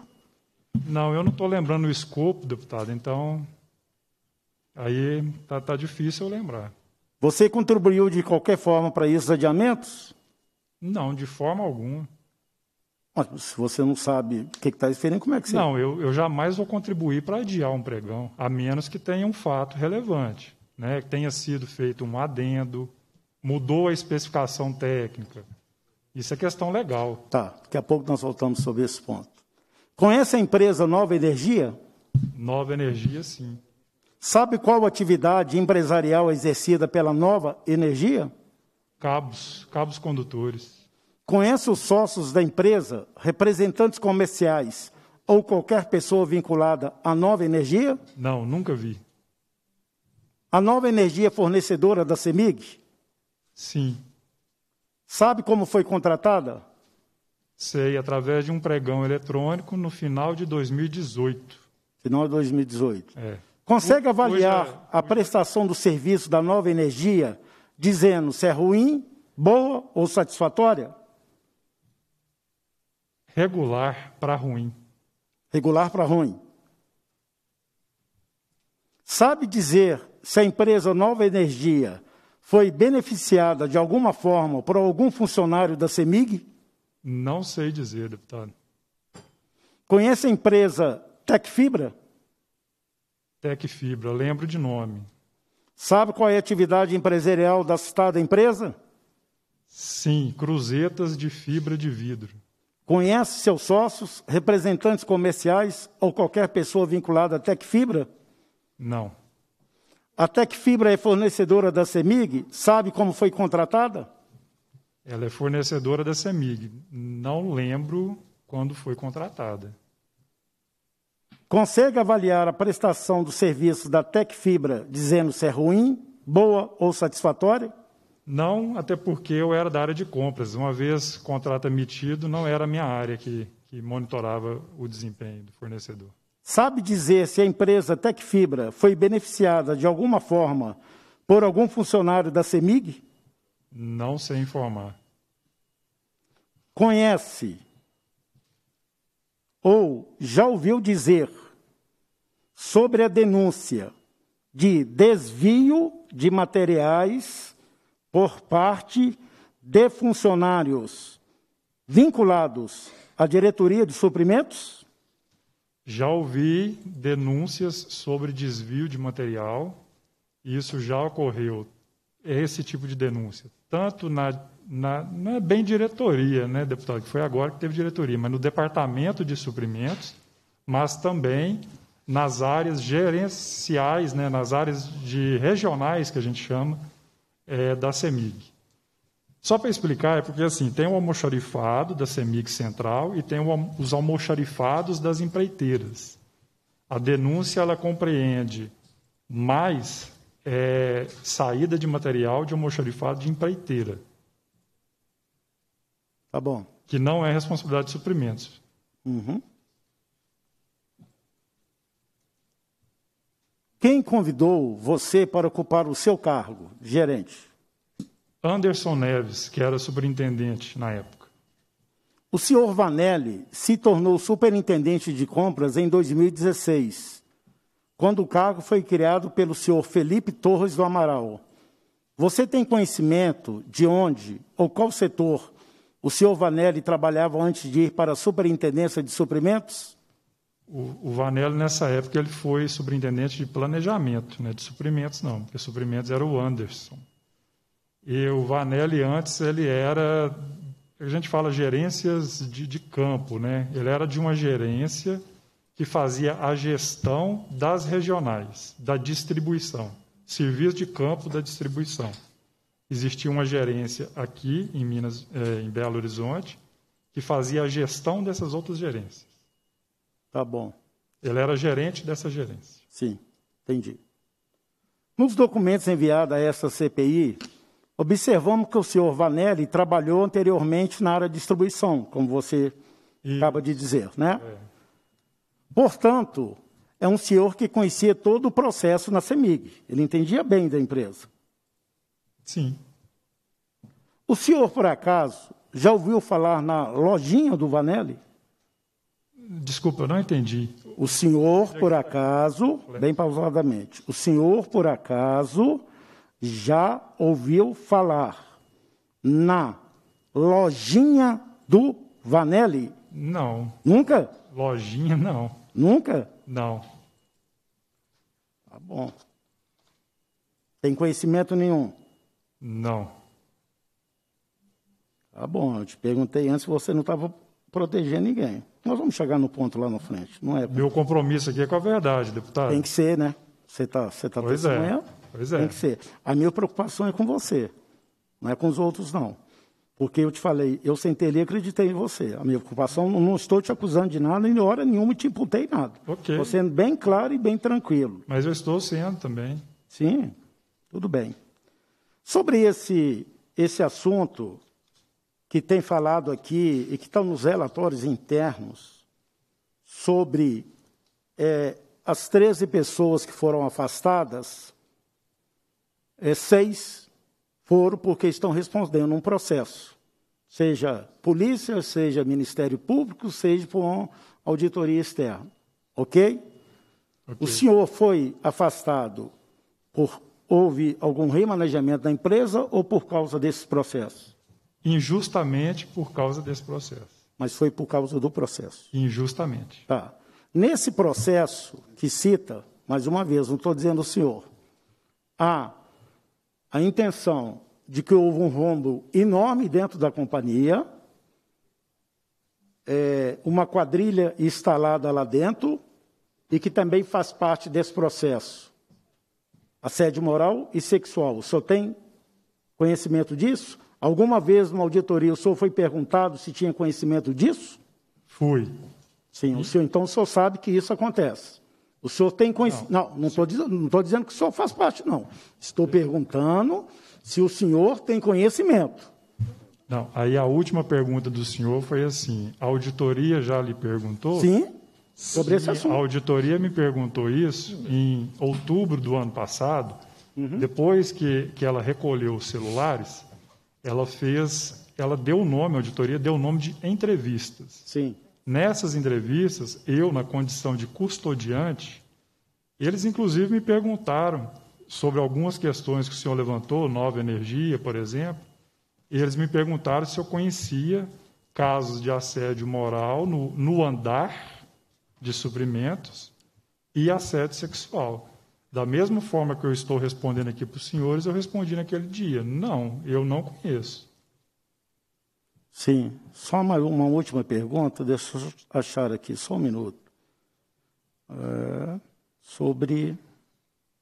Não, eu não estou lembrando o escopo, deputado, então. Aí está tá difícil eu lembrar. Você contribuiu de qualquer forma para esses adiamentos? Não, de forma alguma. Mas se você não sabe o que está diferente, como é que você. Não, eu, eu jamais vou contribuir para adiar um pregão, a menos que tenha um fato relevante, né? que tenha sido feito um adendo, mudou a especificação técnica, isso é questão legal. Tá, daqui a pouco nós voltamos sobre esse ponto. Conhece a empresa Nova Energia? Nova Energia, sim. Sabe qual atividade empresarial é exercida pela Nova Energia? Cabos, cabos condutores. Conhece os sócios da empresa, representantes comerciais ou qualquer pessoa vinculada à Nova Energia? Não, nunca vi. A Nova Energia é fornecedora da CEMIG? Sim. Sabe como foi contratada? Sei, através de um pregão eletrônico no final de 2018. Final de 2018. É. Consegue avaliar é a prestação do serviço da nova energia, dizendo se é ruim, boa ou satisfatória? Regular para ruim. Regular para ruim. Sabe dizer se a empresa Nova Energia foi beneficiada de alguma forma por algum funcionário da CEMIG? Não sei dizer, deputado. Conhece a empresa Tecfibra? Tecfibra, lembro de nome. Sabe qual é a atividade empresarial da citada empresa? Sim, cruzetas de fibra de vidro. Conhece seus sócios, representantes comerciais ou qualquer pessoa vinculada à Tecfibra? Não. A Tecfibra é fornecedora da CEMIG? Sabe como foi contratada? Ela é fornecedora da CEMIG. Não lembro quando foi contratada. Consegue avaliar a prestação do serviço da Tecfibra dizendo se é ruim, boa ou satisfatória? Não, até porque eu era da área de compras. Uma vez contrato emitido, não era a minha área que, que monitorava o desempenho do fornecedor. Sabe dizer se a empresa Tecfibra foi beneficiada de alguma forma por algum funcionário da CEMIG? Não sei informar. Conhece ou já ouviu dizer sobre a denúncia de desvio de materiais por parte de funcionários vinculados à diretoria de suprimentos? Já ouvi denúncias sobre desvio de material, e isso já ocorreu, é esse tipo de denúncia, tanto na, na não é bem diretoria, né, deputado, que foi agora que teve diretoria, mas no departamento de suprimentos, mas também nas áreas gerenciais, né, nas áreas de regionais que a gente chama é, da CEMIG. Só para explicar, é porque assim, tem o almoxarifado da CEMIC Central e tem o, os almoxarifados das empreiteiras. A denúncia ela compreende mais é, saída de material de almoxarifado de empreiteira. Tá bom. Que não é responsabilidade de suprimentos. Uhum. Quem convidou você para ocupar o seu cargo, gerente? Anderson Neves, que era superintendente na época. O senhor Vanelli se tornou superintendente de compras em 2016, quando o cargo foi criado pelo senhor Felipe Torres do Amaral. Você tem conhecimento de onde ou qual setor o senhor Vanelli trabalhava antes de ir para a superintendência de suprimentos? O, o Vanelli, nessa época, ele foi superintendente de planejamento, né, de suprimentos não, porque suprimentos era o Anderson. E o Vanelli antes ele era, a gente fala gerências de, de campo, né? Ele era de uma gerência que fazia a gestão das regionais, da distribuição, serviço de campo da distribuição. Existia uma gerência aqui em Minas, eh, em Belo Horizonte, que fazia a gestão dessas outras gerências. Tá bom. Ele era gerente dessa gerência. Sim, entendi. Nos documentos enviados a essa CPI, Observamos que o senhor Vanelli trabalhou anteriormente na área de distribuição, como você e... acaba de dizer, né? É. Portanto, é um senhor que conhecia todo o processo na CEMIG. Ele entendia bem da empresa. Sim. O senhor, por acaso, já ouviu falar na lojinha do Vanelli? Desculpa, eu não entendi. O senhor, por acaso, bem pausadamente, o senhor, por acaso, já ouviu falar na lojinha do Vanelli? Não. Nunca? Lojinha, não. Nunca? Não. Tá bom. Tem conhecimento nenhum? Não. Tá bom, eu te perguntei antes se você não estava protegendo ninguém. Nós vamos chegar no ponto lá na frente, não é? Meu compromisso aqui é com a verdade, deputado. Tem que ser, né? Você está tá, você tá é. testemunhando? É. Pois é. Tem que ser. A minha preocupação é com você, não é com os outros, não. Porque eu te falei, eu sentei ali e acreditei em você. A minha preocupação, não estou te acusando de nada, em hora nenhuma te imputei nada. Ok. Estou sendo bem claro e bem tranquilo. Mas eu estou sendo também. Sim, tudo bem. Sobre esse, esse assunto que tem falado aqui e que estão nos relatórios internos sobre é, as 13 pessoas que foram afastadas, é, seis foram porque estão respondendo um processo, seja polícia, seja Ministério Público, seja por auditoria externa. Ok? O senhor foi afastado por houve algum remanejamento da empresa ou por causa desses processos? Injustamente por causa desse processo. Mas foi por causa do processo. Injustamente. Tá. Nesse processo que cita, mais uma vez, não estou dizendo o senhor, há a intenção de que houve um rombo enorme dentro da companhia, é, uma quadrilha instalada lá dentro e que também faz parte desse processo. Assédio moral e sexual. O senhor tem conhecimento disso? Alguma vez numa auditoria o senhor foi perguntado se tinha conhecimento disso? Fui. Sim, o hum? senhor, então o senhor sabe que isso acontece. O senhor tem conhecimento. Não, não estou não tô dizendo que o senhor faz parte, não. Estou perguntando se o senhor tem conhecimento. Não, aí a última pergunta do senhor foi assim: a auditoria já lhe perguntou? Sim, sobre esse assunto. A auditoria me perguntou isso em outubro do ano passado, uhum. depois que, que ela recolheu os celulares, ela fez, ela deu o nome, a auditoria deu o nome de entrevistas. Sim. Nessas entrevistas, eu, na condição de custodiante, eles inclusive me perguntaram sobre algumas questões que o senhor levantou, nova energia, por exemplo. Eles me perguntaram se eu conhecia casos de assédio moral no, no andar de suprimentos e assédio sexual. Da mesma forma que eu estou respondendo aqui para os senhores, eu respondi naquele dia: não, eu não conheço. Sim, só uma, uma última pergunta, deixa eu achar aqui, só um minuto. É, sobre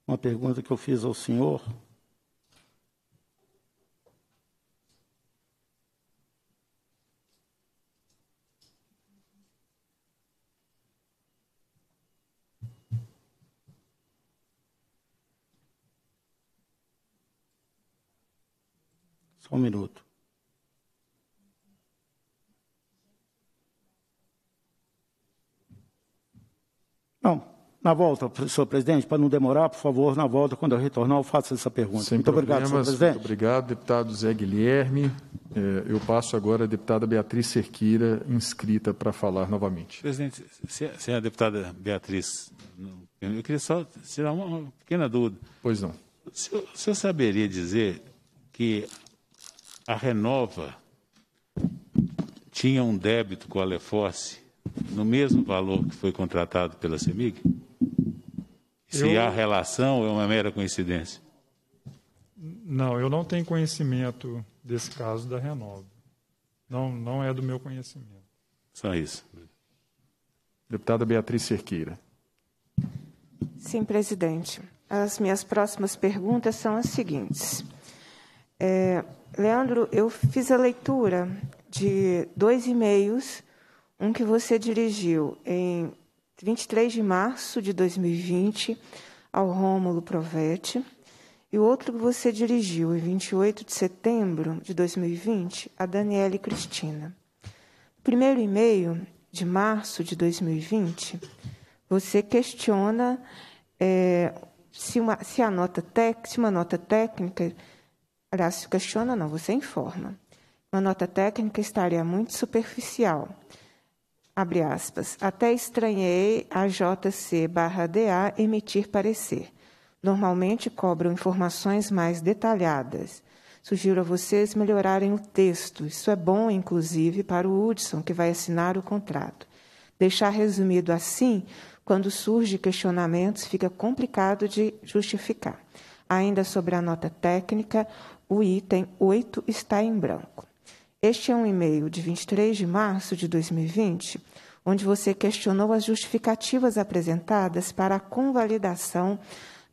uma pergunta que eu fiz ao senhor. Só um minuto. Não. Na volta, senhor presidente, para não demorar, por favor, na volta, quando eu retornar, eu faço essa pergunta. Sem muito obrigado, senhor presidente. Muito obrigado, deputado Zé Guilherme. É, eu passo agora a deputada Beatriz Cerqueira, inscrita para falar novamente. Presidente, se, se a deputada Beatriz, eu queria só tirar uma pequena dúvida. Pois não. O senhor, o senhor saberia dizer que a Renova tinha um débito com a Leforce no mesmo valor que foi contratado pela CEMIG? Se eu... há relação é uma mera coincidência? Não, eu não tenho conhecimento desse caso da Renova. Não, não é do meu conhecimento. Só isso. Deputada Beatriz Cerqueira. Sim, presidente. As minhas próximas perguntas são as seguintes. É, Leandro, eu fiz a leitura de dois e-mails um que você dirigiu em 23 de março de 2020 ao Rômulo Provetti, e o outro que você dirigiu em 28 de setembro de 2020 a Daniele Cristina. No primeiro e-mail de março de 2020, você questiona é, se, uma, se a nota tec, se uma nota técnica, aliás, questiona não, você informa, uma nota técnica estaria muito superficial abre aspas, até estranhei a JC barra DA emitir parecer. Normalmente cobram informações mais detalhadas. Sugiro a vocês melhorarem o texto. Isso é bom, inclusive, para o Hudson, que vai assinar o contrato. Deixar resumido assim, quando surge questionamentos, fica complicado de justificar. Ainda sobre a nota técnica, o item 8 está em branco. Este é um e-mail de 23 de março de 2020, onde você questionou as justificativas apresentadas para a convalidação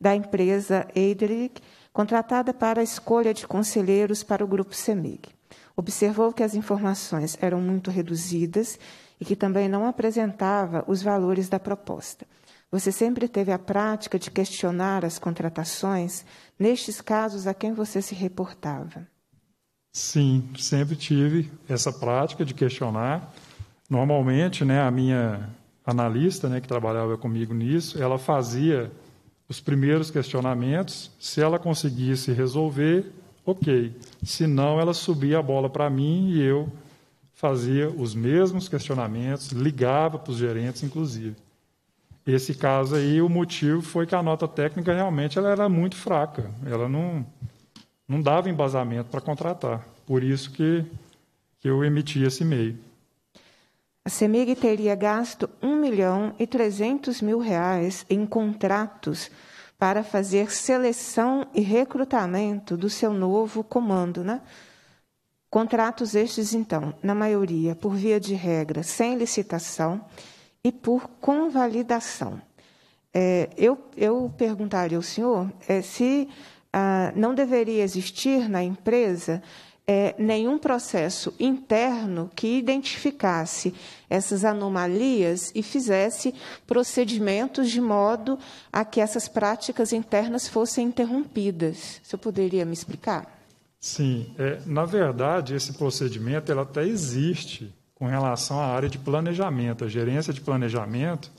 da empresa Eidrich, contratada para a escolha de conselheiros para o grupo CEMIG. Observou que as informações eram muito reduzidas e que também não apresentava os valores da proposta. Você sempre teve a prática de questionar as contratações, nestes casos a quem você se reportava. Sim, sempre tive essa prática de questionar. Normalmente, né, a minha analista, né, que trabalhava comigo nisso, ela fazia os primeiros questionamentos. Se ela conseguisse resolver, ok. Se não, ela subia a bola para mim e eu fazia os mesmos questionamentos, ligava para os gerentes, inclusive. Esse caso aí, o motivo foi que a nota técnica realmente ela era muito fraca. Ela não, não dava embasamento para contratar. Por isso que, que eu emiti esse e-mail. A CEMIG teria gasto 1 milhão e 300 mil reais em contratos para fazer seleção e recrutamento do seu novo comando, né? Contratos estes, então, na maioria, por via de regra, sem licitação e por convalidação. É, eu, eu perguntaria ao senhor é, se não deveria existir na empresa é, nenhum processo interno que identificasse essas anomalias e fizesse procedimentos de modo a que essas práticas internas fossem interrompidas. senhor poderia me explicar? Sim, é, na verdade esse procedimento ele até existe com relação à área de planejamento. A gerência de planejamento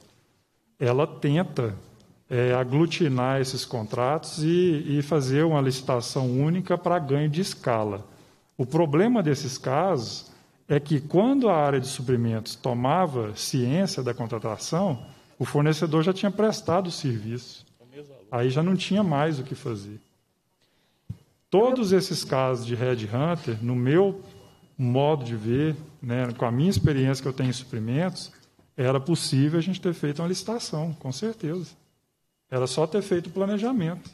ela tenta é, aglutinar esses contratos e, e fazer uma licitação única para ganho de escala. O problema desses casos é que quando a área de suprimentos tomava ciência da contratação, o fornecedor já tinha prestado o serviço. Aí já não tinha mais o que fazer. Todos esses casos de Red Hunter, no meu modo de ver, né, com a minha experiência que eu tenho em suprimentos, era possível a gente ter feito uma licitação, com certeza. Era só ter feito o planejamento.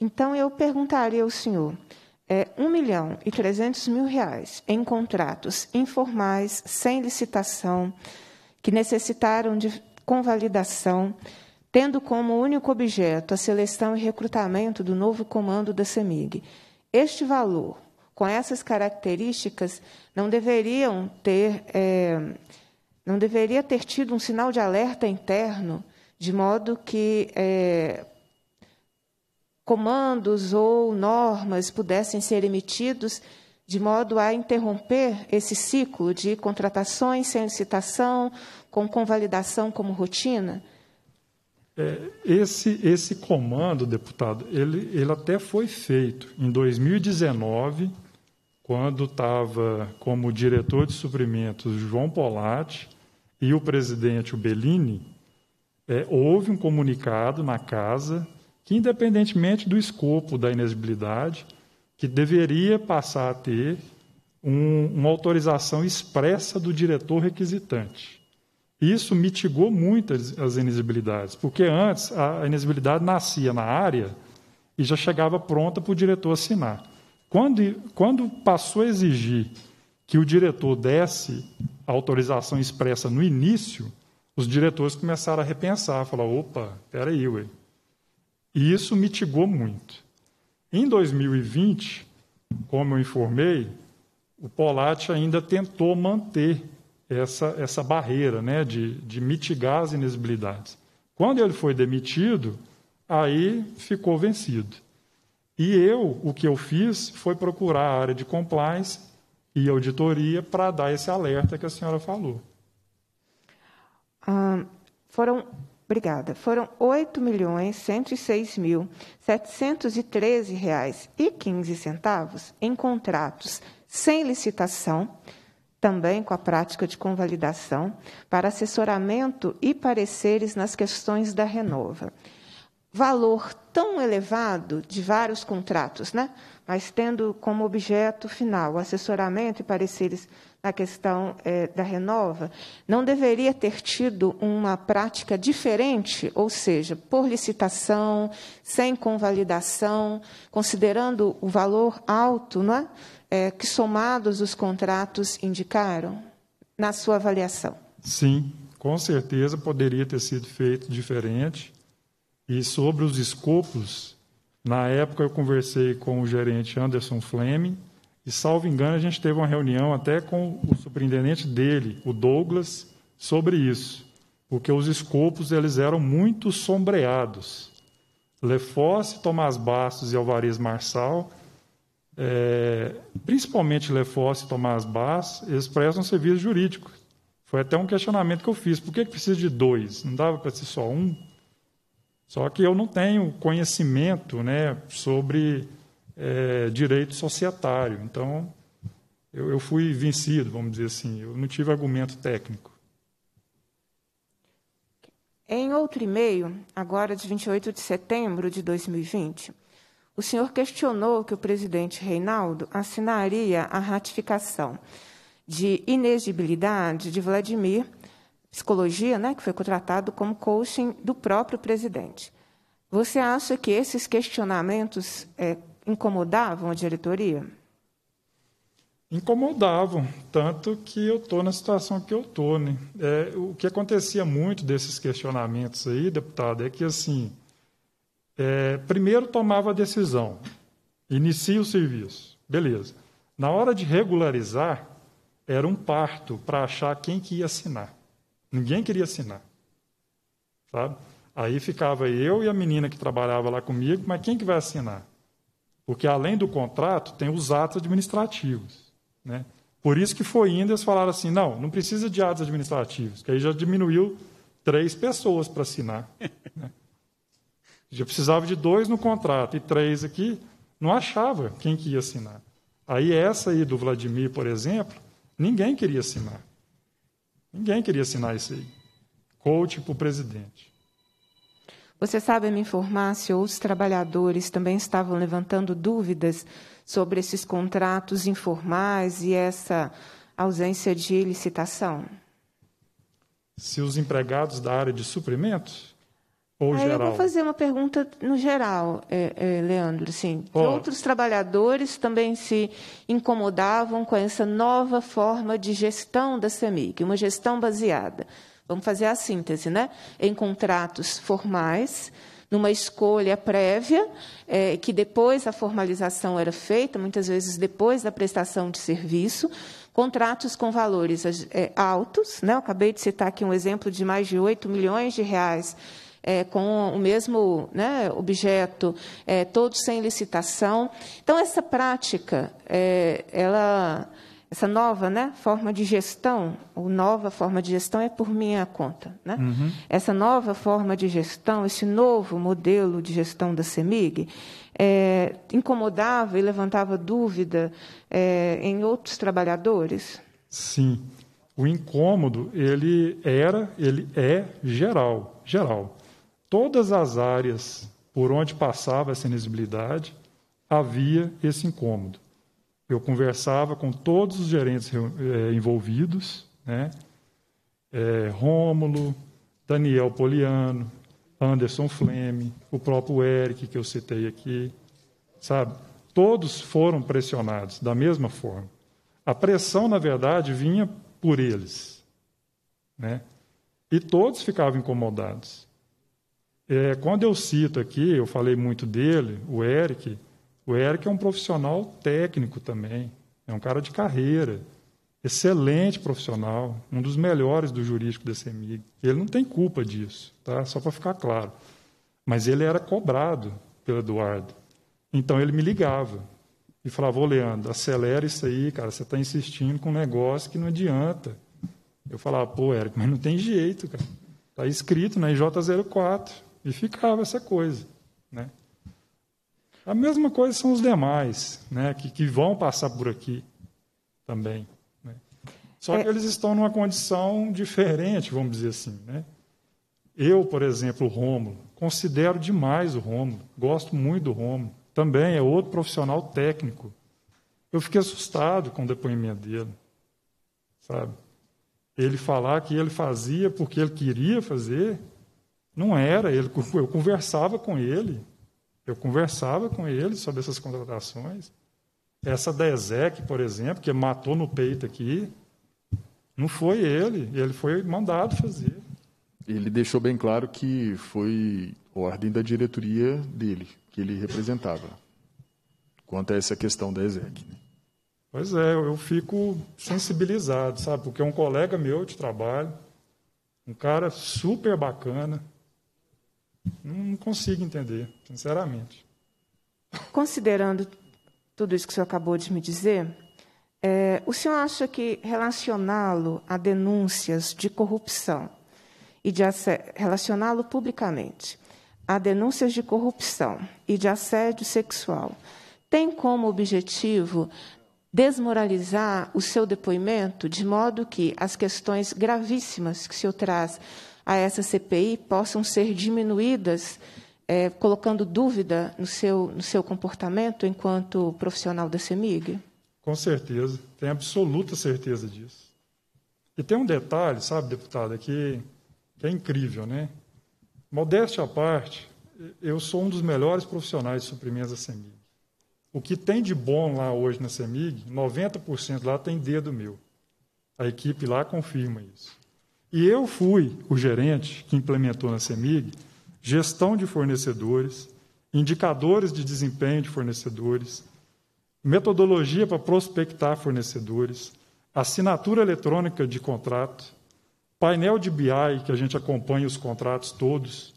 Então, eu perguntaria ao senhor: é, 1 milhão e 300 mil reais em contratos informais, sem licitação, que necessitaram de convalidação, tendo como único objeto a seleção e recrutamento do novo comando da CEMIG. Este valor, com essas características, não deveriam ter. É, não deveria ter tido um sinal de alerta interno de modo que é, comandos ou normas pudessem ser emitidos de modo a interromper esse ciclo de contratações sem licitação, com convalidação como rotina? É, esse, esse comando, deputado, ele, ele até foi feito em 2019, quando estava como diretor de suprimentos João Polatti e o presidente o Bellini, é, houve um comunicado na casa que, independentemente do escopo da inesibilidade, que deveria passar a ter um, uma autorização expressa do diretor requisitante. Isso mitigou muito as, as porque antes a inesibilidade nascia na área e já chegava pronta para o diretor assinar. Quando, quando passou a exigir que o diretor desse a autorização expressa no início, os diretores começaram a repensar, falar, opa, peraí, ué. E isso mitigou muito. Em 2020, como eu informei, o Polat ainda tentou manter essa, essa barreira né, de, de mitigar as inexibilidades. Quando ele foi demitido, aí ficou vencido. E eu, o que eu fiz foi procurar a área de compliance e auditoria para dar esse alerta que a senhora falou foram Obrigada. Foram oito milhões cento e e e seis mil setecentos treze reais quinze centavos em contratos sem licitação, também com a prática de convalidação, para assessoramento e pareceres nas questões da Renova. Valor tão elevado de vários contratos, né? mas tendo como objeto final assessoramento e pareceres na questão é, da Renova, não deveria ter tido uma prática diferente, ou seja, por licitação, sem convalidação, considerando o valor alto não é? É, que somados os contratos indicaram, na sua avaliação? Sim, com certeza poderia ter sido feito diferente. E sobre os escopos, na época eu conversei com o gerente Anderson Fleming, e, salvo engano, a gente teve uma reunião até com o superintendente dele, o Douglas, sobre isso, porque os escopos eles eram muito sombreados. Lefosse, Tomás Bastos e Alvarez Marçal, é, principalmente Lefosse e Tomás Bastos, eles prestam serviço jurídico. Foi até um questionamento que eu fiz. Por que, que precisa de dois? Não dava para ser só um? Só que eu não tenho conhecimento né, sobre é, direito societário. Então, eu, eu fui vencido, vamos dizer assim, eu não tive argumento técnico. Em outro e-mail, agora de 28 de setembro de 2020, o senhor questionou que o presidente Reinaldo assinaria a ratificação de inegibilidade de Vladimir, psicologia, né, que foi contratado como coaching do próprio presidente. Você acha que esses questionamentos é, incomodavam a diretoria? Incomodavam, tanto que eu estou na situação que eu estou. Né? É, o que acontecia muito desses questionamentos aí, deputado, é que assim, é, primeiro tomava a decisão, inicia o serviço, beleza. Na hora de regularizar, era um parto para achar quem que ia assinar. Ninguém queria assinar, sabe? Aí ficava eu e a menina que trabalhava lá comigo, mas quem que vai assinar? Porque além do contrato, tem os atos administrativos. Né? Por isso que foi indo, eles falaram assim, não, não precisa de atos administrativos, que aí já diminuiu três pessoas para assinar. Né? Já precisava de dois no contrato e três aqui, não achava quem que ia assinar. Aí essa aí do Vladimir, por exemplo, ninguém queria assinar. Ninguém queria assinar isso aí. Coach para o presidente. Você sabe me informar se outros trabalhadores também estavam levantando dúvidas sobre esses contratos informais e essa ausência de licitação? Se os empregados da área de suprimentos ou Aí geral? Eu vou fazer uma pergunta no geral, é, é, Leandro. Sim, oh. outros trabalhadores também se incomodavam com essa nova forma de gestão da CEMIG, uma gestão baseada Vamos fazer a síntese, né? Em contratos formais, numa escolha prévia, é, que depois a formalização era feita, muitas vezes depois da prestação de serviço, contratos com valores é, é altos, né? Eu acabei de citar aqui um exemplo de mais de 8 milhões de reais. É, com o mesmo né, objeto, é, todos sem licitação. Então, essa prática, é, ela, essa nova né, forma de gestão, ou nova forma de gestão é por minha conta. Né? Uhum. Essa nova forma de gestão, esse novo modelo de gestão da CEMIG, é, incomodava e levantava dúvida é, em outros trabalhadores? Sim. O incômodo, ele era, ele é geral, geral. Todas as áreas por onde passava essa inexibilidade, havia esse incômodo. Eu conversava com todos os gerentes é, envolvidos, né? É, Rômulo, Daniel Poliano, Anderson Fleme, o próprio Eric, que eu citei aqui, sabe? Todos foram pressionados da mesma forma. A pressão, na verdade, vinha por eles, né? E todos ficavam incomodados. É, quando eu cito aqui, eu falei muito dele, o Eric, o Eric é um profissional técnico também, é um cara de carreira, excelente profissional, um dos melhores do jurídico da CEMIG. Ele não tem culpa disso, tá? Só para ficar claro. Mas ele era cobrado pelo Eduardo. Então ele me ligava e falava: Ô Leandro, acelera isso aí, cara, você está insistindo com um negócio que não adianta. Eu falava: pô, Eric, mas não tem jeito, cara. Está escrito na IJ04. E ficava essa coisa, né? A mesma coisa são os demais, né, que, que vão passar por aqui também. Né? Só é... que eles estão numa condição diferente, vamos dizer assim. Né? Eu, por exemplo, o Rômulo, considero demais o Rômulo, gosto muito do Rômulo. Também é outro profissional técnico. Eu fiquei assustado com o depoimento dele, sabe? Ele falar que ele fazia porque ele queria fazer, não era. Ele, eu conversava com ele, eu conversava com ele sobre essas contratações. Essa da Ezek, por exemplo, que matou no peito aqui, não foi ele, ele foi mandado fazer. Ele deixou bem claro que foi ordem da diretoria dele, que ele representava, quanto a essa questão da Ezequ. Né? Pois é, eu fico sensibilizado, sabe? Porque é um colega meu de trabalho, um cara super bacana, não consigo entender, sinceramente. Considerando tudo isso que o senhor acabou de me dizer, é, o senhor acha que relacioná-lo a denúncias de corrupção e de relacioná-lo publicamente a denúncias de corrupção e de assédio sexual tem como objetivo desmoralizar o seu depoimento de modo que as questões gravíssimas que o senhor traz a essa CPI possam ser diminuídas, é, colocando dúvida no seu, no seu comportamento enquanto profissional da CEMIG? Com certeza, tenho absoluta certeza disso. E tem um detalhe, sabe, deputada, é que, que é incrível, né? Modéstia à parte, eu sou um dos melhores profissionais de suprimentos da CEMIG. O que tem de bom lá hoje na CEMIG, 90% lá tem dedo meu. A equipe lá confirma isso. E eu fui o gerente que implementou na CEMIG gestão de fornecedores, indicadores de desempenho de fornecedores, metodologia para prospectar fornecedores, assinatura eletrônica de contrato, painel de BI que a gente acompanha os contratos todos,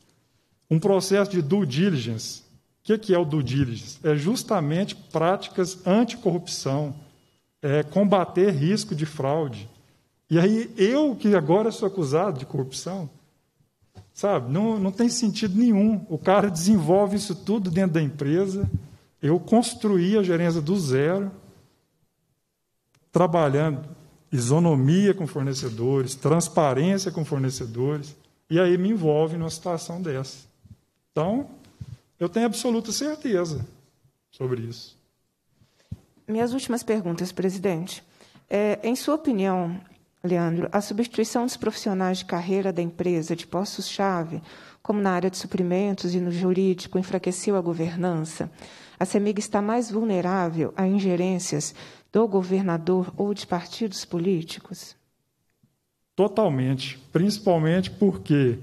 um processo de due diligence. O que é o due diligence? É justamente práticas anticorrupção, é combater risco de fraude e aí eu que agora sou acusado de corrupção, sabe? Não, não tem sentido nenhum. O cara desenvolve isso tudo dentro da empresa. Eu construí a gerência do zero, trabalhando isonomia com fornecedores, transparência com fornecedores, e aí me envolve numa situação dessa. Então, eu tenho absoluta certeza sobre isso. Minhas últimas perguntas, presidente. É, em sua opinião, Leandro, a substituição dos profissionais de carreira da empresa de postos-chave, como na área de suprimentos e no jurídico, enfraqueceu a governança. A CEMIG está mais vulnerável a ingerências do governador ou de partidos políticos? Totalmente, principalmente porque,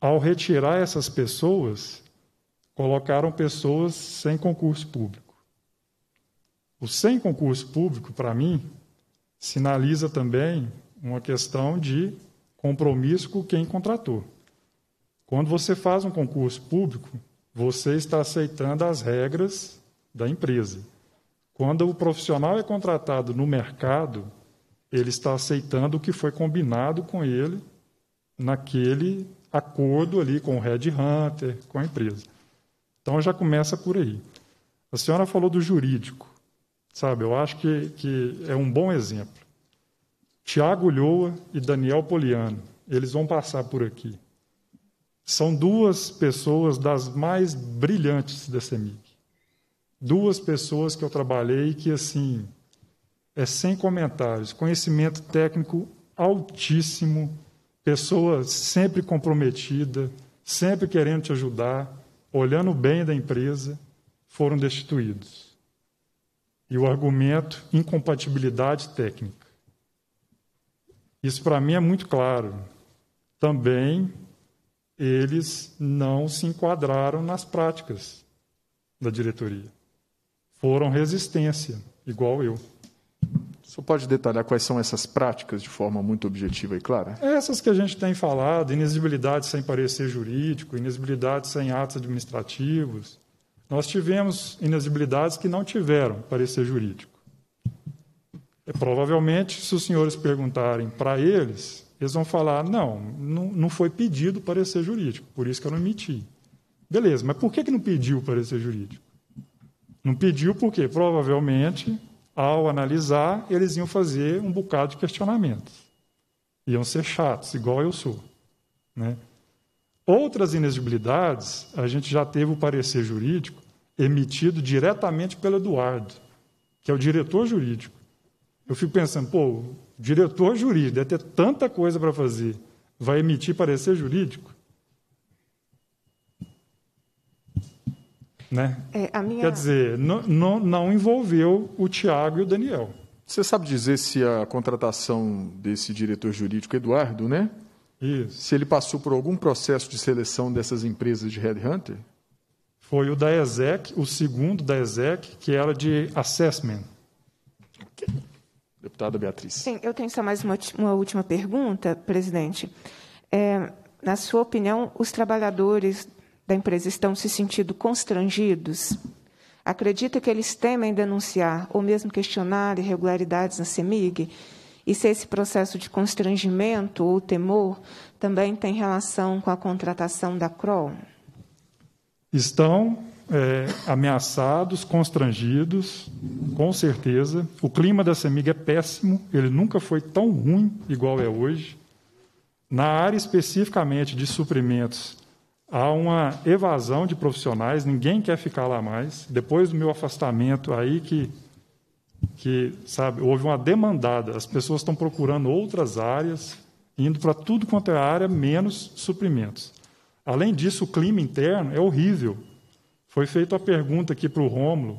ao retirar essas pessoas, colocaram pessoas sem concurso público. O sem concurso público, para mim, sinaliza também uma questão de compromisso com quem contratou. Quando você faz um concurso público, você está aceitando as regras da empresa. Quando o profissional é contratado no mercado, ele está aceitando o que foi combinado com ele naquele acordo ali com o Red Hunter, com a empresa. Então já começa por aí. A senhora falou do jurídico. Sabe, eu acho que, que é um bom exemplo. Tiago Lhoa e Daniel Poliano, eles vão passar por aqui. São duas pessoas das mais brilhantes da CEMIG. Duas pessoas que eu trabalhei que, assim, é sem comentários, conhecimento técnico altíssimo, pessoa sempre comprometida, sempre querendo te ajudar, olhando bem da empresa, foram destituídos. E o argumento, incompatibilidade técnica. Isso para mim é muito claro. Também eles não se enquadraram nas práticas da diretoria. Foram resistência, igual eu. Só pode detalhar quais são essas práticas de forma muito objetiva e clara? Essas que a gente tem falado, inexibilidade sem parecer jurídico, inexibilidade sem atos administrativos, nós tivemos inexibilidades que não tiveram parecer jurídico. E, é, provavelmente, se os senhores perguntarem para eles, eles vão falar: não, não, não foi pedido parecer jurídico, por isso que eu não emiti. Beleza, mas por que, que não pediu parecer jurídico? Não pediu porque, provavelmente, ao analisar, eles iam fazer um bocado de questionamentos. Iam ser chatos, igual eu sou. Né? Outras inexigibilidades, a gente já teve o parecer jurídico emitido diretamente pelo Eduardo, que é o diretor jurídico. Eu fico pensando, pô, diretor jurídico deve ter tanta coisa para fazer, vai emitir parecer jurídico? Né? É, minha... Quer dizer, não, não, não envolveu o Tiago e o Daniel. Você sabe dizer se a contratação desse diretor jurídico, Eduardo, né, isso. Se ele passou por algum processo de seleção dessas empresas de headhunter? Foi o da ESEC, o segundo da ESEC, que era de assessment. Deputada Beatriz. Sim, eu tenho só mais uma, uma última pergunta, presidente. É, na sua opinião, os trabalhadores da empresa estão se sentindo constrangidos? Acredita que eles temem denunciar ou mesmo questionar irregularidades na CEMIG? E se esse processo de constrangimento ou temor também tem relação com a contratação da CROL? Estão é, ameaçados, constrangidos, com certeza. O clima da Semig é péssimo, ele nunca foi tão ruim igual é hoje. Na área especificamente de suprimentos, há uma evasão de profissionais, ninguém quer ficar lá mais. Depois do meu afastamento, aí que que, sabe, houve uma demandada. As pessoas estão procurando outras áreas, indo para tudo quanto é área, menos suprimentos. Além disso, o clima interno é horrível. Foi feita a pergunta aqui para o Rômulo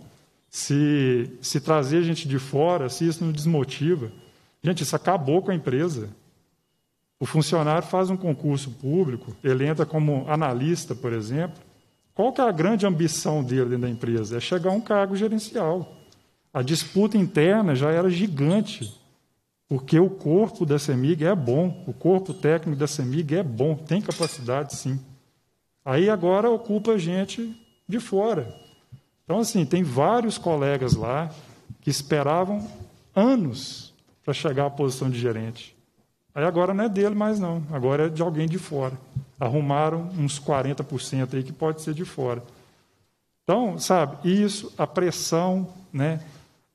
se, se trazer gente de fora, se isso não desmotiva. Gente, isso acabou com a empresa. O funcionário faz um concurso público, ele entra como analista, por exemplo. Qual que é a grande ambição dele dentro da empresa? É chegar a um cargo gerencial. A disputa interna já era gigante, porque o corpo da Semig é bom, o corpo técnico da Semig é bom, tem capacidade sim. Aí agora ocupa gente de fora. Então, assim, tem vários colegas lá que esperavam anos para chegar à posição de gerente. Aí agora não é dele mais, não. Agora é de alguém de fora. Arrumaram uns 40% aí que pode ser de fora. Então, sabe, isso, a pressão, né?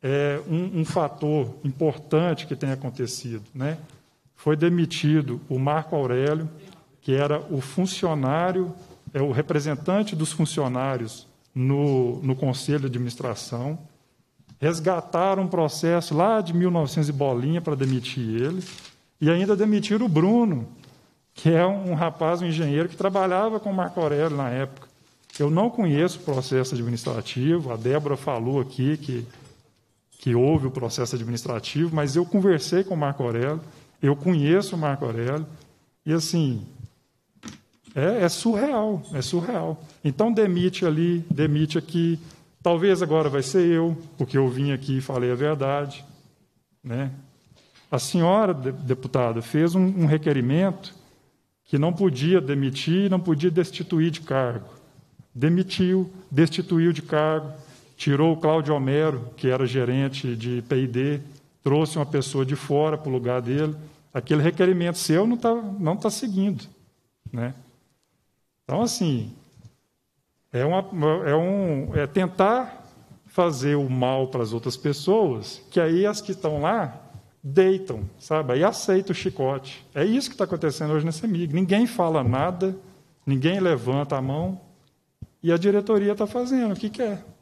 é, um, um, fator importante que tem acontecido. Né? Foi demitido o Marco Aurélio, que era o funcionário, é o representante dos funcionários no, no Conselho de Administração. Resgataram um processo lá de 1900 e bolinha para demitir ele. E ainda demitiram o Bruno, que é um, um rapaz, um engenheiro, que trabalhava com o Marco Aurélio na época. Eu não conheço o processo administrativo, a Débora falou aqui que que houve o processo administrativo, mas eu conversei com o Marco Aurélio, eu conheço o Marco Aurélio, e assim, é, é surreal, é surreal. Então demite ali, demite aqui, talvez agora vai ser eu, porque eu vim aqui e falei a verdade, né? A senhora, deputada, fez um, um requerimento que não podia demitir, não podia destituir de cargo. Demitiu, destituiu de cargo, tirou o Cláudio Homero, que era gerente de P&D, trouxe uma pessoa de fora para o lugar dele. Aquele requerimento seu não está não tá seguindo. Né? Então, assim, é, uma, é, um, é tentar fazer o mal para as outras pessoas, que aí as que estão lá deitam, sabe? Aí aceita o chicote. É isso que está acontecendo hoje nesse amigo. Ninguém fala nada, ninguém levanta a mão, e a diretoria está fazendo o que quer. É?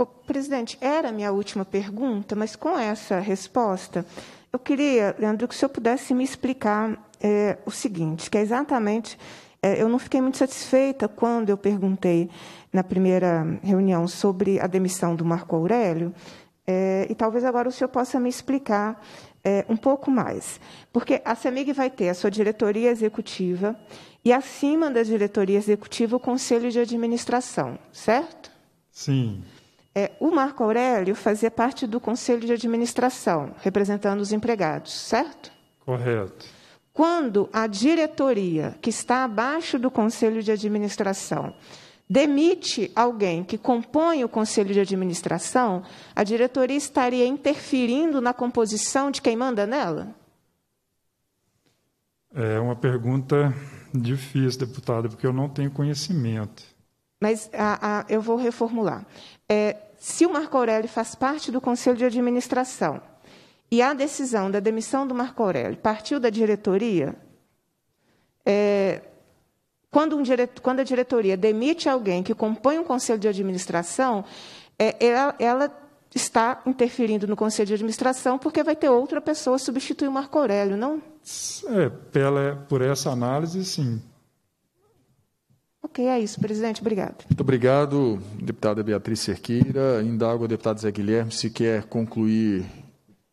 Oh, presidente, era a minha última pergunta, mas com essa resposta, eu queria, Leandro, que o senhor pudesse me explicar é, o seguinte, que é exatamente, é, eu não fiquei muito satisfeita quando eu perguntei na primeira reunião sobre a demissão do Marco Aurélio, é, e talvez agora o senhor possa me explicar é, um pouco mais. Porque a CEMIG vai ter a sua diretoria executiva e, acima da diretoria executiva, o conselho de administração, certo? Sim. É, o Marco Aurélio fazia parte do conselho de administração, representando os empregados, certo? Correto. Quando a diretoria, que está abaixo do conselho de administração, demite alguém que compõe o conselho de administração, a diretoria estaria interferindo na composição de quem manda nela? É uma pergunta difícil, deputada, porque eu não tenho conhecimento. Mas a, a, eu vou reformular. É, se o Marco Aurélio faz parte do conselho de administração e a decisão da demissão do Marco Aurélio partiu da diretoria, é, quando, um quando, a diretoria demite alguém que compõe um conselho de administração, é, ela, ela, está interferindo no conselho de administração porque vai ter outra pessoa substituir o Marco Aurélio, não? É, pela, por essa análise, sim é isso, presidente. Obrigado. Muito obrigado, deputada Beatriz Cerqueira. Indago ao deputado Zé Guilherme se quer concluir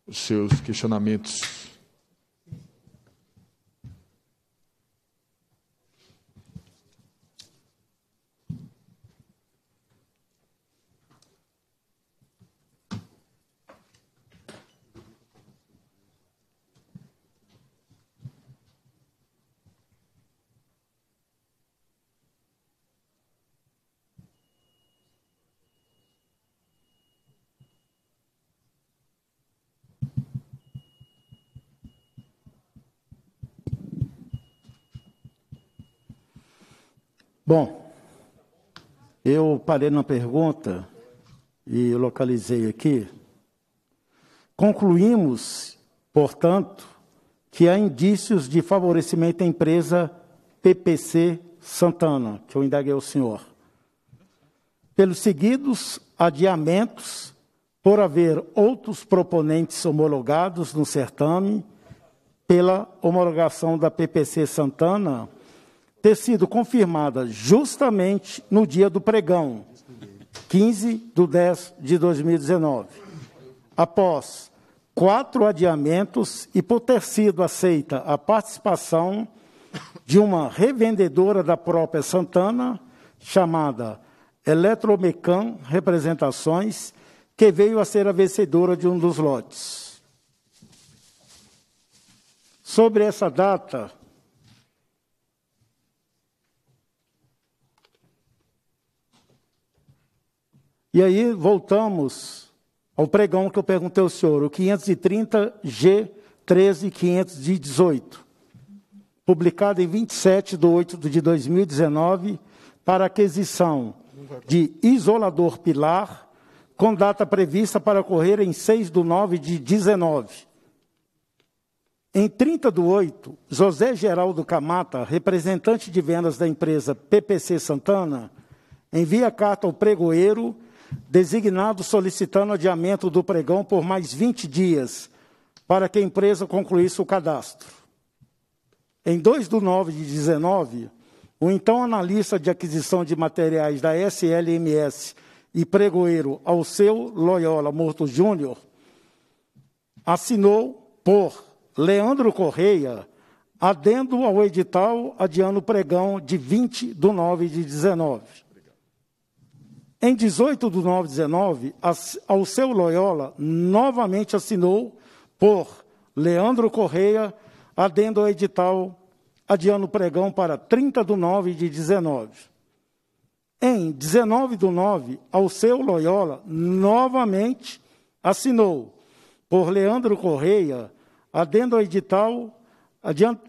os seus questionamentos Bom, eu parei na pergunta e localizei aqui. Concluímos, portanto, que há indícios de favorecimento à empresa PPC Santana, que eu indaguei ao senhor. Pelos seguidos adiamentos, por haver outros proponentes homologados no certame, pela homologação da PPC Santana, ter sido confirmada justamente no dia do pregão, 15 de 10 de 2019, após quatro adiamentos e por ter sido aceita a participação de uma revendedora da própria Santana, chamada Eletromecan Representações, que veio a ser a vencedora de um dos lotes. Sobre essa data, E aí voltamos ao pregão que eu perguntei ao senhor, o 530G 13518, publicado em 27 de 8 de 2019, para aquisição de isolador pilar, com data prevista para ocorrer em 6 de 9 de 19. Em 30 de 8, José Geraldo Camata, representante de vendas da empresa PPC Santana, envia carta ao pregoeiro designado solicitando adiamento do pregão por mais 20 dias, para que a empresa concluísse o cadastro. Em 2 de 9 de 19, o então analista de aquisição de materiais da SLMS e pregoeiro Alceu Loyola Morto Júnior assinou por Leandro Correia adendo ao edital adiando o pregão de 20 de 9 de 19. Em 18 de 9 19, Alceu Loyola novamente assinou por Leandro Correia, adendo ao edital, adiando o pregão para 30 de 9 de 19. Em 19 de 9, Alceu Loyola novamente assinou por Leandro Correia, adendo ao edital,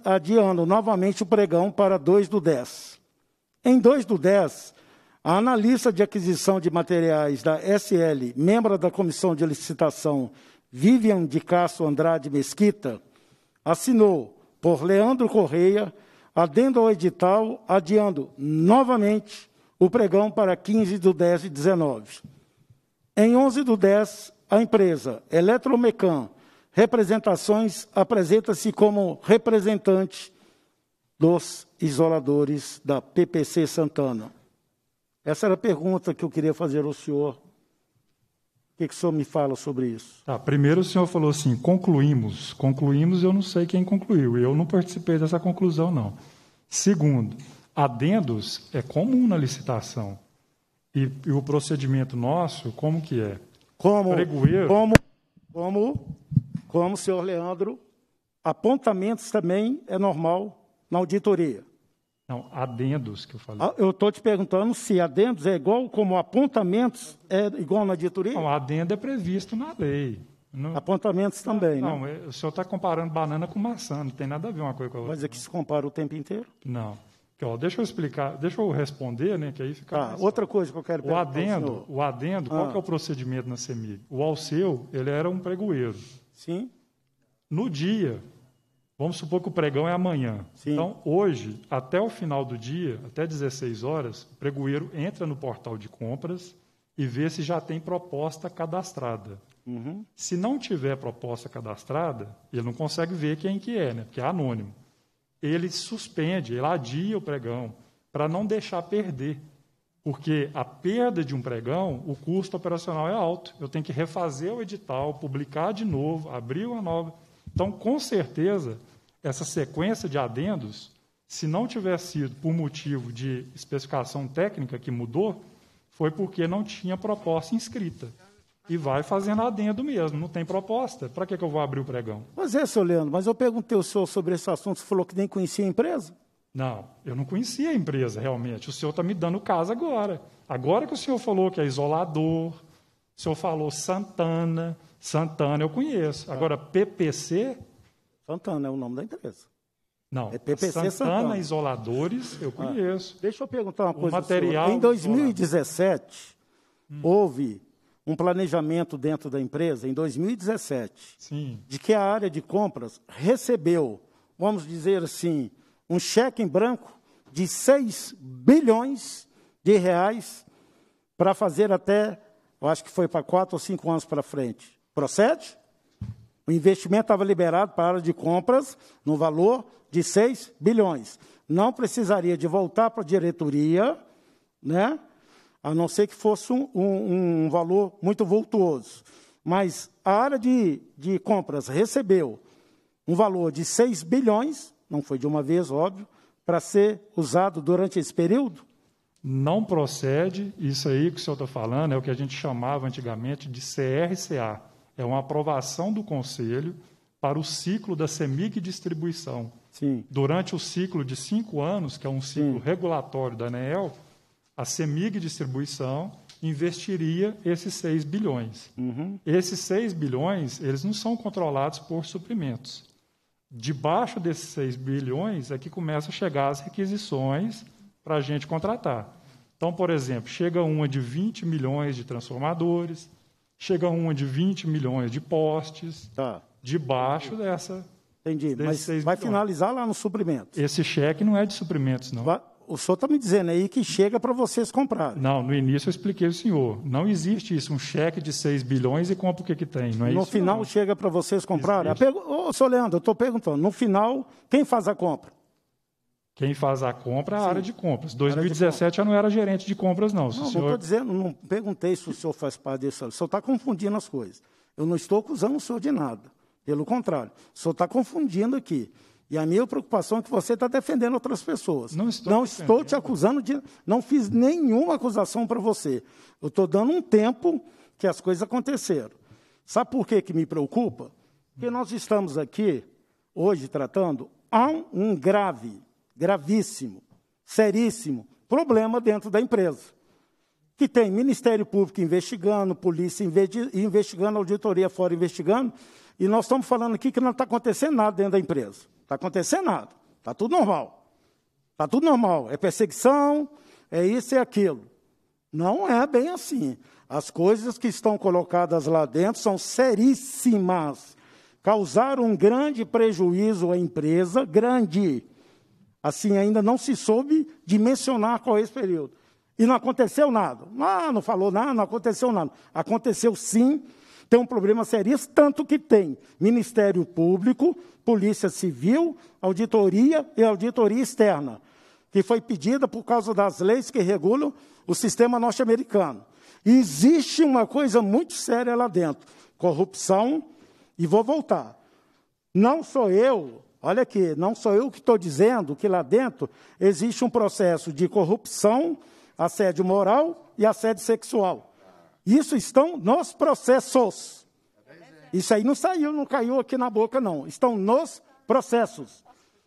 adiando novamente o pregão para 2 do 10. Em 2 do 10, a analista de aquisição de materiais da SL, membro da comissão de licitação, Vivian de Castro Andrade Mesquita, assinou por Leandro Correia, adendo ao edital, adiando novamente o pregão para 15 de 10 de 19. Em 11 de 10, a empresa Eletromecan Representações apresenta-se como representante dos isoladores da PPC Santana. Essa era a pergunta que eu queria fazer ao senhor. O que, que o senhor me fala sobre isso? Tá, primeiro o senhor falou assim, concluímos. Concluímos, eu não sei quem concluiu. Eu não participei dessa conclusão, não. Segundo, adendos é comum na licitação. E, e o procedimento nosso, como que é? Como, Pregoeiro... como, como, como, senhor Leandro, apontamentos também é normal na auditoria. Não, adendos que eu falei. Ah, eu estou te perguntando se adendos é igual como apontamentos é igual na diretoria? Não, adendo é previsto na lei. Apontamentos também, não, né? Não, o senhor está comparando banana com maçã, não tem nada a ver uma coisa com a outra. Mas é que se compara o tempo inteiro? Não. deixa eu explicar, deixa eu responder, né, que aí fica... Ah, outra coisa que eu quero perguntar o adendo, O adendo, ah. qual que é o procedimento na CEMIG? O Alceu, ele era um pregoeiro. Sim. No dia Vamos supor que o pregão é amanhã. Sim. Então, hoje, até o final do dia, até 16 horas, o pregoeiro entra no portal de compras e vê se já tem proposta cadastrada. Uhum. Se não tiver proposta cadastrada, ele não consegue ver quem que é, né? porque é anônimo. Ele suspende, ele adia o pregão para não deixar perder. Porque a perda de um pregão, o custo operacional é alto. Eu tenho que refazer o edital, publicar de novo, abrir uma nova. Então, com certeza, essa sequência de adendos, se não tiver sido por motivo de especificação técnica que mudou, foi porque não tinha proposta inscrita. E vai fazendo adendo mesmo, não tem proposta. Para que, que eu vou abrir o pregão? Mas é, seu Leandro, mas eu perguntei ao senhor sobre esse assunto, você falou que nem conhecia a empresa? Não, eu não conhecia a empresa realmente. O senhor está me dando caso agora. Agora que o senhor falou que é isolador, o senhor falou Santana, Santana eu conheço. Agora, PPC, Santana é o nome da empresa. Não, é PPC Santana, Santana. Isoladores, eu ah, conheço. Ah, deixa eu perguntar uma o coisa. Material em 2017, hum. houve um planejamento dentro da empresa, em 2017, Sim. de que a área de compras recebeu, vamos dizer assim, um cheque em branco de 6 bilhões de reais para fazer até, eu acho que foi para 4 ou 5 anos para frente. Procede? O investimento estava liberado para a área de compras no valor de 6 bilhões. Não precisaria de voltar para a diretoria, né? a não ser que fosse um, um, um valor muito vultuoso. Mas a área de, de compras recebeu um valor de 6 bilhões, não foi de uma vez, óbvio, para ser usado durante esse período? Não procede. Isso aí que o senhor está falando é o que a gente chamava antigamente de CRCA é uma aprovação do Conselho para o ciclo da Semig distribuição. Sim. Durante o ciclo de cinco anos, que é um ciclo Sim. regulatório da ANEEL, a Semig distribuição investiria esses 6 bilhões. Uhum. Esses 6 bilhões, eles não são controlados por suprimentos. Debaixo desses 6 bilhões é que começa a chegar as requisições para a gente contratar. Então, por exemplo, chega uma de 20 milhões de transformadores, chega uma de 20 milhões de postes, tá. debaixo Entendi. dessa. Entendi, mas vai milhões. finalizar lá no suprimento. Esse cheque não é de suprimentos, não. Vai, o senhor está me dizendo aí que chega para vocês comprarem. Não, no início eu expliquei ao senhor. Não existe isso, um cheque de 6 bilhões e compra o que, que tem. Não é no isso, final não. chega para vocês comprarem? Ô, oh, senhor Leandro, eu estou perguntando. No final, quem faz a compra? Quem faz a compra é a Sim. área de compras. 2017 de... eu não era gerente de compras, não. não, senhor... não estou dizendo, não perguntei se o senhor faz parte desse. O senhor está confundindo as coisas. Eu não estou acusando o senhor de nada. Pelo contrário, o senhor está confundindo aqui. E a minha preocupação é que você está defendendo outras pessoas. Não estou, não estou te acusando de. Não fiz nenhuma acusação para você. Eu estou dando um tempo que as coisas aconteceram. Sabe por que, que me preocupa? Porque nós estamos aqui, hoje, tratando, há um grave gravíssimo, seríssimo problema dentro da empresa, que tem Ministério Público investigando, polícia investigando, auditoria fora investigando, e nós estamos falando aqui que não está acontecendo nada dentro da empresa. Está acontecendo nada, está tudo normal. Está tudo normal. É perseguição, é isso e é aquilo. Não é bem assim. As coisas que estão colocadas lá dentro são seríssimas. Causaram um grande prejuízo à empresa, grande Assim, ainda não se soube dimensionar qual é esse período. E não aconteceu nada. Ah, não falou nada, não aconteceu nada. Aconteceu sim, tem um problema seríssimo, tanto que tem Ministério Público, Polícia Civil, Auditoria e Auditoria Externa, que foi pedida por causa das leis que regulam o sistema norte-americano. E existe uma coisa muito séria lá dentro: corrupção, e vou voltar. Não sou eu Olha aqui, não sou eu que estou dizendo que lá dentro existe um processo de corrupção, assédio moral e assédio sexual. Isso estão nos processos. Isso aí não saiu, não caiu aqui na boca, não. Estão nos processos.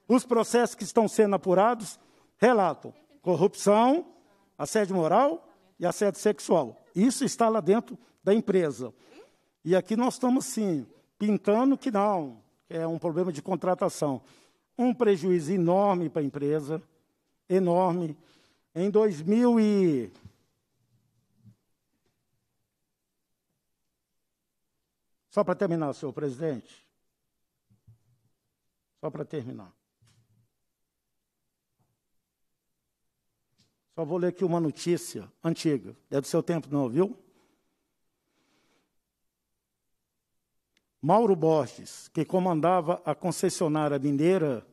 Os processos que estão sendo apurados relatam corrupção, assédio moral e assédio sexual. Isso está lá dentro da empresa. E aqui nós estamos, sim, pintando que não, é um problema de contratação. Um prejuízo enorme para a empresa, enorme. Em 2000 e... Só para terminar, senhor presidente. Só para terminar. Só vou ler aqui uma notícia antiga. É do seu tempo, não, viu? Mauro Borges, que comandava a concessionária mineira,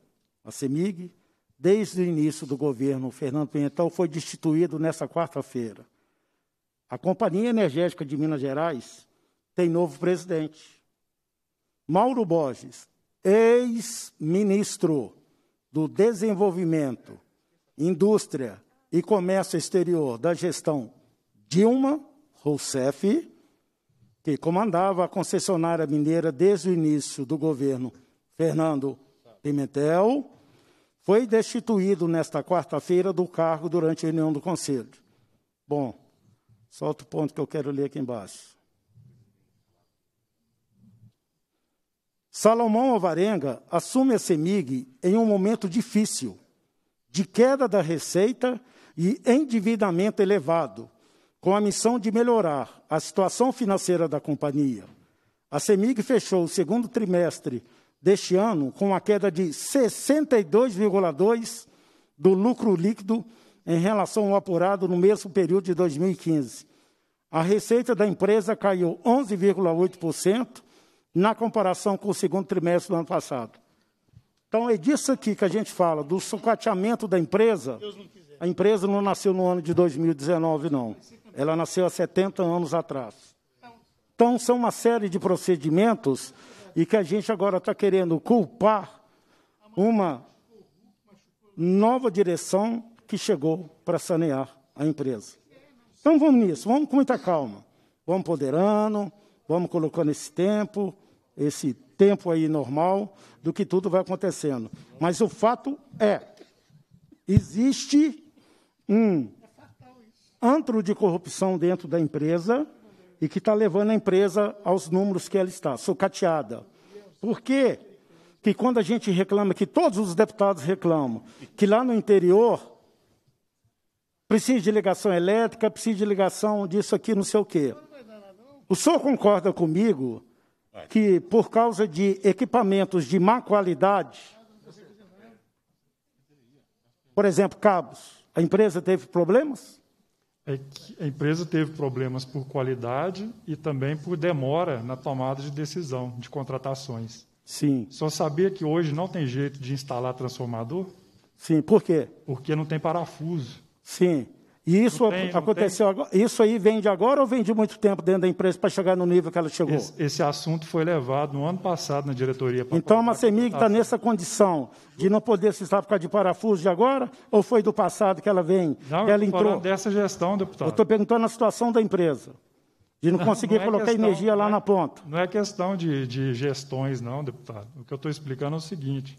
a CEMIG, desde o início do governo Fernando Pimentel, foi destituído nesta quarta-feira. A Companhia Energética de Minas Gerais tem novo presidente. Mauro Borges, ex-ministro do Desenvolvimento, Indústria e Comércio Exterior da gestão Dilma Rousseff, que comandava a concessionária mineira desde o início do governo Fernando Pimentel, foi destituído nesta quarta-feira do cargo durante a reunião do Conselho. Bom, solta o ponto que eu quero ler aqui embaixo. Salomão Alvarenga assume a CEMIG em um momento difícil, de queda da receita e endividamento elevado, com a missão de melhorar a situação financeira da companhia. A CEMIG fechou o segundo trimestre deste ano com uma queda de 62,2% do lucro líquido em relação ao apurado no mesmo período de 2015. A receita da empresa caiu 11,8% na comparação com o segundo trimestre do ano passado. Então, é disso aqui que a gente fala, do sucateamento da empresa. A empresa não nasceu no ano de 2019, não. Ela nasceu há 70 anos atrás. Então, são uma série de procedimentos e que a gente agora está querendo culpar uma nova direção que chegou para sanear a empresa. Então vamos nisso, vamos com muita calma. Vamos ponderando, vamos colocando esse tempo, esse tempo aí normal do que tudo vai acontecendo. Mas o fato é, existe um antro de corrupção dentro da empresa e que está levando a empresa aos números que ela está, sucateada. Por quê? Que quando a gente reclama, que todos os deputados reclamam, que lá no interior precisa de ligação elétrica, precisa de ligação disso aqui, não sei o quê. O senhor concorda comigo que por causa de equipamentos de má qualidade, por exemplo, cabos, a empresa teve problemas? é que a empresa teve problemas por qualidade e também por demora na tomada de decisão de contratações. Sim. Só sabia que hoje não tem jeito de instalar transformador? Sim, por quê? Porque não tem parafuso. Sim. E isso tem, aconteceu agora, Isso aí vem de agora ou vem de muito tempo dentro da empresa para chegar no nível que ela chegou? Esse, esse assunto foi levado no ano passado na diretoria. Então a CEMIG está nessa condição de não poder se estar por causa de parafuso de agora ou foi do passado que ela vem? Não, que ela entrou dessa gestão, deputado. Eu estou perguntando a situação da empresa. De não, não conseguir não é colocar questão, energia lá é, na ponta. Não é questão de, de gestões, não, deputado. O que eu estou explicando é o seguinte: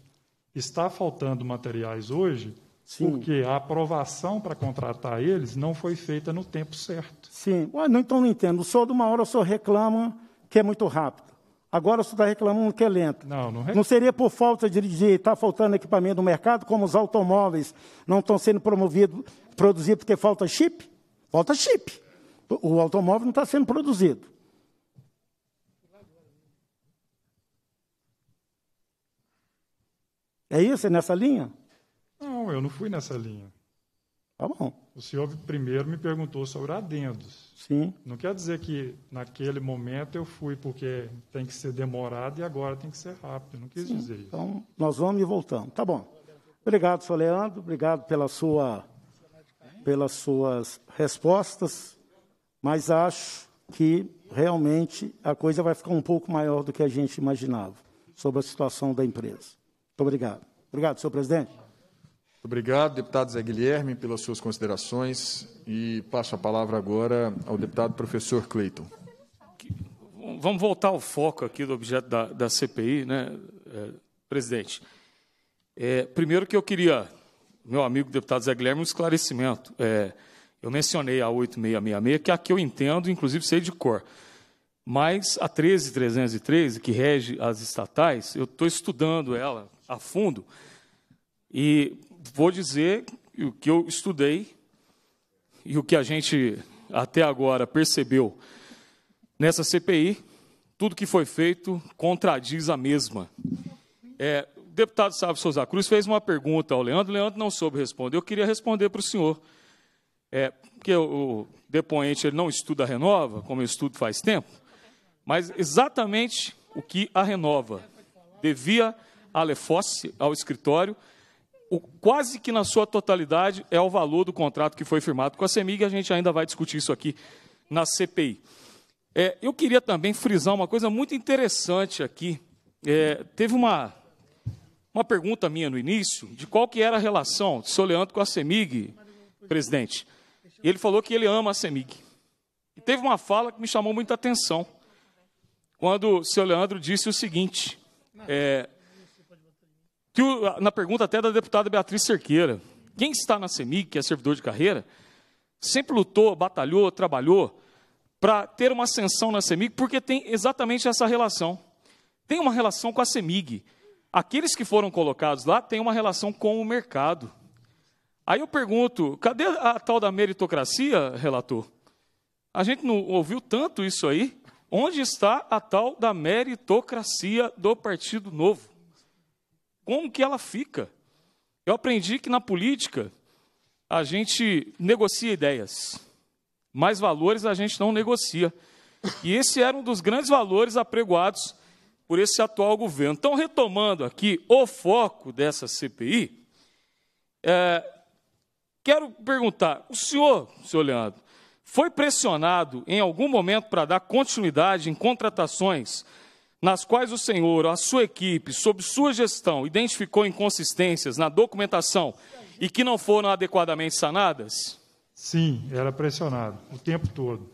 está faltando materiais hoje Sim. Porque a aprovação para contratar eles não foi feita no tempo certo. Sim. não, então não entendo. O senhor, de uma hora, o senhor reclama que é muito rápido. Agora o senhor está reclamando que é lento. Não, não, rec... não seria por falta de estar tá faltando equipamento no mercado, como os automóveis não estão sendo promovidos, produzidos porque falta chip? Falta chip. O automóvel não está sendo produzido. É isso? É nessa linha? Não, eu não fui nessa linha. Tá bom. O senhor primeiro me perguntou sobre adendos. Sim. Não quer dizer que naquele momento eu fui porque tem que ser demorado e agora tem que ser rápido. Não quis Sim. dizer isso. Então, nós vamos e voltamos. Tá bom. Obrigado, senhor Leandro. Obrigado pela sua, pelas suas respostas. Mas acho que realmente a coisa vai ficar um pouco maior do que a gente imaginava sobre a situação da empresa. Muito obrigado. Obrigado, senhor presidente obrigado, deputado Zé Guilherme, pelas suas considerações e passo a palavra agora ao deputado professor Cleiton. Vamos voltar ao foco aqui do objeto da, da CPI, né, é, presidente? É, primeiro que eu queria, meu amigo deputado Zé Guilherme, um esclarecimento. É, eu mencionei a 8666, que é a que eu entendo, inclusive sei de cor. Mas a 13313, que rege as estatais, eu estou estudando ela a fundo. E vou dizer o que eu estudei e o que a gente até agora percebeu nessa CPI, tudo que foi feito contradiz a mesma. É, o deputado Sábio Souza Cruz fez uma pergunta ao Leandro, o Leandro não soube responder, eu queria responder para o senhor. É, porque o depoente ele não estuda a Renova, como eu estudo faz tempo, mas exatamente o que a Renova devia a Lefosse, ao escritório, o, quase que na sua totalidade é o valor do contrato que foi firmado com a CEMIG, e a gente ainda vai discutir isso aqui na CPI. É, eu queria também frisar uma coisa muito interessante aqui. É, teve uma, uma pergunta minha no início de qual que era a relação do seu Leandro com a CEMIG, presidente. E ele falou que ele ama a CEMIG. E teve uma fala que me chamou muita atenção, quando o senhor Leandro disse o seguinte: é, que o, na pergunta até da deputada Beatriz Cerqueira, quem está na CEMIG, que é servidor de carreira, sempre lutou, batalhou, trabalhou para ter uma ascensão na CEMIG, porque tem exatamente essa relação. Tem uma relação com a CEMIG. Aqueles que foram colocados lá têm uma relação com o mercado. Aí eu pergunto, cadê a tal da meritocracia, relator? A gente não ouviu tanto isso aí? Onde está a tal da meritocracia do Partido Novo? como que ela fica. Eu aprendi que na política a gente negocia ideias, mas valores a gente não negocia. E esse era um dos grandes valores apregoados por esse atual governo. Então, retomando aqui o foco dessa CPI, é, quero perguntar: o senhor, senhor Leandro, foi pressionado em algum momento para dar continuidade em contratações nas quais o Senhor, a sua equipe, sob sua gestão, identificou inconsistências na documentação e que não foram adequadamente sanadas? Sim, era pressionado o tempo todo.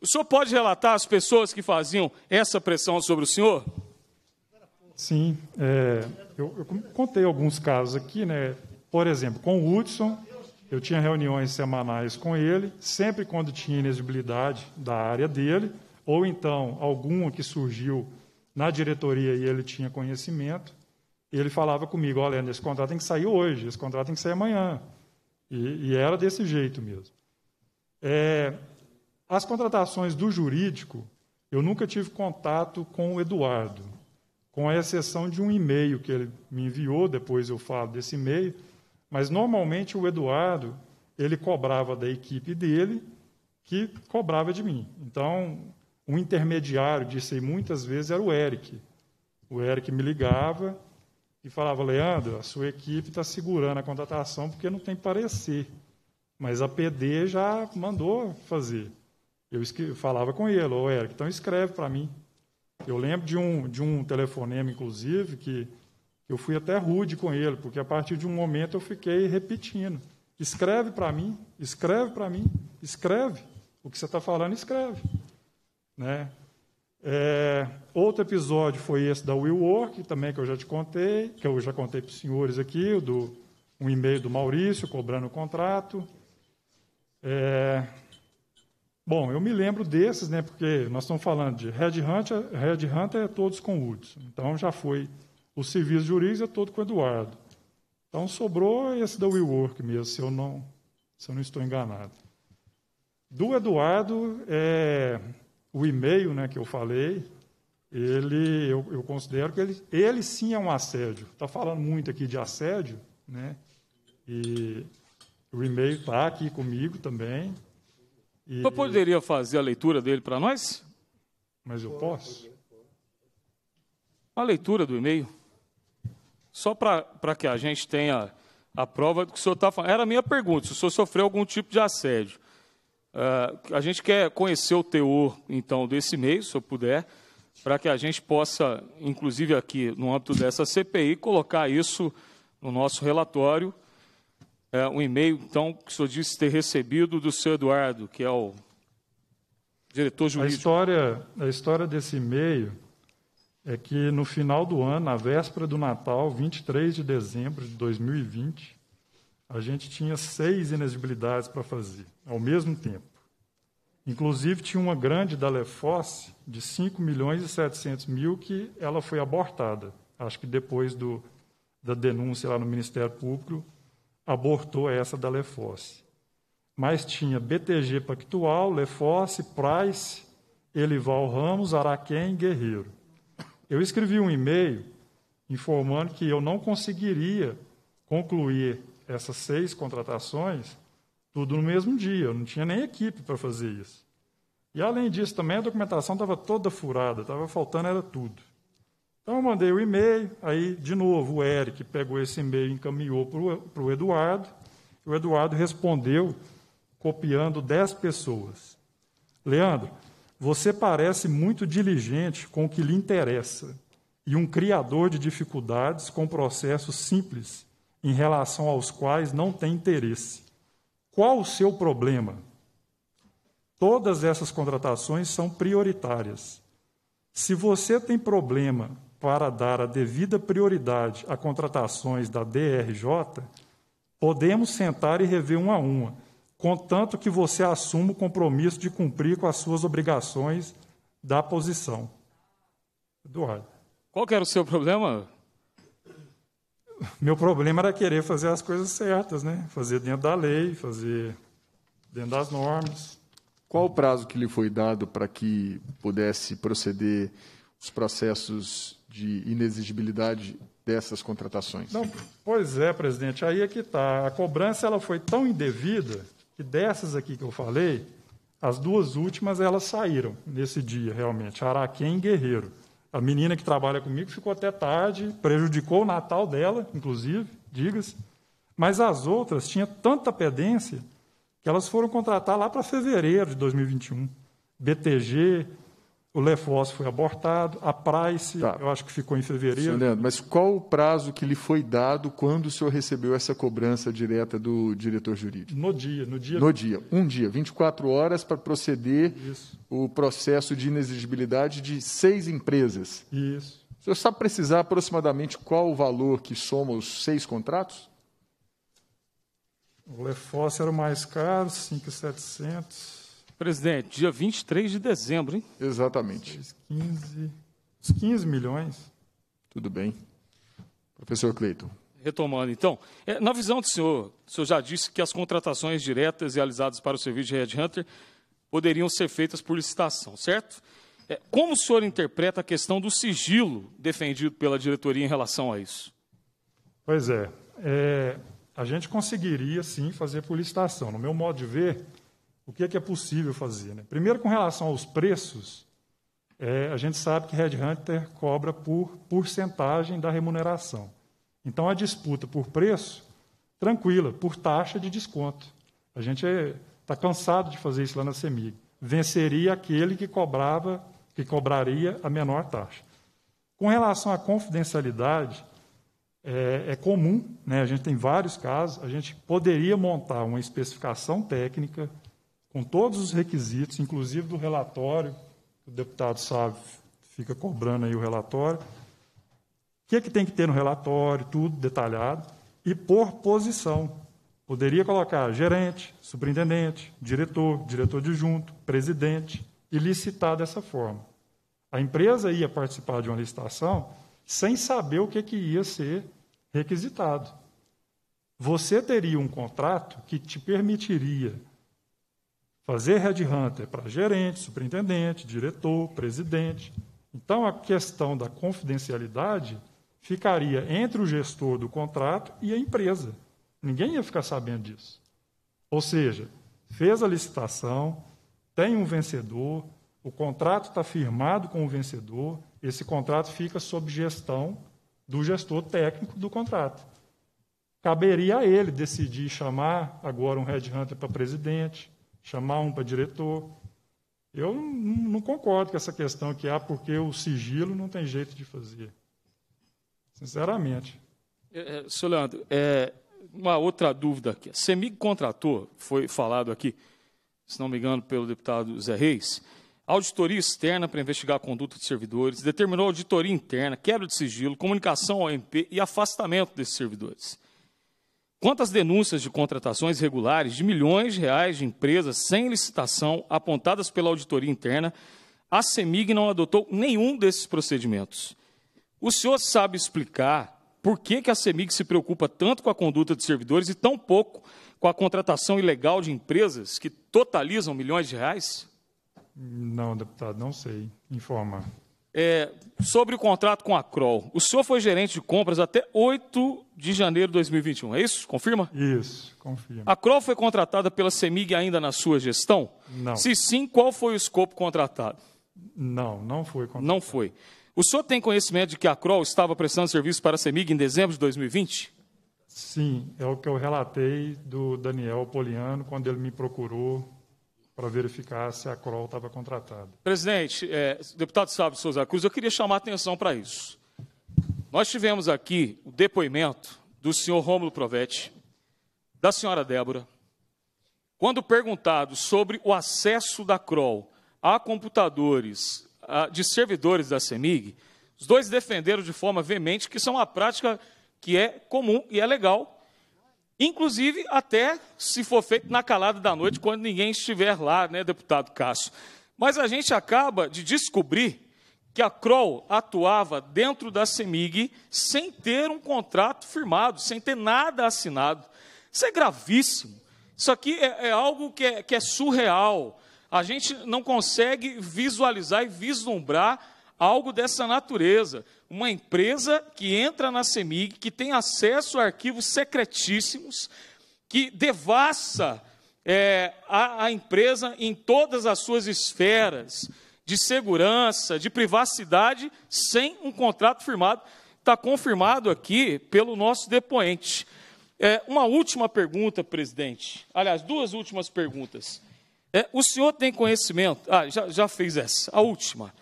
O senhor pode relatar as pessoas que faziam essa pressão sobre o senhor? Sim, é, eu, eu, contei alguns casos aqui, né? Por exemplo, com o Hudson, eu tinha reuniões semanais com ele, sempre quando tinha inexibilidade da área dele, ou então alguma que surgiu na diretoria e ele tinha conhecimento, ele falava comigo, olha, esse contrato tem que sair hoje, esse contrato tem que sair amanhã. E, e era desse jeito mesmo. É, as contratações do jurídico, eu nunca tive contato com o Eduardo, com a exceção de um e-mail que ele me enviou, depois eu falo desse e-mail, mas normalmente o Eduardo, ele cobrava da equipe dele, que cobrava de mim. Então, um intermediário disso aí muitas vezes era o Eric. O Eric me ligava e falava: Leandro, a sua equipe está segurando a contratação porque não tem parecer, mas a PD já mandou fazer. Eu falava com ele: Ô Eric, então escreve para mim. Eu lembro de um, de um telefonema, inclusive, que eu fui até rude com ele, porque a partir de um momento eu fiquei repetindo: escreve para mim, escreve para mim, escreve. O que você está falando, escreve. Né? É, outro episódio foi esse da Will Work, também que eu já te contei, que eu já contei para os senhores aqui, do, um e-mail do Maurício cobrando o contrato. É, bom, eu me lembro desses, né, porque nós estamos falando de Red Hunter, Red Hunter é todos com o Hudson, então já foi o serviço jurídico é todo com o Eduardo. Então sobrou esse da Will Work mesmo, se eu não, se eu não estou enganado. Do Eduardo, é, o e-mail né, que eu falei, ele, eu, eu considero que ele, ele sim é um assédio. Está falando muito aqui de assédio, né? E o e-mail está aqui comigo também. E, eu poderia fazer a leitura dele para nós? Mas eu posso? A leitura do e-mail. Só para que a gente tenha a prova do que o senhor está falando. Era a minha pergunta, se o senhor sofreu algum tipo de assédio. Uh, a gente quer conhecer o teor, então, desse e-mail, se eu puder, para que a gente possa, inclusive aqui no âmbito dessa CPI, colocar isso no nosso relatório. É um e-mail, então, que o senhor disse ter recebido do senhor Eduardo, que é o diretor jurídico. A história, a história desse e-mail é que no final do ano, na véspera do Natal, 23 de dezembro de 2020, a gente tinha seis inexigibilidades para fazer, ao mesmo tempo. Inclusive, tinha uma grande da Lefosse, de 5 milhões e 700 mil, que ela foi abortada. Acho que depois do, da denúncia lá no Ministério Público, abortou essa da Lefosse. Mas tinha BTG Pactual, Lefosse, Price, Elival Ramos, Araquém e Guerreiro. Eu escrevi um e-mail informando que eu não conseguiria concluir essas seis contratações, tudo no mesmo dia. Eu não tinha nem equipe para fazer isso. E além disso, também a documentação estava toda furada, estava faltando era tudo. Então eu mandei o e-mail, aí de novo o Eric pegou esse e-mail e encaminhou para o Eduardo. O Eduardo respondeu copiando dez pessoas. Leandro, você parece muito diligente com o que lhe interessa e um criador de dificuldades com processos simples em relação aos quais não tem interesse. Qual o seu problema? Todas essas contratações são prioritárias. Se você tem problema para dar a devida prioridade a contratações da DRJ, podemos sentar e rever uma a uma, contanto que você assuma o compromisso de cumprir com as suas obrigações da posição. Eduardo. Qual era o seu problema? meu problema era querer fazer as coisas certas, né? Fazer dentro da lei, fazer dentro das normas. Qual o prazo que lhe foi dado para que pudesse proceder os processos de inexigibilidade dessas contratações? Não, pois é, presidente. Aí é que está. A cobrança ela foi tão indevida que dessas aqui que eu falei, as duas últimas elas saíram nesse dia realmente, Araquém e Guerreiro. A menina que trabalha comigo ficou até tarde, prejudicou o Natal dela, inclusive, diga-se. Mas as outras tinham tanta pedência que elas foram contratar lá para fevereiro de 2021. BTG, o Lefos foi abortado, a Price, tá. eu acho que ficou em fevereiro. Senhor Leandro, mas qual o prazo que lhe foi dado quando o senhor recebeu essa cobrança direta do diretor jurídico? No dia, no dia. No dia, um dia, 24 horas para proceder Isso. o processo de inexigibilidade de seis empresas. Isso. O senhor sabe precisar aproximadamente qual o valor que soma os seis contratos? O Lefos era o mais caro, 5,700. Presidente, dia 23 de dezembro, hein? Exatamente. 15, os 15 milhões. Tudo bem. Professor Cleiton. Retomando, então, é, na visão do senhor, o senhor já disse que as contratações diretas realizadas para o serviço de Headhunter poderiam ser feitas por licitação, certo? É, como o senhor interpreta a questão do sigilo defendido pela diretoria em relação a isso? Pois é, é a gente conseguiria sim fazer por licitação. No meu modo de ver, o que é que é possível fazer. Né? Primeiro, com relação aos preços, é, a gente sabe que Red Hunter cobra por porcentagem da remuneração. Então, a disputa por preço, tranquila, por taxa de desconto. A gente está é, tá cansado de fazer isso lá na CEMIG. Venceria aquele que cobrava, que cobraria a menor taxa. Com relação à confidencialidade, é, é, comum, né? a gente tem vários casos, a gente poderia montar uma especificação técnica com todos os requisitos, inclusive do relatório, o deputado sabe, fica cobrando aí o relatório. O que, é que tem que ter no relatório, tudo detalhado, e por posição. Poderia colocar gerente, superintendente, diretor, diretor adjunto, presidente, e licitar dessa forma. A empresa ia participar de uma licitação sem saber o que, que ia ser requisitado. Você teria um contrato que te permitiria Fazer headhunter para gerente, superintendente, diretor, presidente. Então, a questão da confidencialidade ficaria entre o gestor do contrato e a empresa. Ninguém ia ficar sabendo disso. Ou seja, fez a licitação, tem um vencedor, o contrato está firmado com o vencedor, esse contrato fica sob gestão do gestor técnico do contrato. Caberia a ele decidir chamar agora um headhunter para presidente, chamar um para diretor. Eu não, concordo com essa questão que há, porque o sigilo não tem jeito de fazer. Sinceramente. É, é, senhor Leandro, é, uma outra dúvida aqui. A CEMIG contratou, foi falado aqui, se não me engano, pelo deputado Zé Reis, auditoria externa para investigar a conduta de servidores, determinou auditoria interna, quebra de sigilo, comunicação ao MP e afastamento desses servidores. Quantas denúncias de contratações regulares de milhões de reais de empresas sem licitação apontadas pela auditoria interna, a CEMIG não adotou nenhum desses procedimentos. O senhor sabe explicar por que, que a CEMIG se preocupa tanto com a conduta de servidores e tão pouco com a contratação ilegal de empresas que totalizam milhões de reais? Não, deputado, não sei. Informa é, sobre o contrato com a Kroll. O senhor foi gerente de compras até 8 de janeiro de 2021, é isso? Confirma? Isso, confirma. A Kroll foi contratada pela CEMIG ainda na sua gestão? Não. Se sim, qual foi o escopo contratado? Não, não foi contratado. Não foi. O senhor tem conhecimento de que a Kroll estava prestando serviço para a CEMIG em dezembro de 2020? Sim, é o que eu relatei do Daniel Poliano quando ele me procurou para verificar se a Kroll estava contratada. Presidente, é, deputado Sábio Souza Cruz, eu queria chamar a atenção para isso. Nós tivemos aqui o depoimento do senhor Rômulo Provetti, da senhora Débora, quando perguntado sobre o acesso da Kroll a computadores a, de servidores da CEMIG, os dois defenderam de forma veemente que são é uma prática que é comum e é legal Inclusive, até se for feito na calada da noite, quando ninguém estiver lá, né, deputado Cássio? Mas a gente acaba de descobrir que a Kroll atuava dentro da CEMIG sem ter um contrato firmado, sem ter nada assinado. Isso é gravíssimo. Isso aqui é, é algo que é, que é surreal. A gente não consegue visualizar e vislumbrar algo dessa natureza. Uma empresa que entra na CEMIG, que tem acesso a arquivos secretíssimos, que devassa é, a, a empresa em todas as suas esferas de segurança, de privacidade, sem um contrato firmado. Está confirmado aqui pelo nosso depoente. É, uma última pergunta, presidente. Aliás, duas últimas perguntas. É, o senhor tem conhecimento? Ah, já, já fez essa. A última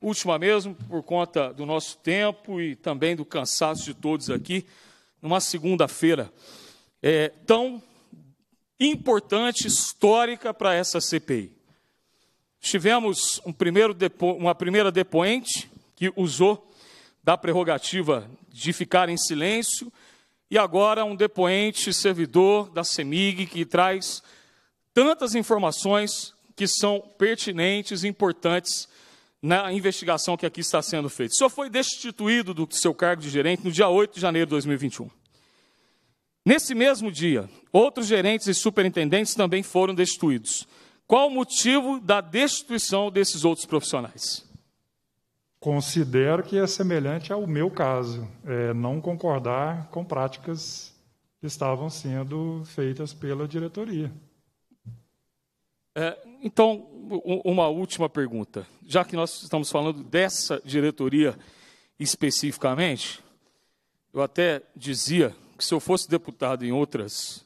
última mesmo, por conta do nosso tempo e também do cansaço de todos aqui, numa segunda-feira é, tão importante, histórica para essa CPI. Tivemos um depo, uma primeira depoente que usou da prerrogativa de ficar em silêncio, e agora um depoente servidor da CEMIG que traz tantas informações que são pertinentes e importantes na investigação que aqui está sendo feita. O senhor foi destituído do seu cargo de gerente no dia 8 de janeiro de 2021. Nesse mesmo dia, outros gerentes e superintendentes também foram destituídos. Qual o motivo da destituição desses outros profissionais? Considero que é semelhante ao meu caso, é não concordar com práticas que estavam sendo feitas pela diretoria. É, então, uma última pergunta. Já que nós estamos falando dessa diretoria especificamente, eu até dizia que se eu fosse deputado em outras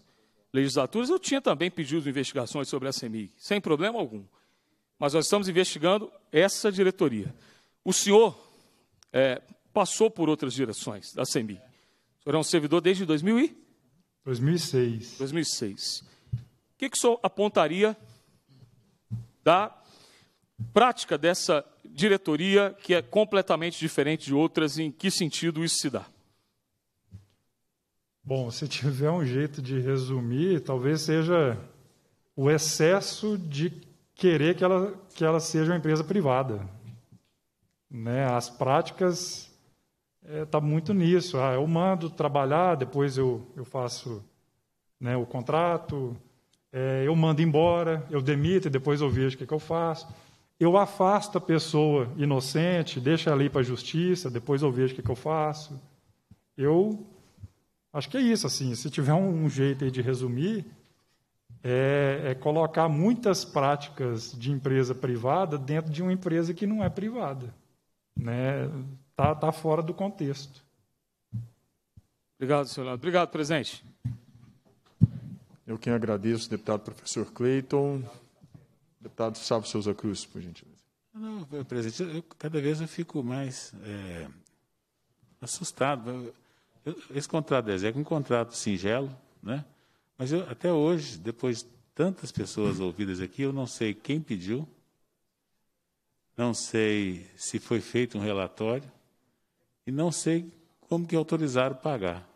legislaturas, eu tinha também pedido investigações sobre a CEMIG, sem problema algum. Mas nós estamos investigando essa diretoria. O senhor é, passou por outras direções da CEMIG. O senhor é um servidor desde 2000 e... 2006. 2006. O que, que o senhor apontaria da prática dessa diretoria, que é completamente diferente de outras, em que sentido isso se dá? Bom, se tiver um jeito de resumir, talvez seja o excesso de querer que ela, que ela seja uma empresa privada. Né? As práticas está é, tá muito nisso. Ah, eu mando trabalhar, depois eu, eu faço né, o contrato, é, eu mando embora, eu demito e depois eu vejo o que, que eu faço. Eu afasto a pessoa inocente, deixo ela ir para a justiça, depois eu vejo o que, que eu faço. Eu acho que é isso, assim, se tiver um, um jeito de resumir, é, é, colocar muitas práticas de empresa privada dentro de uma empresa que não é privada. Né? Tá, tá fora do contexto. Obrigado, senhor Leandro. Obrigado, presidente. Eu quem agradeço, deputado professor Cleiton. Deputado Sávio Souza Cruz, por gentileza. Não, presidente, eu, cada vez eu fico mais é, assustado. Eu, esse contrato da Execo é um contrato singelo, né? mas eu, até hoje, depois de tantas pessoas ouvidas aqui, eu não sei quem pediu, não sei se foi feito um relatório e não sei como que autorizaram pagar.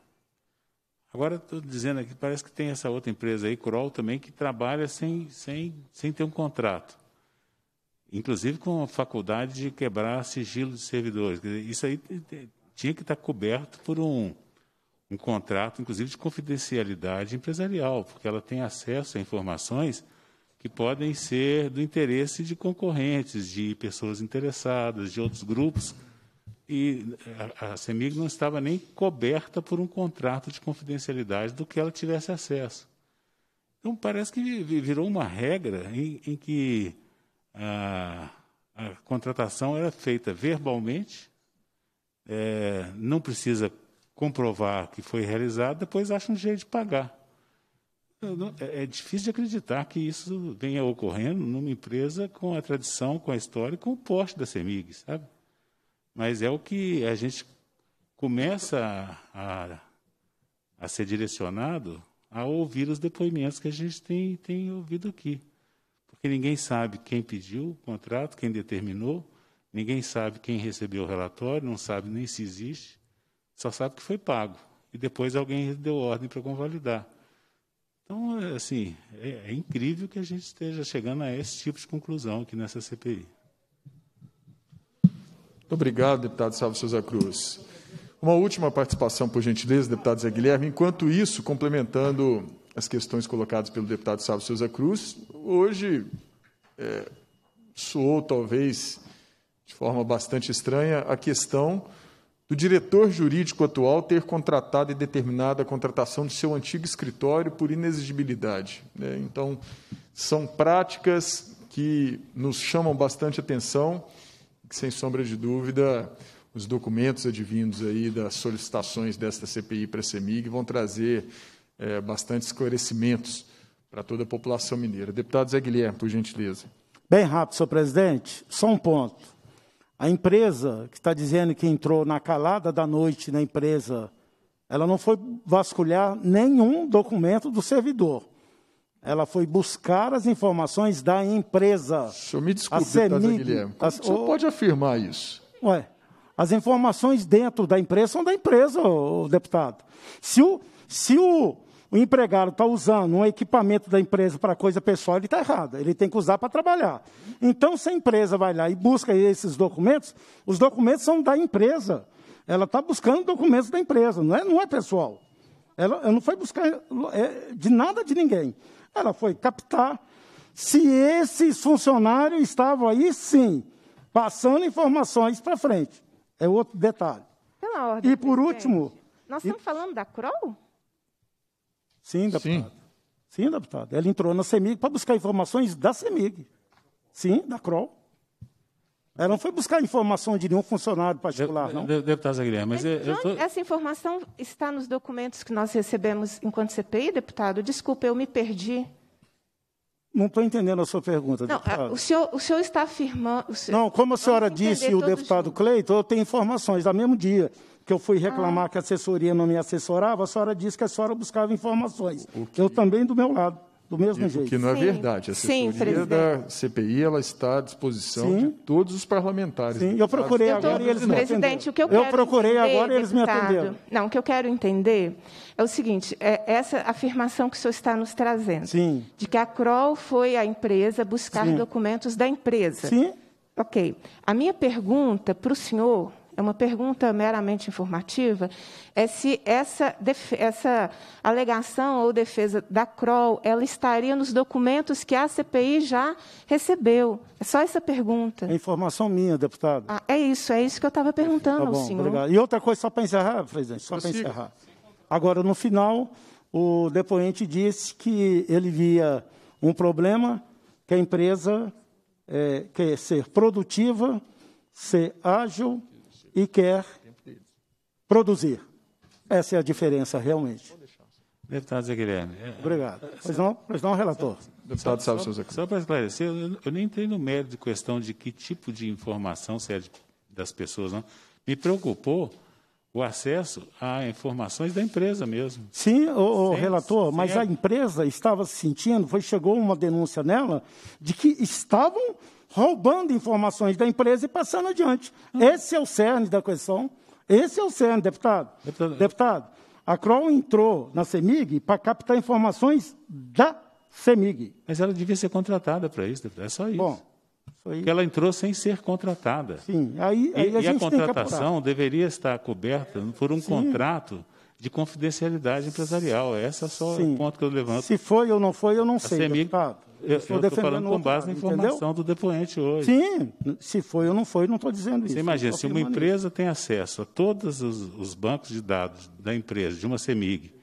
Agora estou dizendo aqui, parece que tem essa outra empresa aí, Kroll também, que trabalha sem, sem, sem ter um contrato. Inclusive com a faculdade de quebrar sigilo de servidores. Dizer, isso aí tinha que estar coberto por um, um contrato, inclusive de confidencialidade empresarial, porque ela tem acesso a informações que podem ser do interesse de concorrentes, de pessoas interessadas, de outros grupos e a, CEMIG não estava nem coberta por um contrato de confidencialidade do que ela tivesse acesso. Então, parece que virou uma regra em, em que a, a, contratação era feita verbalmente, é, não precisa comprovar que foi realizada, depois acha um jeito de pagar. É, é difícil de acreditar que isso venha ocorrendo numa empresa com a tradição, com a história, com o porte da CEMIG, sabe? Mas é o que a gente começa a, a ser direcionado a ouvir os depoimentos que a gente tem, tem ouvido aqui. Porque ninguém sabe quem pediu o contrato, quem determinou, ninguém sabe quem recebeu o relatório, não sabe nem se existe, só sabe que foi pago. E depois alguém deu ordem para convalidar. Então, assim, é, é incrível que a gente esteja chegando a esse tipo de conclusão aqui nessa CPI. Obrigado, deputado Salvo Souza Cruz. Uma última participação, por gentileza, deputado Zé Guilherme. Enquanto isso, complementando as questões colocadas pelo deputado Salvo Souza Cruz, hoje é, soou talvez de forma bastante estranha a questão do diretor jurídico atual ter contratado e determinado a contratação do seu antigo escritório por inexigibilidade. Né? Então, são práticas que nos chamam bastante atenção que, sem sombra de dúvida, os documentos advindos aí das solicitações desta CPI para a CEMIG vão trazer é, bastante esclarecimentos para toda a população mineira. Deputado Zé Guilherme, por gentileza. Bem rápido, senhor presidente. Só um ponto. A empresa que está dizendo que entrou na calada da noite na empresa, ela não foi vasculhar nenhum documento do servidor ela foi buscar as informações da empresa. O senhor me desculpe, CEMIG, Guilherme. Como a, o senhor pode afirmar isso? Ué, as informações dentro da empresa são da empresa, ô, deputado. Se o, se o, o empregado está usando um equipamento da empresa para coisa pessoal, ele está errado. Ele tem que usar para trabalhar. Então, se a empresa vai lá e busca esses documentos, os documentos são da empresa. Ela está buscando documentos da empresa, não é, não é pessoal. Ela, ela não foi buscar é, de nada de ninguém. Ela foi captar se esses funcionários estavam aí, sim, passando informações para frente. É outro detalhe. Pela ordem. E por último. Nós e... estamos falando da CROL? Sim, deputado. Sim. sim deputado. Ela entrou na CEMIG para buscar informações da CEMIG. Sim, da CROL. Ela é, não foi buscar informação de nenhum funcionário particular, não? De, deputado Zé Guilherme, mas... É, eu, eu tô... Essa informação está nos documentos que nós recebemos enquanto CPI, deputado? Desculpa, eu me perdi. Não estou entendendo a sua pergunta, não, deputado. O senhor, o senhor está afirmando... Senhor... Não, como a senhora disse e o deputado junto. Cleiton, eu tenho informações. Da mesmo dia que eu fui reclamar ah. que a assessoria não me assessorava, a senhora disse que a senhora buscava informações. Eu também do meu lado do mesmo e, jeito. que não é Sim. verdade. A assessoria Sim, da CPI ela está à disposição Sim. de todos os parlamentares. Sim, eu procurei eu agora e eles me atenderam. Que eu, eu procurei entender, agora e eles deputado, me atenderam. Não, o que eu quero entender é o seguinte, é essa afirmação que o senhor está nos trazendo, Sim. de que a Crol foi à empresa buscar Sim. documentos da empresa. Sim. Ok. A minha pergunta para o senhor é uma pergunta meramente informativa, é se essa, essa alegação ou defesa da CROL, ela estaria nos documentos que a CPI já recebeu. É só essa pergunta. É informação minha, deputado. Ah, é isso, é isso que eu estava perguntando tá bom, ao senhor. Obrigado. E outra coisa, só para encerrar, presidente, só para encerrar. Agora, no final, o depoente disse que ele via um problema que a empresa é, quer ser produtiva, ser ágil e quer produzir. Essa é a diferença realmente. Deputado Zé Guilherme. É, Obrigado. É, pois não, pois não relator. Deputado Sá, só, só, para esclarecer, eu, nem entrei no mérito de questão de que tipo de informação se é das pessoas, não. Me preocupou o acesso a informações da empresa mesmo. Sim, o, relator, mas a empresa estava se sentindo, foi, chegou uma denúncia nela de que estavam roubando informações da empresa e passando adiante. Uhum. Esse é o cerne da questão. Esse é o cerne, deputado. Deputado, deputado a Croll entrou na CEMIG para captar informações da CEMIG. Mas ela devia ser contratada para isso, deputado. É só isso. Bom, porque ela entrou sem ser contratada. Sim, aí, aí e, a, e a contratação deveria estar coberta por um Sim. contrato de confidencialidade empresarial. Essa é só o ponto que eu levanto. Se foi ou não foi, eu não a sei, CEMIG, deputado. Eu estou falando com base na informação entendeu? do depoente hoje. Sim, se foi ou não foi, não estou dizendo Você isso. Você imagina, se uma empresa isso. tem acesso a todos os, os, bancos de dados da empresa, de uma CEMIG,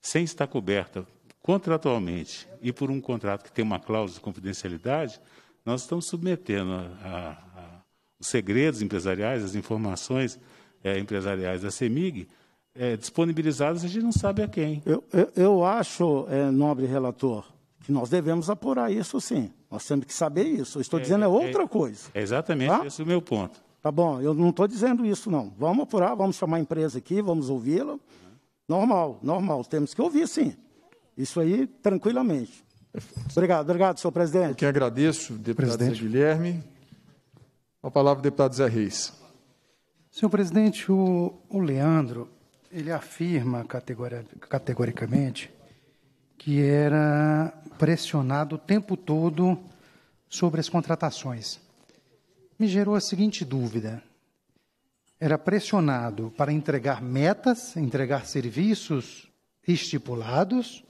sem estar coberta contratualmente e por um contrato que tem uma cláusula de confidencialidade, nós estamos submetendo a, a, a, os segredos empresariais, as informações é, empresariais da CEMIG, é, eh, disponibilizadas, a gente não sabe a quem. Eu, eu, eu acho, é, nobre relator, que nós devemos apurar isso sim. Nós temos que saber isso. Eu estou é, dizendo é, é outra é, coisa. É exatamente tá? esse é o meu ponto. Tá bom, eu não estou dizendo isso, não. Vamos apurar, vamos chamar a empresa aqui, vamos ouvi-la. Uhum. Normal, normal. Temos que ouvir, sim. Isso aí, tranquilamente. Obrigado, obrigado, senhor presidente. Eu que agradeço, deputado presidente. Zé Guilherme. A palavra, deputado Zé Reis. Senhor presidente, o, o Leandro, ele afirma categori categoricamente que era pressionado o tempo todo sobre as contratações. Me gerou a seguinte dúvida: era pressionado para entregar metas, entregar serviços estipulados,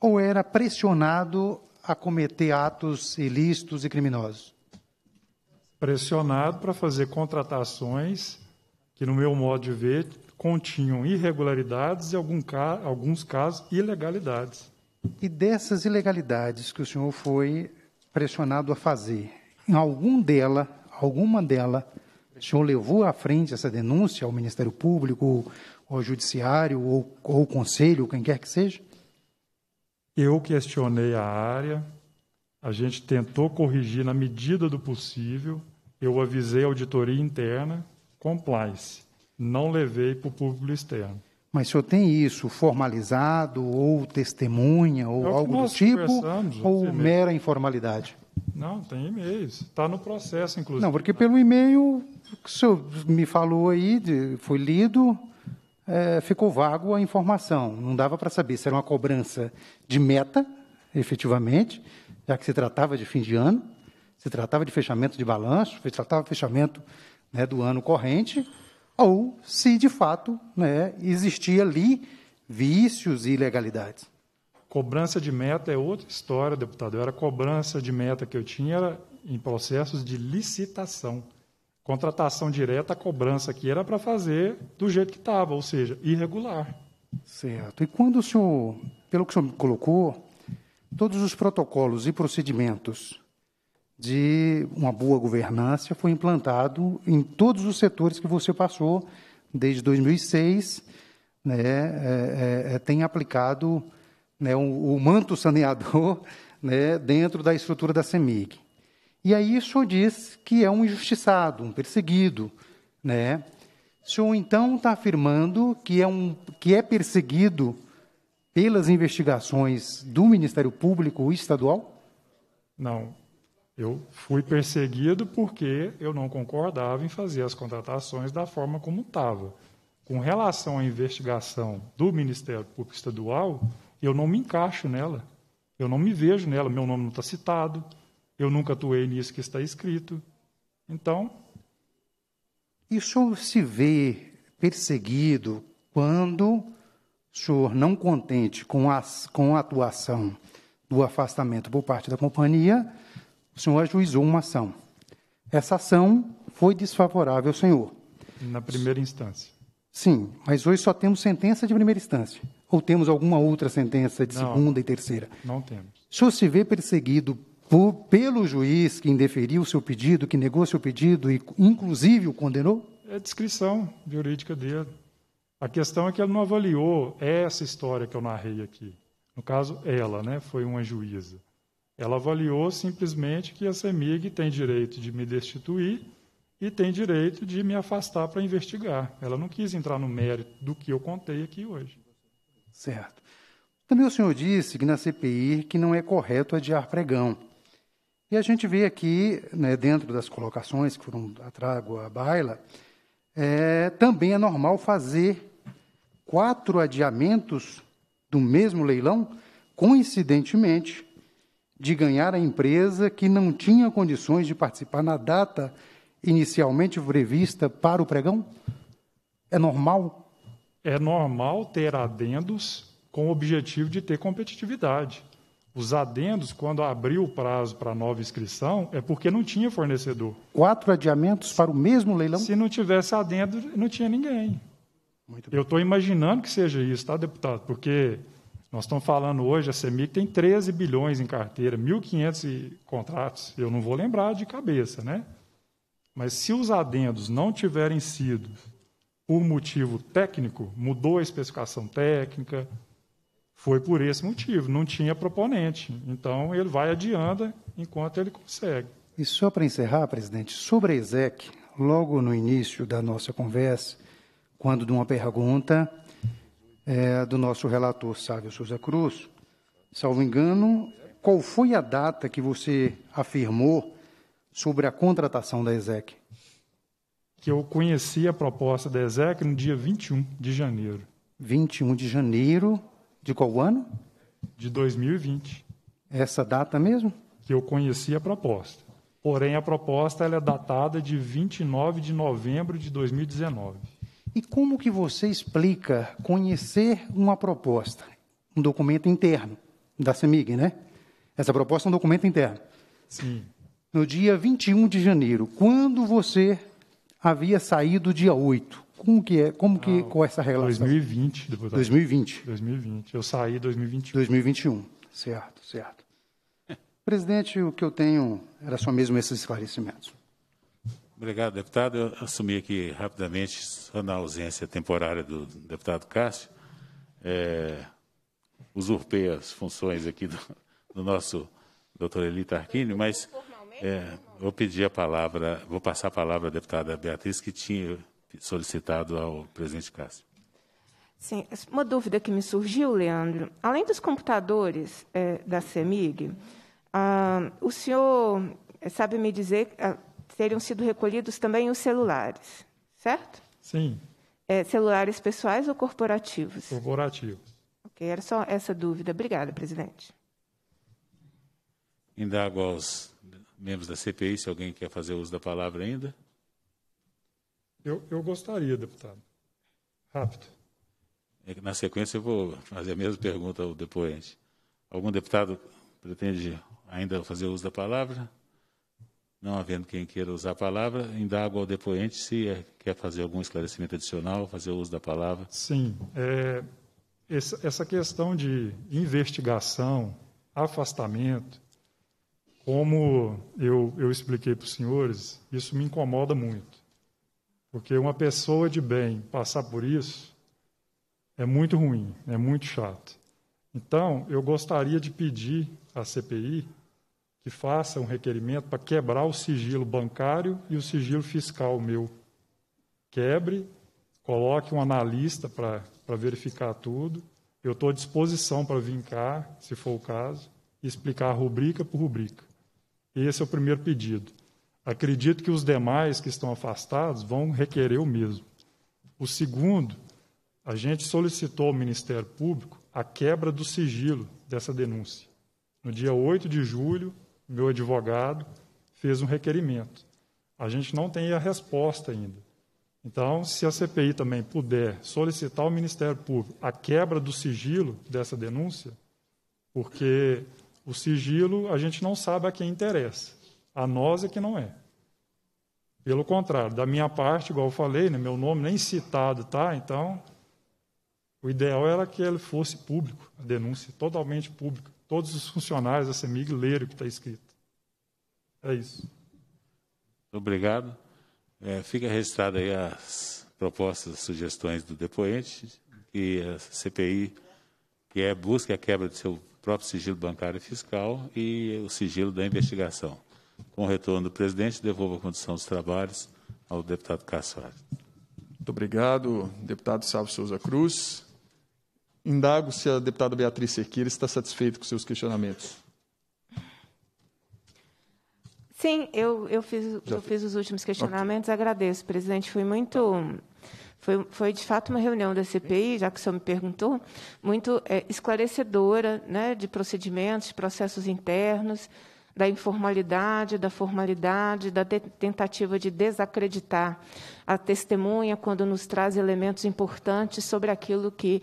ou era pressionado a cometer atos ilícitos e criminosos? Pressionado para fazer contratações que, no meu modo de ver, continham irregularidades e em alguns casos ilegalidades. E dessas ilegalidades que o senhor foi pressionado a fazer, em algum dela, alguma dela, o senhor levou à frente essa denúncia ao Ministério Público, ao Judiciário, ou, ao Conselho, quem quer que seja? Eu questionei a área, a gente tentou corrigir na medida do possível, eu avisei a auditoria interna, compliance não levei para o público externo. Mas o senhor tem isso formalizado ou testemunha ou é algo do tipo ou mera informalidade? Não, tem e-mails. Está no processo, inclusive. Não, porque pelo e-mail que o senhor me falou aí, de, foi lido, é, ficou vago a informação. Não dava para saber se era uma cobrança de meta, efetivamente, já que se tratava de fim de ano, se tratava de fechamento de balanço, se tratava de fechamento né, do ano corrente, ou se de fato né, existia ali vícios e ilegalidades. Cobrança de meta é outra história, deputado. Era cobrança de meta que eu tinha era em processos de licitação. Contratação direta, a cobrança que era para fazer do jeito que estava, ou seja, irregular. Certo. E quando o senhor, pelo que o senhor me colocou, todos os protocolos e procedimentos de uma boa governança foi implantado em todos os setores que você passou desde 2006, né, é, é, é, tem aplicado né, o, o manto saneador né, dentro da estrutura da CEMIG. E aí o senhor diz que é um injustiçado, um perseguido. Né? O senhor então está afirmando que é, um, que é perseguido pelas investigações do Ministério Público Estadual? Não, eu fui perseguido porque eu não concordava em fazer as contratações da forma como estava. Com relação à investigação do Ministério Público Estadual, eu não me encaixo nela. Eu não me vejo nela. Meu nome não está citado. Eu nunca atuei nisso que está escrito. Então. E o senhor se vê perseguido quando o senhor, não contente com, as, com a atuação do afastamento por parte da companhia, o senhor ajuizou uma ação. Essa ação foi desfavorável ao senhor. Na primeira instância. Sim, mas hoje só temos sentença de primeira instância. Ou temos alguma outra sentença de não, segunda e terceira? Não temos. O senhor se vê perseguido por, pelo juiz que indeferiu o seu pedido, que negou seu pedido e, inclusive, o condenou? É a descrição jurídica dele. A questão é que ele não avaliou essa história que eu narrei aqui. No caso, ela, né, foi uma juíza. Ela avaliou simplesmente que a CEMIG tem direito de me destituir e tem direito de me afastar para investigar. Ela não quis entrar no mérito do que eu contei aqui hoje. Certo. Também o senhor disse que na CPI que não é correto adiar pregão. E a gente vê aqui, né, dentro das colocações que foram a trago à baila, é, também é normal fazer quatro adiamentos do mesmo leilão, coincidentemente, de ganhar a empresa que não tinha condições de participar na data inicialmente prevista para o pregão? É normal? É normal ter adendos com o objetivo de ter competitividade. Os adendos, quando abriu o prazo para nova inscrição, é porque não tinha fornecedor. Quatro adiamentos para o mesmo leilão? Se não tivesse adendo, não tinha ninguém. Eu estou imaginando que seja isso, tá, deputado? Porque nós estamos falando hoje, a CEMIG tem 13 bilhões em carteira, 1.500 contratos, eu não vou lembrar de cabeça, né? Mas se os adendos não tiverem sido por motivo técnico, mudou a especificação técnica, foi por esse motivo, não tinha proponente. Então, ele vai adiando enquanto ele consegue. E só para encerrar, presidente, sobre a ESEC, logo no início da nossa conversa, quando de uma pergunta é, do nosso relator Sávio Souza Cruz, salvo engano, qual foi a data que você afirmou sobre a contratação da ESEC? Que eu conheci a proposta da ESEC no dia 21 de janeiro. 21 de janeiro de qual ano? De 2020. Essa data mesmo? Que eu conheci a proposta. Porém, a proposta ela é datada de 29 de novembro de 2019. E como que você explica conhecer uma proposta, um documento interno da CEMIG, né? Essa proposta é um documento interno. Sim. No dia 21 de janeiro, quando você havia saído dia 8, como que é, como que, ah, qual é essa relação? 2020, deputado. 2020. 2020. Eu saí em 2021. 2021, certo, certo. Presidente, o que eu tenho era só mesmo esses esclarecimentos. Obrigado, deputado. Eu assumi aqui rapidamente, só na ausência temporária do deputado Cássio, é, usurpei as funções aqui do, do nosso doutor Elita Arquini, mas é, vou pedir a palavra, vou passar a palavra à deputada Beatriz, que tinha solicitado ao presidente Cássio. Sim, uma dúvida que me surgiu, Leandro. Além dos computadores é, da CEMIG, ah, o senhor sabe me dizer, ah, teriam sido recolhidos também os celulares, certo? Sim. É, celulares pessoais ou corporativos? Corporativos. Ok, era só essa dúvida. Obrigada, presidente. Indago aos membros da CPI se alguém quer fazer uso da palavra ainda. Eu, eu gostaria, deputado. Rápido. É na sequência, eu vou fazer a mesma pergunta ao depoente. Algum deputado pretende ainda fazer uso da palavra? Não havendo quem queira usar a palavra, indago ao depoente se é, quer fazer algum esclarecimento adicional, fazer uso da palavra. Sim. É, essa questão de investigação, afastamento, como eu, eu expliquei para os senhores, isso me incomoda muito. Porque uma pessoa de bem passar por isso é muito ruim, é muito chato. Então, eu gostaria de pedir à CPI que faça um requerimento para quebrar o sigilo bancário e o sigilo fiscal meu. Quebre, coloque um analista para verificar tudo. Eu estou à disposição para vir cá, se for o caso, e explicar rubrica por rubrica. Esse é o primeiro pedido. Acredito que os demais que estão afastados vão requerer o mesmo. O segundo, a gente solicitou ao Ministério Público a quebra do sigilo dessa denúncia. No dia 8 de julho, meu advogado fez um requerimento. A gente não tem a resposta ainda. Então, se a CPI também puder solicitar ao Ministério Público a quebra do sigilo dessa denúncia, porque o sigilo a gente não sabe a quem interessa, a nós é que não é. Pelo contrário, da minha parte, igual eu falei, né, meu nome nem citado, tá? Então, o ideal era que ele fosse público, a denúncia totalmente pública todos os funcionários da CEMIG lerem o que está escrito. É isso. Muito obrigado. É, fica registrado aí as propostas, sugestões do depoente e a CPI, que é busca a quebra do seu próprio sigilo bancário e fiscal e o sigilo da investigação. Com o retorno do presidente, devolvo a condição dos trabalhos ao deputado Cassari. Muito obrigado, deputado Salvo Souza Cruz. Indago se a deputada Beatriz Cerqueira está satisfeita com seus questionamentos. Sim, eu, eu, fiz, eu fiz os últimos questionamentos. Okay. Agradeço, presidente. Foi muito foi, foi, de fato uma reunião da CPI, já que o senhor me perguntou, muito é, esclarecedora né, de procedimentos, de processos internos, da informalidade, da formalidade, da tentativa de desacreditar a testemunha quando nos traz elementos importantes sobre aquilo que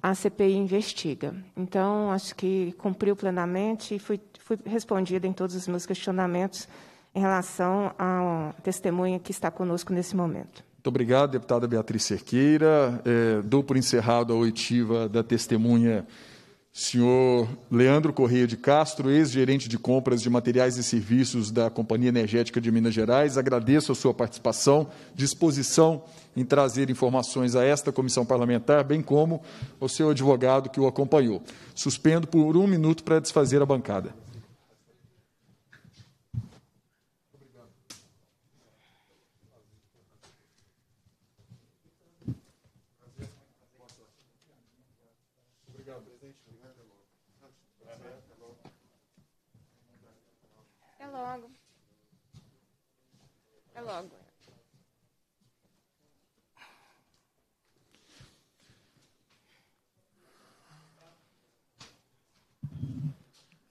a CPI investiga. Então, acho que cumpriu plenamente e fui, fui respondida em todos os meus questionamentos em relação à testemunha que está conosco nesse momento. Muito obrigado, deputada Beatriz Cerqueira. É, dou por encerrado a oitiva da testemunha senhor Leandro Correia de Castro, ex-gerente de compras de materiais e serviços da Companhia Energética de Minas Gerais. Agradeço a sua participação, disposição em trazer informações a esta comissão parlamentar, bem como ao seu advogado que o acompanhou. Suspendo por um minuto para desfazer a bancada.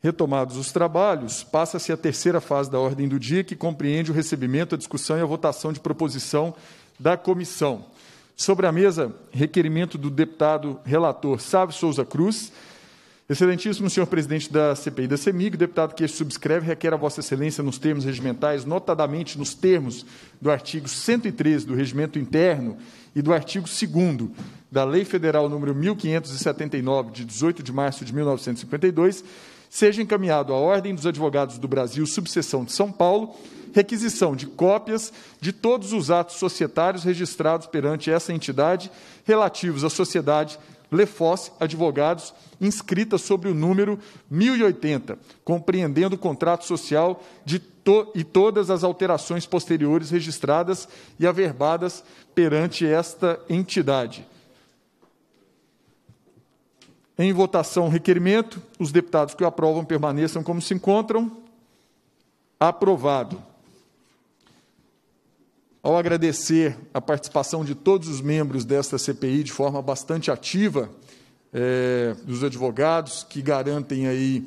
Retomados os trabalhos, passa-se a terceira fase da ordem do dia, que compreende o recebimento, a discussão e a votação de proposição da comissão. Sobre a mesa, requerimento do deputado relator Sávio Souza Cruz. Excelentíssimo senhor presidente da CPI da CEMIG, deputado que este subscreve, requer a Vossa Excelência, nos termos regimentais, notadamente nos termos do artigo 113 do Regimento Interno e do artigo 2 da Lei Federal número 1579, de 18 de março de 1952 seja encaminhado à Ordem dos Advogados do Brasil, subseção de São Paulo, requisição de cópias de todos os atos societários registrados perante essa entidade relativos à sociedade Lefosse Advogados, inscrita sobre o número 1080, compreendendo o contrato social to e todas as alterações posteriores registradas e averbadas perante esta entidade. Em votação, requerimento. Os deputados que o aprovam permaneçam como se encontram. Aprovado. Ao agradecer a participação de todos os membros desta CPI de forma bastante ativa, é, dos advogados que garantem aí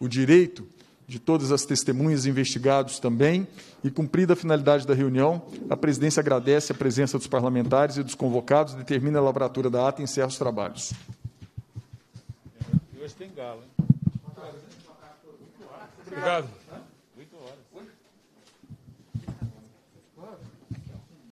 o direito de todas as testemunhas investigados também, e cumprida a finalidade da reunião, a presidência agradece a presença dos parlamentares e dos convocados, determina a lavratura da ata e encerra os trabalhos. Este tem galo, hein? Obrigado.